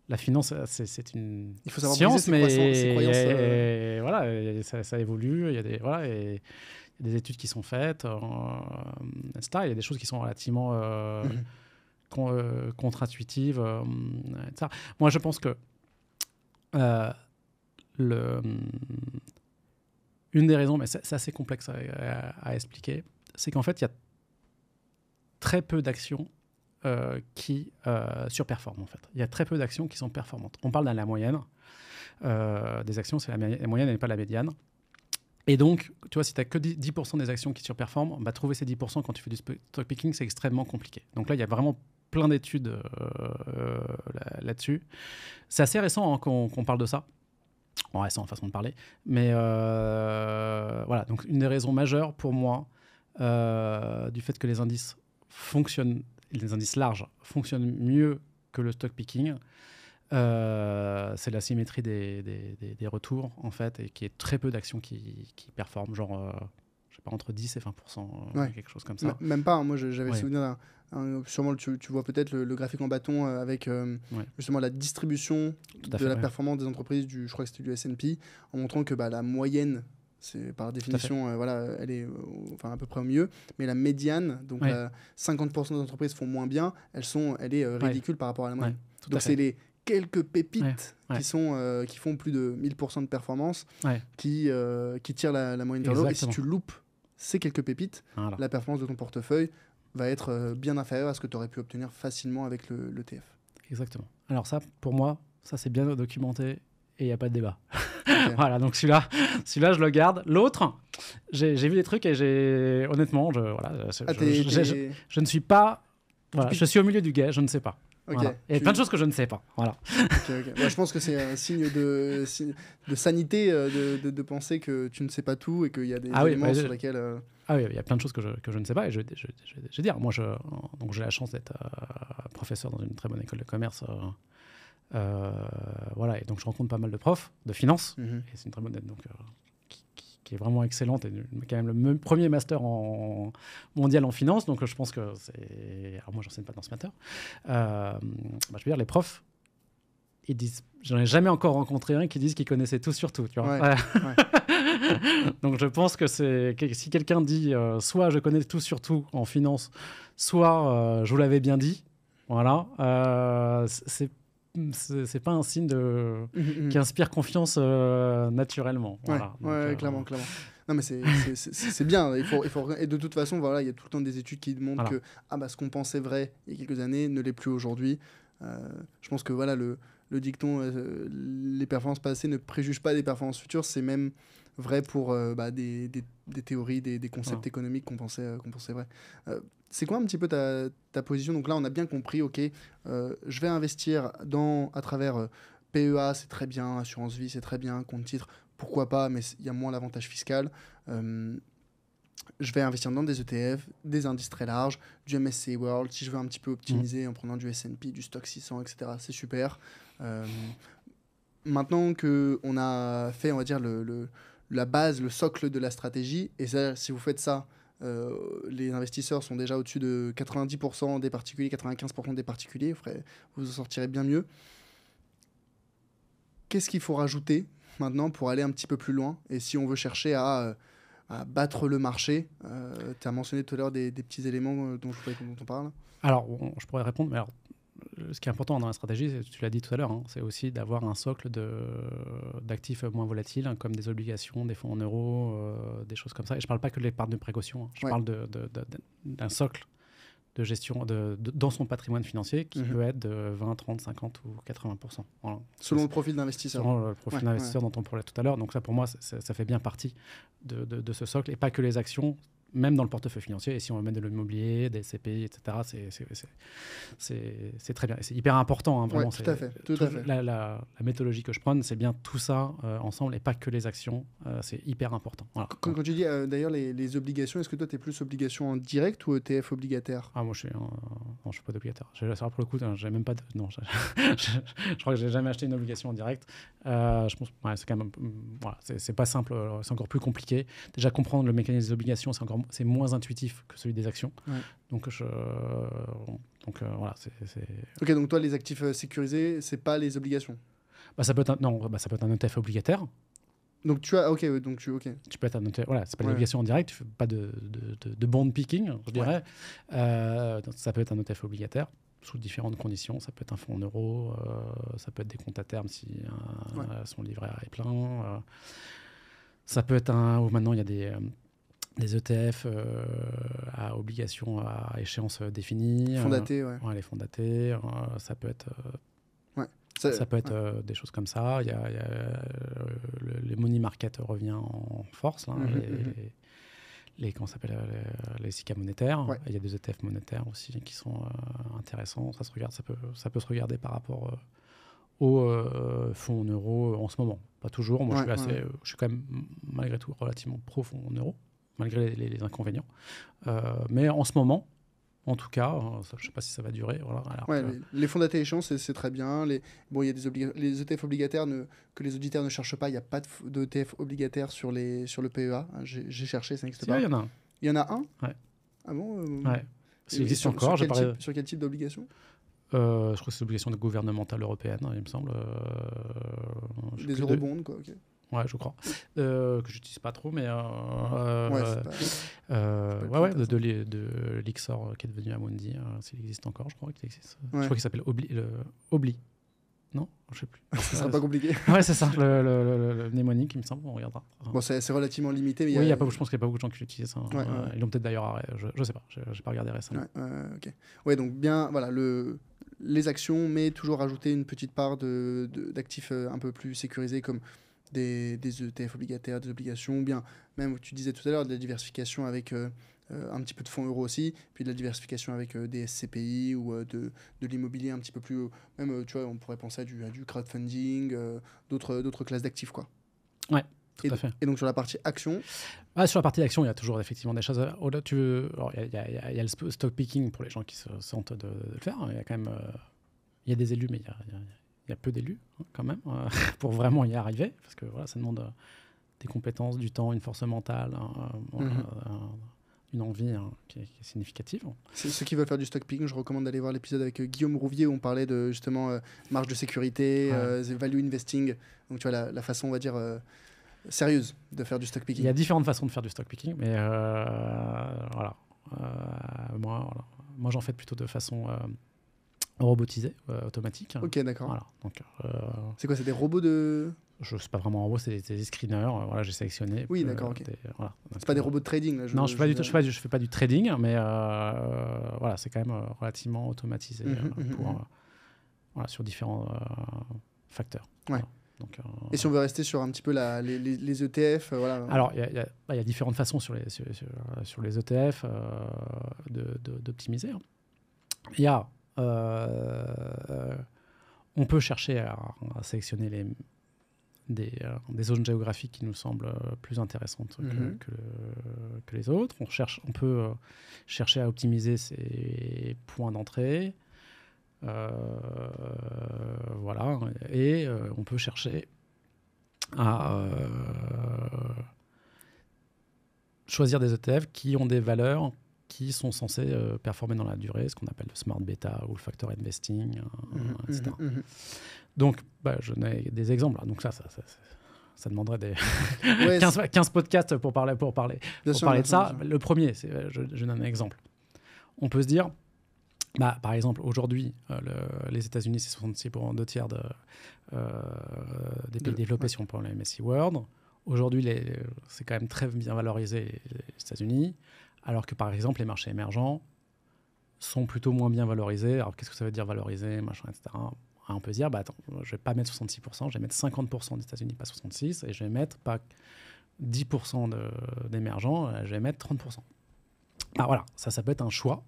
la finance, euh, c'est, une Il faut savoir science, mais ses croyances, et, euh. voilà, ça, ça, évolue. Il y a des voilà et des études qui sont faites, etc. Il y a des choses qui sont relativement mhm. contre-intuitives, etc. Moi, je pense que le, hmm, une des raisons, mais c'est assez complexe à, expliquer, c'est qu'en fait, il y a très peu d'actions euh, qui euh, surperforment, en fait. Il y a très peu d'actions qui sont performantes. On parle de la moyenne. Euh, des actions, c'est la, moyenne et pas la médiane. Et donc, tu vois, si tu n'as que 10% des actions qui surperforment, bah, trouver ces 10% quand tu fais du stock picking, c'est extrêmement compliqué. Donc là, il y a vraiment plein d'études là-dessus. c'est assez récent hein, qu'on parle de ça en c'est en façon de parler. Mais euh, voilà, donc une des raisons majeures pour moi euh, du fait que les indices fonctionnent, les indices larges fonctionnent mieux que le stock picking, euh, c'est la symétrie des, retours, en fait, et qui est très peu d'actions qui, qui performent. Genre, je sais pas, entre 10 et 20%, euh, quelque chose comme ça. même pas, hein, moi j'avais souvenir Sûrement, tu, vois peut-être le, graphique en bâton euh, avec euh, justement la distribution de la performance des entreprises, du, je crois que c'était du SP, en montrant que bah, la moyenne, c'est par définition, voilà, elle est enfin, à peu près au mieux, mais la médiane, donc 50% des entreprises font moins bien, elles sont, elle est ridicule par rapport à la moyenne. donc c'est les quelques pépites Qui, sont, qui font plus de 1000% de performance, qui, qui tirent la, moyenne vers l'eau. Et si tu loupes ces quelques pépites, la performance de ton portefeuille va être euh, bien inférieure à ce que tu aurais pu obtenir facilement avec le, TF. Exactement. Alors ça, pour moi, ça c'est bien documenté et il n'y a pas de débat. voilà, donc celui-là, celui-là, je le garde. L'autre, j'ai vu des trucs et j'ai honnêtement, je, voilà, je, ah, ne suis pas... je suis au milieu du guet, je ne sais pas. Il y a plein de choses que je ne sais pas. Voilà. Bah, je pense que c'est un signe de, de sanité euh, de, de, penser que tu ne sais pas tout et qu'il y a des ah éléments bah, sur lesquels. Euh, ah oui, il y a plein de choses que je, que je ne sais pas et je vais je, je, dire. Moi, j'ai la chance d'être euh, professeur dans une très bonne école de commerce. voilà, et donc je rencontre pas mal de profs de finance. Mhm. Et c'est une très bonne aide. Donc, qui est vraiment excellente et quand même le premier master en, mondial en finance. Donc euh, je pense que c'est. Alors moi, j'enseigne pas dans ce master. Euh, bah, je veux dire, les profs, ils disent. J'en ai jamais encore rencontré un qui dise qu'ils connaissait tout sur tout. Donc je pense que c'est si quelqu'un dit euh, soit je connais tout sur tout en finance, soit je vous l'avais bien dit. Voilà, c'est c'est pas un signe de... Mmh, mmh, mmh. qui inspire confiance euh, naturellement. Euh, clairement, clairement. Non, mais c'est bien. Il faut, et de toute façon, voilà, il y a tout le temps des études qui montrent que ah, bah, ce qu'on pensait vrai il y a quelques années ne l'est plus aujourd'hui. Euh, je pense que voilà, le, le dicton les performances passées ne préjugent pas les performances futures, c'est même vrai pour bah, des, des, théories, des, concepts économiques qu'on pensait, qu'on pensait vrai. C'est quoi un petit peu ta, position Donc là, on a bien compris, ok, euh, je vais investir dans, à travers euh, PEA, c'est très bien, assurance vie, c'est très bien, compte titre, pourquoi pas, mais il y a moins l'avantage fiscal. Euh, je vais investir dans des ETF, des indices très larges, du MSC World, si je veux un petit peu optimiser mmh. en prenant du S&P, du Stock 600, etc. C'est super. maintenant qu'on a fait, on va dire, la base, le socle de la stratégie, et si vous faites ça euh, les investisseurs sont déjà au-dessus de 90% des particuliers, 95% des particuliers. Vous en sortirez bien mieux. Qu'est-ce qu'il faut rajouter maintenant pour aller un petit peu plus loin Et si on veut chercher à euh, battre le marché euh, Tu as mentionné tout à l'heure des, petits éléments dont, on parle. Alors, je pourrais répondre, mais alors, ce qui est important dans la stratégie, tu l'as dit tout à l'heure, hein, c'est aussi d'avoir un socle d'actifs moins volatiles, hein, comme des obligations, des fonds en euros, euh, des choses comme ça. Et je ne parle pas que de l'épargne de précaution, hein. je parle d'un socle de gestion de, dans son patrimoine financier qui mhm. peut être de 20, 30, 50 ou 80 Selon le profil d'investisseur. Selon le profil d'investisseur dont on parlait tout à l'heure. Donc ça, pour moi, ça fait bien partie de, de, ce socle et pas que les actions même dans le portefeuille financier. Et si on veut mettre de l'immobilier, des CPI, etc., c'est très bien. C'est hyper important, hein, vraiment. tout à fait. Tout à fait. La, méthodologie que je prends, c'est bien tout ça euh, ensemble et pas que les actions. Euh, c'est hyper important. Quand, tu dis euh, d'ailleurs les, obligations, est-ce que toi, tu es plus obligation en direct ou ETF obligataire Ah, moi, je suis, non, je suis pas d'obligataire. Ça pour le coup, hein, j'ai même pas de. Non, je, crois que j'ai jamais acheté une obligation en direct. je pense que c'est quand même. c'est pas simple. C'est encore plus compliqué. Déjà, comprendre le mécanisme des obligations, c'est encore c'est moins intuitif que celui des actions. Donc, je, donc euh, voilà. c'est Ok, donc toi, les actifs euh, sécurisés, c'est pas les obligations bah, ça peut être un, Non, bah, ça peut être un ETF obligataire. Donc tu as, ok, donc tu, ok. Tu peux être un voilà, c'est pas une obligation en direct, tu fais pas de, de, bond picking, je dirais. Euh, ça peut être un ETF obligataire sous différentes conditions. Ça peut être un fonds en euros, ça peut être des comptes à terme si son livret est plein. ça peut être un, ou maintenant il y a des des ETF euh, à obligation à échéance euh, définie. Euh, ouais. les fondatés, ça peut être. Ça, peut être des choses comme ça. Il y a, les money market revient en force. Mhm, les, mhm. s'appelle les, SICA monétaires. Il y a des ETF monétaires aussi qui sont intéressants. Ça se regarde, ça peut, ça peut se regarder par rapport aux fonds en euros en ce moment. Pas toujours. Moi, je, suis assez, je suis quand même malgré tout relativement profond en euros malgré les, inconvénients. Euh, mais en ce moment, en tout cas, euh, je ne sais pas si ça va durer. les, fonds d'intelligence, c'est très bien. Les, bon, il y a des les ETF obligataires ne... que les auditeurs ne cherchent pas. Il n'y a pas d'ETF de e obligataire sur, les... sur le PEA. J'ai cherché, ça n'existe pas. Il y en a un. Il y en a un Ah bon euh, existe sur, encore. Sur quel, type, d'obligation Je crois que c'est l'obligation gouvernementale européenne, il me semble. Des eurobonds, quoi. Ouais, je crois. Euh, que j'utilise pas trop, mais. Euh, euh, ouais, ouais, de, l'Ixor qui est devenu Amundi, hein, s'il existe encore, je crois qu'il existe. Je crois qu'il s'appelle Obli, le, Non Je sais plus. ça sera pas compliqué. ouais, c'est ça, le, le, mnémonique, il me semble, on regardera. Bon, c'est relativement limité, mais. Oui, y a, pas, je pense qu'il n'y a pas beaucoup de gens qui l'utilisent. Hein. Ils l'ont peut-être d'ailleurs, je, je sais pas, j'ai pas regardé récemment. Ouais, Ouais, donc bien, voilà, le, les actions, mais toujours ajouter une petite part de, d'actifs un peu plus sécurisés comme des, ETF e obligataires, des obligations, ou bien même, tu disais tout à l'heure, de la diversification avec euh, euh, un petit peu de fonds euros aussi, puis de la diversification avec euh, des SCPI ou de, de l'immobilier un petit peu plus. Même, tu vois, on pourrait penser à du, du crowdfunding, d'autres d'autres classes d'actifs, quoi. Ouais. Tout à fait. et donc sur la partie action ah, Sur la partie action, il y a toujours effectivement des choses. tu il y, a, le stock picking pour les gens qui se sentent de, le faire. Hein. Il y a quand même. il y a des élus, mais il y a il y a peu d'élus hein, quand même euh, pour vraiment y arriver, parce que voilà, ça demande euh, des compétences, du temps, une force mentale, mhm. une envie hein, qui, est, significative. Ceux qui veulent faire du stock picking, je recommande d'aller voir l'épisode avec euh, Guillaume Rouvier où on parlait de justement marge de sécurité, value investing, donc tu vois la, façon, on va dire. sérieuse de faire du stock picking. Il y a différentes façons de faire du stock picking, mais voilà. moi, voilà. moi j'en fais plutôt de façon robotisé euh, automatique Ok, d'accord. Euh, c'est quoi C'est des robots de je sais pas vraiment en gros, c'est des, screeners. Euh, voilà, j'ai sélectionné. Oui, d'accord. c'est pas des robots de trading. je, non, je, fais pas du, je, fais pas du trading, mais voilà, c'est quand même relativement automatisé mhm, mhm, pour, mhm. sur différents facteurs. Ouais. Donc, Et si on veut rester sur un petit peu les, ETF e voilà. Alors, bah, il y, a différentes façons sur les, sur, les ETF d'optimiser. De, hein. il y a euh, on peut chercher à, sélectionner euh, des, zones géographiques qui nous semblent euh, plus intéressantes mhm. que, les autres. On, cherche, on peut chercher à optimiser ces points d'entrée. voilà. Et on peut chercher à choisir des ETF qui ont des valeurs qui sont censés euh, performer dans la durée, ce qu'on appelle le smart beta ou le factor investing, euh, mhm, etc. Mhm, mhm. Donc, bah, je n'ai des exemples. Hein. Donc ça, ça, demanderait des 15, podcasts pour parler, pour parler, pour parler de ça. Le premier, c'est, euh, je, donne un exemple. On peut se dire, bah, par exemple, aujourd'hui, les États-Unis, c'est 66 pour deux tiers de, des pays développés si on prend le MSI World. Aujourd'hui, c'est quand même très bien valorisé les États-Unis. Alors que par exemple, les marchés émergents sont plutôt moins bien valorisés. Alors qu'est-ce que ça veut dire valoriser, machin, etc. Hein, on peut dire, bah attends, je vais pas mettre 66%, je vais mettre 50% des États-Unis, pas 66, et je vais mettre pas 10% d'émergents, euh, je vais mettre 30%. Ah voilà, ça, ça peut être un choix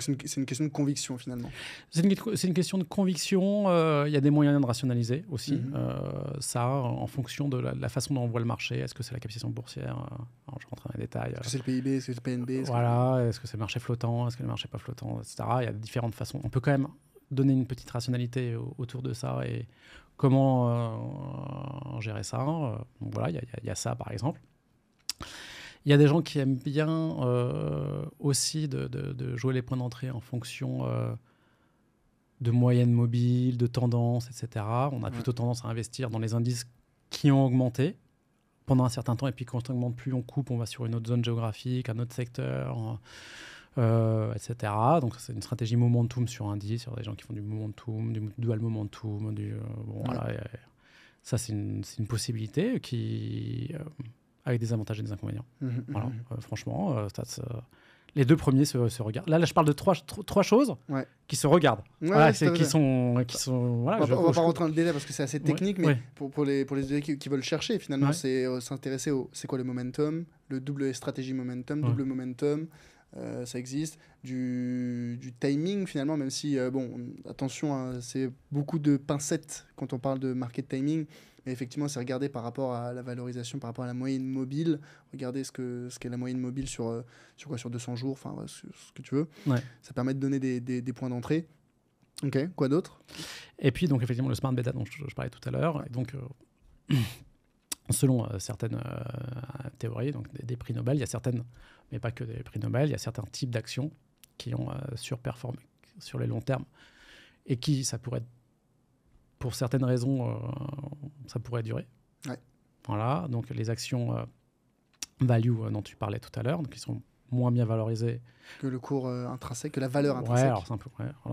c'est une, question de conviction finalement. C'est une, question de conviction. Euh, il y a des moyens de rationaliser aussi mhm. euh, ça en fonction de la, façon dont on voit le marché. Est-ce que c'est la capitalisation boursière euh, Je rentre dans les détails. Est-ce que c'est le PIB Est-ce que c'est le PNB Voilà. Est-ce que c'est le marché flottant Est-ce que le marché pas flottant Etc. Il y a différentes façons. On peut quand même donner une petite rationalité autour de ça et comment gérer ça. Donc voilà, il y a ça par exemple. Il y a des gens qui aiment bien euh, aussi de, jouer les points d'entrée en fonction euh, de moyenne mobile, de tendance, etc. On a plutôt tendance à investir dans les indices qui ont augmenté pendant un certain temps, et puis quand on augmente plus, on coupe, on va sur une autre zone géographique, un autre secteur. Euh, etc. Donc c'est une stratégie momentum sur indice, sur des gens qui font du momentum, du dual momentum, du, bon, ça c'est une, possibilité qui, avec des avantages et des inconvénients. Mmh, mmh, mmh. Euh, franchement, euh, euh, les deux premiers se, regardent. Là, là, je parle de trois, trois choses qui se regardent. c'est, qui, sont, qui sont. on va, va pas rentrer dans le délai parce que c'est assez technique, mais pour, les, pour les qui, qui veulent chercher, finalement, c'est s'intéresser au c'est quoi le momentum, le double stratégie momentum, double momentum. ça existe, du, timing finalement, même si, bon, attention, hein, c'est beaucoup de pincettes quand on parle de market timing. Mais effectivement, c'est regarder par rapport à la valorisation, par rapport à la moyenne mobile, regarder ce qu'est ce qu'est la moyenne mobile sur, euh, sur, quoi, sur 200 jours, enfin, ce, que tu veux. Ça permet de donner des, points d'entrée. Ok, quoi d'autre Et puis, donc, effectivement, le smart beta dont je, parlais tout à l'heure. Donc, euh, selon euh, certaines théories, donc des, prix Nobel, il y a certaines, mais pas que des prix Nobel, il y a certains types d'actions qui ont surperformé sur les longs termes et qui, ça pourrait être pour certaines raisons, euh, ça pourrait durer. Voilà, donc les actions euh, value euh, dont tu parlais tout à l'heure, qui sont moins bien valorisées... que le cours intrinsèque, que la valeur intrinsèque. Ouais,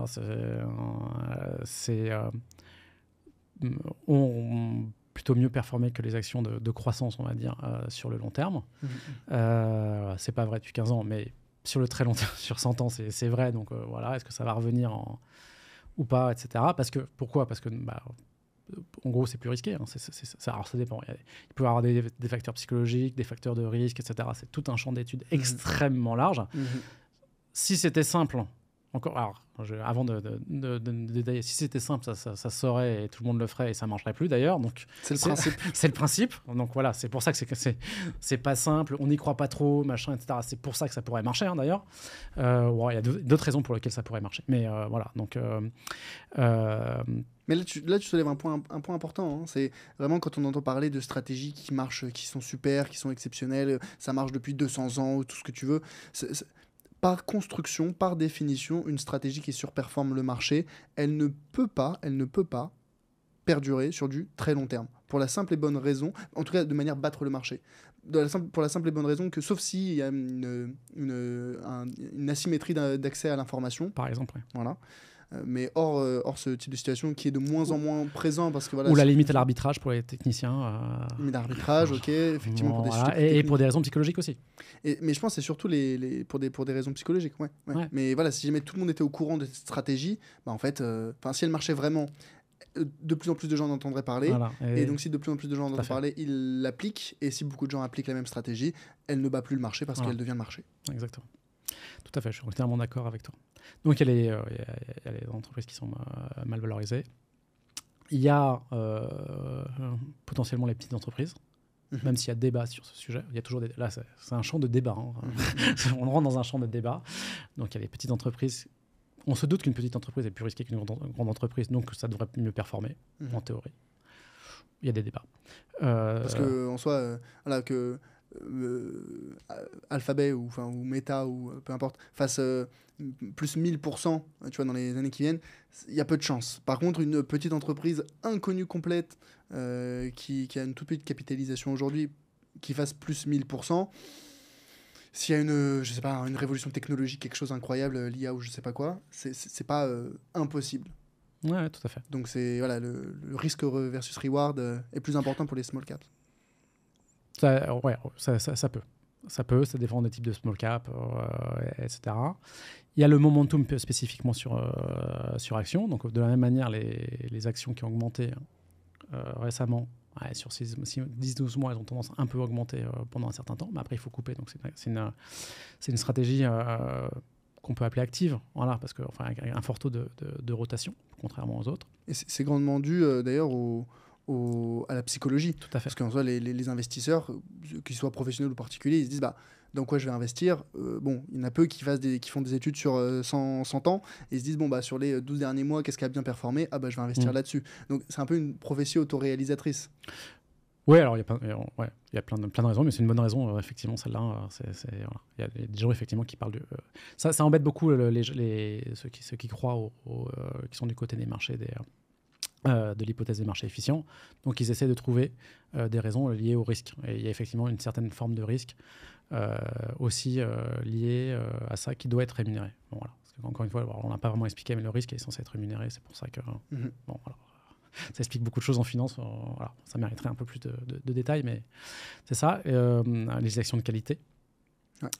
c'est c'est, plutôt mieux performé que les actions de, croissance, on va dire, sur le long terme. Mmh, mmh. c'est pas vrai depuis 15 ans, mais sur le très long terme, sur 100 ans, c'est, c'est vrai. Donc voilà, est-ce que ça va revenir en ou pas, etc. Parce que, pourquoi Parce que, bah, en gros, c'est plus risqué. Hein. alors, ça dépend. Il, peut y avoir des, facteurs psychologiques, des facteurs de risque, etc. C'est tout un champ d'études mmh. extrêmement large. Mmh. Si c'était simple, encore, alors, avant de, de, si c'était simple, ça, ça, saurait et tout le monde le ferait et ça marcherait plus d'ailleurs. Donc c'est le principe. c'est le principe. Donc voilà, c'est pour ça que c'est c'est pas simple. On n'y croit pas trop, machin, etc. C'est pour ça que ça pourrait marcher hein, d'ailleurs. Euh, il y a d'autres raisons pour lesquelles ça pourrait marcher. Mais euh, voilà, donc. Euh, mais là, tu, soulèves un point, un point important. Hein. C'est vraiment quand on entend parler de stratégies qui marchent, qui sont super, qui sont exceptionnelles, ça marche depuis 200 ans ou tout ce que tu veux par construction, par définition, une stratégie qui surperforme le marché, elle ne peut pas, elle ne peut pas perdurer sur du très long terme. Pour la simple et bonne raison, en tout cas de manière battre le marché. pour la simple et bonne raison que, sauf s'il y a une, une asymétrie d'accès à l'information. Par exemple. Voilà. Euh, mais euh, hors, ce type de situation qui est de moins en moins présent. Parce que, voilà, Ou la limite à l'arbitrage pour les techniciens. Euh, mais l'arbitrage, ok, effectivement. pour des et, pour des raisons psychologiques aussi. Et, mais je pense que c'est surtout les, les, pour, des, pour des raisons psychologiques. Ouais, Mais voilà, si jamais tout le monde était au courant de cette stratégie, bah en fait, enfin si elle marchait vraiment de plus en plus de gens en entendraient parler. et, donc, si de plus en plus de gens en entendraient parler, ils l'appliquent. Et si beaucoup de gens appliquent la même stratégie, elle ne bat plus le marché parce qu'elle devient le marché. Exactement. Tout à fait, je suis entièrement d'accord avec toi. Donc, il y, a, les euh, entreprises qui sont euh, mal valorisées. Il y a euh, potentiellement les petites entreprises mhm. même s'il y a débat sur ce sujet. Il y a toujours Là, c'est un champ de débat. Hein. Mhm. on rentre dans un champ de débat. Donc, il y a les petites entreprises. On se doute qu'une petite entreprise est plus risquée qu'une grande, entreprise, donc ça devrait mieux performer, mhm. en théorie. Il y a des débats. Parce qu'en soi, là voilà, que euh, euh, alphabet ou, enfin, ou Meta ou euh, peu importe fasse plus 1000% tu vois, dans les années qui viennent, il y a peu de chance. Par contre, une petite entreprise inconnue complète qui, a une toute petite capitalisation aujourd'hui qui fasse plus 1000%, s'il y a une, je sais pas, une révolution technologique, quelque chose d'incroyable, l'IA ou je sais pas quoi, c'est pas impossible. Ouais, tout à fait. Donc c'est voilà, le, le, risque versus reward est plus important pour les small caps. Ça, ouais, ça, ça, peut. Ça peut, ça dépend des types de small cap, euh, etc. Il y a le momentum spécifiquement sur, actions. Euh, sur action. Donc, de la même manière, les, les actions qui ont augmenté euh, récemment, sur sur 10-12 mois, elles ont tendance un peu à augmenter pendant un certain temps. Mais après, il faut couper. Donc, c'est une, une, stratégie qu'on peut appeler active, voilà, parce y enfin, un fort taux de, de, rotation, contrairement aux autres. Et c'est grandement dû, d'ailleurs, au à la psychologie. Tout à fait. Parce qu'en soi, les, investisseurs, qu'ils soient professionnels ou particuliers, ils se disent bah, dans quoi je vais investir euh, Bon, il y en a peu qui, des, font des études sur 100, euh, ans et ils se disent bon, bah, sur les 12 euh, derniers mois, qu'est-ce qui a bien performé Ah, bah, je vais investir mm. là-dessus. Donc, c'est un peu une prophétie autoréalisatrice. Oui, alors il y a, plein, ouais, y a plein, de, raisons, mais c'est une bonne raison, effectivement, celle-là. Hein. Il y, a des gens, effectivement, qui parlent de. ça, ça embête beaucoup les, les ceux, qui, ceux qui croient, qui sont du côté des marchés, des euh, de l'hypothèse des marchés efficients. Donc ils essaient de trouver euh, des raisons liées au risque. Et il y a effectivement une certaine forme de risque euh, aussi liée à ça qui doit être rémunéré. voilà. encore une fois, on n'a pas vraiment expliqué, mais le risque est censé être rémunéré. C'est pour ça que... Mhm. bon, ça explique beaucoup de choses en finance. ça mériterait un peu plus de, détails, mais c'est ça. les actions de qualité.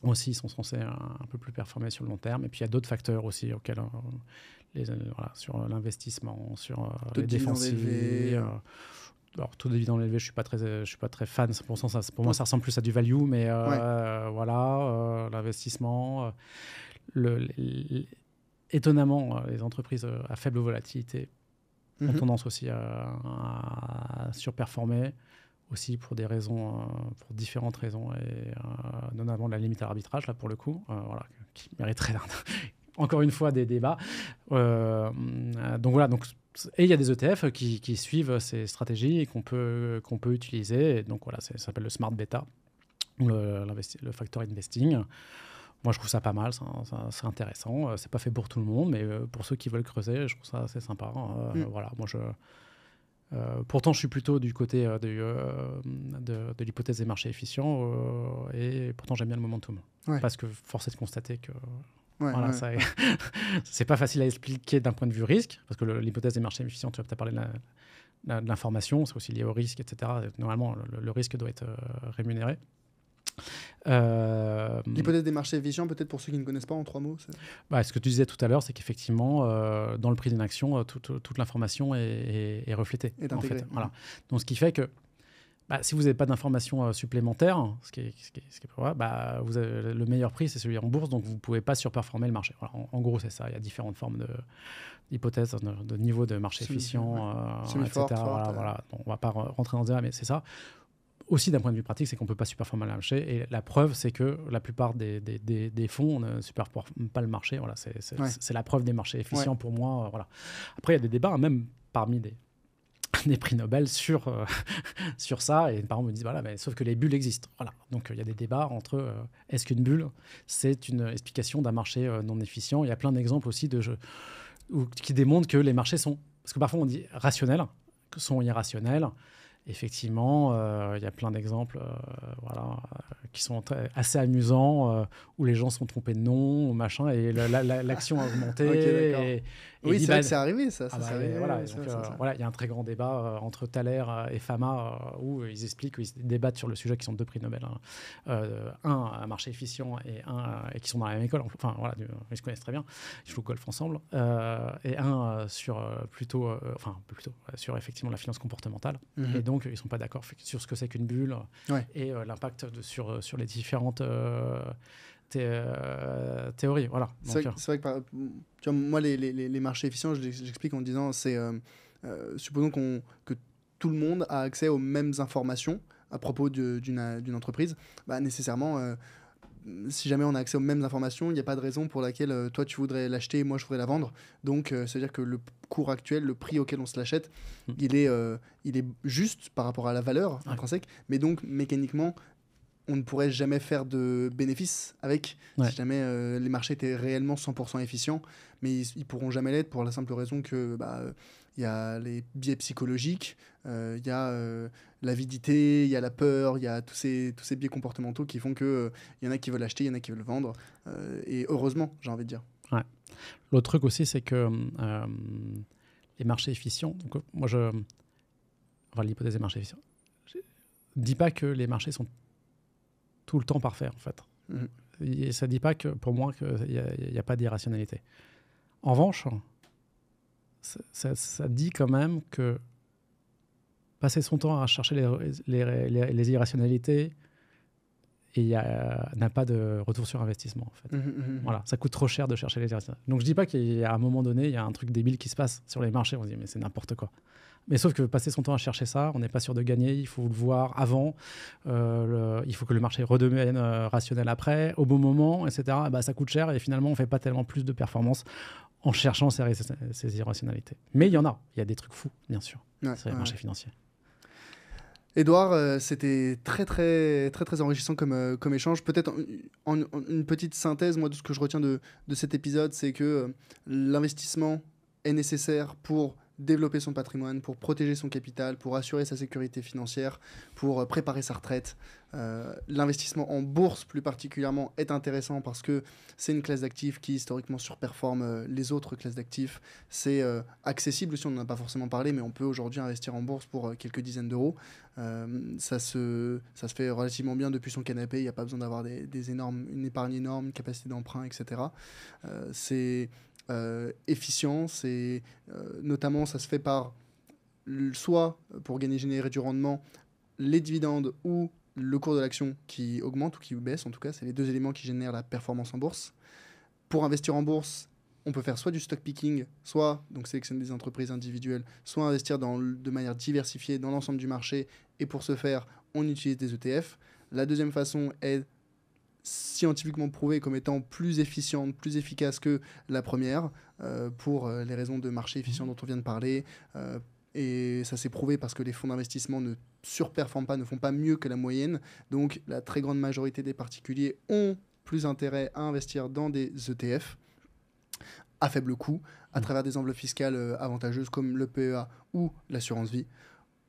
Aussi, sont censées un, peu plus performer sur le long terme. Et puis, il y a d'autres facteurs aussi auxquels euh, sur euh, l'investissement, sur euh, les défensifs. Alors, taux de élevé, je suis pas très, je suis pas très fan. Pour, ça, pour moi, ça ressemble plus à du value, mais voilà, l'investissement, étonnamment, les entreprises à faible volatilité mhm. ont tendance aussi à, surperformer, aussi pour des raisons, pour différentes raisons, et notamment la limite à l'arbitrage là pour le coup, voilà, qui mériterait encore une fois des débats. Euh, donc voilà, donc, et il y a des ETF qui, suivent ces stratégies et qu'on peut, qu'on peut utiliser. donc voilà, ça s'appelle le smart beta, euh, le, le factor investing. Moi, je trouve ça pas mal, c'est intéressant. Euh, c'est pas fait pour tout le monde, mais pour ceux qui veulent creuser, je trouve ça assez sympa. Mm. Voilà, moi je. pourtant, je suis plutôt du côté de, l'hypothèse des marchés efficients et pourtant j'aime bien le momentum. Parce que force est de constater que voilà, c'est pas facile à expliquer d'un point de vue risque, parce que l'hypothèse des marchés efficients, tu as parlé de l'information, c'est aussi lié au risque, etc. Normalement, le, risque doit être euh, rémunéré. Euh, l'hypothèse des marchés efficients, peut-être pour ceux qui ne connaissent pas en trois mots bah, Ce que tu disais tout à l'heure, c'est qu'effectivement, euh, dans le prix d'une action, toute l'information est, reflétée. fait. Voilà. Donc, ce qui fait que bah, si vous n'avez pas d'informations euh, supplémentaires, hein, ce qui est, le meilleur prix, c'est celui en bourse, donc vous ne pouvez pas surperformer le marché. en, gros, c'est ça. Il y a différentes formes d'hypothèses, de, niveaux de, niveau de marché efficient, euh, etc. on ne va pas rentrer dans le débat, mais c'est ça. Aussi, d'un point de vue pratique, c'est qu'on ne peut pas surperformer le marché. Et la preuve, c'est que la plupart des, des, fonds ne superforment pas le marché. Voilà, c'est la preuve des marchés efficients pour moi. Euh, voilà. Après, il y a des débats, hein, même parmi des des prix Nobel sur, euh, sur ça. Et mes parents me disent, voilà, mais sauf que les bulles existent. Voilà. Donc euh, il y a des débats entre euh, est-ce qu'une bulle, c'est une explication d'un marché non efficient. Il y a plein d'exemples aussi de qui démontrent que les marchés sont, parce que parfois on dit rationnels, sont irrationnels. Effectivement, il y a plein d'exemples voilà, qui sont assez amusants, où les gens sont trompés de nom, machin, et l'action a augmenté. oui, c'est c'est arrivé, ça. ça, voilà, voilà, il y a un très grand débat euh, entre Thaler euh, et Fama euh, où ils expliquent, ils débattent sur le sujet qui sont deux prix Nobel, hein. un à marché efficient et un et qui sont dans la même école. Enfin voilà, ils se connaissent très bien, ils jouent au golf ensemble, et un sur plutôt, enfin plutôt sur effectivement la finance comportementale. Mhm. Et donc ils sont pas d'accord sur ce que c'est qu'une bulle et l'impact sur sur les différentes euh, théorie. Voilà. C'est vrai, que euh, moi, les, marchés efficients, j'explique en disant c'est. Euh, supposons que tout le monde a accès aux mêmes informations à propos d'une entreprise, bah, nécessairement. si jamais on a accès aux mêmes informations, il n'y a pas de raison pour laquelle toi tu voudrais l'acheter et moi je voudrais la vendre. Donc c'est-à-dire que le cours actuel, le prix auquel on se l'achète, hmm. il, est, il est juste par rapport à la valeur intrinsèque, mais donc mécaniquement on ne pourrait jamais faire de bénéfices avec si jamais euh, les marchés étaient réellement 100% efficients. Mais ils, ne pourront jamais l'être pour la simple raison que bah, euh, il y a les biais psychologiques, euh, il y a l'avidité, il y a la peur, il y a tous ces, tous ces biais comportementaux qui font que il y en a qui veulent acheter, il y en a qui veulent vendre. et heureusement, j'ai envie de dire. L'autre truc aussi, c'est que les marchés efficients. Donc, moi, je. Enfin, l'hypothèse des marchés efficients. Je dis pas que les marchés sont tout le temps parfait, en fait. Mm. Et ça dit pas que, pour moi, qu'il n'y a, pas d'irrationalité. En revanche, ça, dit quand même que passer son temps à chercher les irrationalités, et n'a pas de retour sur investissement. En fait. Mmh, mmh, mmh. Voilà, ça coûte trop cher de chercher les irrationalités Donc je dis pas qu'à un moment donné, il y a un truc débile qui se passe sur les marchés. On se dit mais c'est n'importe quoi. Mais sauf que passer son temps à chercher ça, on n'est pas sûr de gagner. Il faut le voir avant. Euh, il faut que le marché redevienne euh, rationnel après, au bon moment, etc. bah, ça coûte cher et finalement on fait pas tellement plus de performance en cherchant ces, irrationalités. Mais il y en a. Il y a des trucs fous, bien sûr, sur les marchés financiers. Edouard, euh, c'était très, très très très enrichissant comme, euh, comme échange. Peut-être en, une petite synthèse, moi, de ce que je retiens de, cet épisode, c'est que euh, l'investissement est nécessaire pour développer son patrimoine, pour protéger son capital, pour assurer sa sécurité financière, pour euh, préparer sa retraite. Euh, l'investissement en bourse plus particulièrement est intéressant parce que c'est une classe d'actifs qui historiquement surperforme euh, les autres classes d'actifs. C'est accessible aussi, on n'en a pas forcément parlé, mais on peut aujourd'hui investir en bourse pour quelques dizaines d'euros. ça, se, ça se fait relativement bien depuis son canapé, il n'y a pas besoin d'avoir des, énormes, une épargne énorme, une capacité d'emprunt, etc. c'est euh, efficience et euh, notamment ça se fait par soit pour gagner générer du rendement les dividendes ou le cours de l'action qui augmente ou qui baisse en tout cas c'est les deux éléments qui génèrent la performance en bourse pour investir en bourse on peut faire soit du stock picking, soit donc sélectionner des entreprises individuelles, soit investir dans, de manière diversifiée dans l'ensemble du marché. Et pour ce faire, on utilise des ETF. La deuxième façon est scientifiquement prouvée comme étant plus efficiente, plus efficace que la première, euh, pour euh, les raisons de marché mhm. efficient dont on vient de parler. Euh, et ça s'est prouvé parce que les fonds d'investissement ne surperforment pas, ne font pas mieux que la moyenne. Donc la très grande majorité des particuliers ont plus intérêt à investir dans des ETF à faible coût, à mhm. travers des enveloppes fiscales avantageuses comme le PEA ou l'assurance vie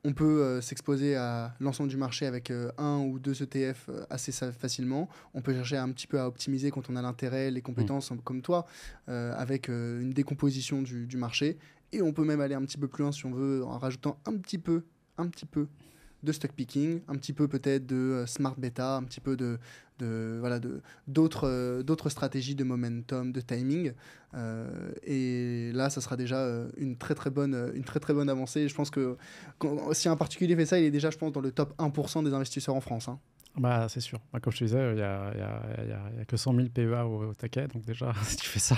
on peut euh, s'exposer à l'ensemble du marché avec euh, un ou deux ETF euh, assez facilement. On peut chercher un petit peu à optimiser quand on a l'intérêt, les compétences mm. comme toi, avec une décomposition du, marché. Et on peut même aller un petit peu plus loin si on veut, en rajoutant un petit peu, un petit peu de stock picking, un petit peu peut-être de euh, smart beta, un petit peu de, voilà de d'autres euh, d'autres stratégies de momentum, de timing. Euh, et là, ça sera déjà une très très bonne une très très bonne avancée. Je pense que si un particulier fait ça, il est déjà, je pense, dans le top 1% des investisseurs en France. Hein. Bah, c'est sûr. Bah, comme je te disais, il n'y a, y a, que 100 000 PEA au, taquet, donc déjà, si tu fais ça.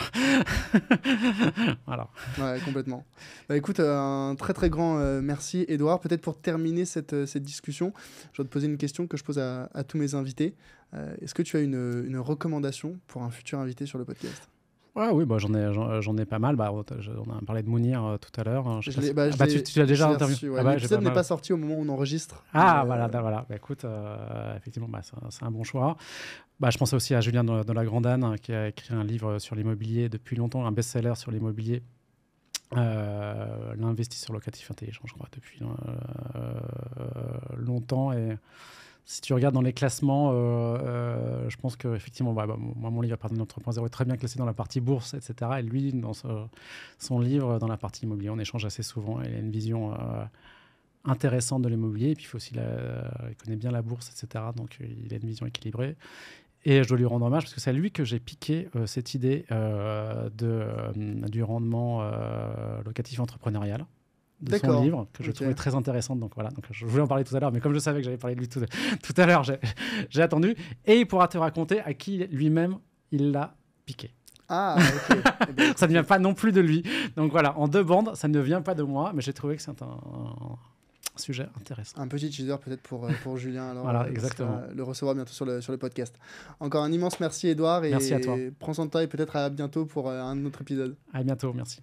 voilà. Ouais, complètement. Bah, écoute, euh, un très très grand euh, merci, Edouard. Peut-être pour terminer cette, euh, cette discussion, je vais te poser une question que je pose à, tous mes invités. Est-ce que tu as une, une, recommandation pour un futur invité sur le podcast oui, bah, j'en ai, euh, j'en ai pas mal. Bah, on a parlé de Mounir euh, tout à l'heure. Je tu, l'as déjà interviewé. Le Ah, bah, n'est pas sorti au moment où on enregistre. Ah, voilà, euh, bah, voilà. écoute, effectivement, c'est un bon choix. Bah, je pensais aussi à Julien de, la Grande Anne hein, qui a écrit un livre sur l'immobilier depuis longtemps, un best-seller sur l'immobilier. L'investisseur locatif intelligent, je crois, depuis longtemps. Et si tu regardes dans les classements, euh, euh, je pense que effectivement, bah, bah, moi, mon livre Pardon 3.0 est très bien classé dans la partie bourse, etc. Et lui, dans son livre, dans la partie immobilier, on échange assez souvent. Il a une vision euh, intéressante de l'immobilier. puis, il, faut aussi connaît bien la bourse, etc. Donc, il a une vision équilibrée. Et je dois lui rendre hommage parce que c'est à lui que j'ai piqué cette idée de, du rendement locatif entrepreneurial de son livre que je trouvais très intéressante. Donc voilà, donc je voulais en parler tout à l'heure, mais comme je savais que j'avais parlé de lui tout, à l'heure, j'ai attendu. Et il pourra te raconter à qui lui-même il l'a piqué. Ah, ok. Eh ben, ça ne vient pas non plus de lui. Donc voilà, en deux bandes, ça ne vient pas de moi, mais j'ai trouvé que c'est un, sujet intéressant. Un petit teaser peut-être pour, euh, pour Julien, alors voilà, euh, exactement. le recevoir bientôt sur le, sur le podcast. Encore un immense merci Edouard et merci à toi. prends son temps et peut-être à bientôt pour euh, un autre épisode. À bientôt, merci.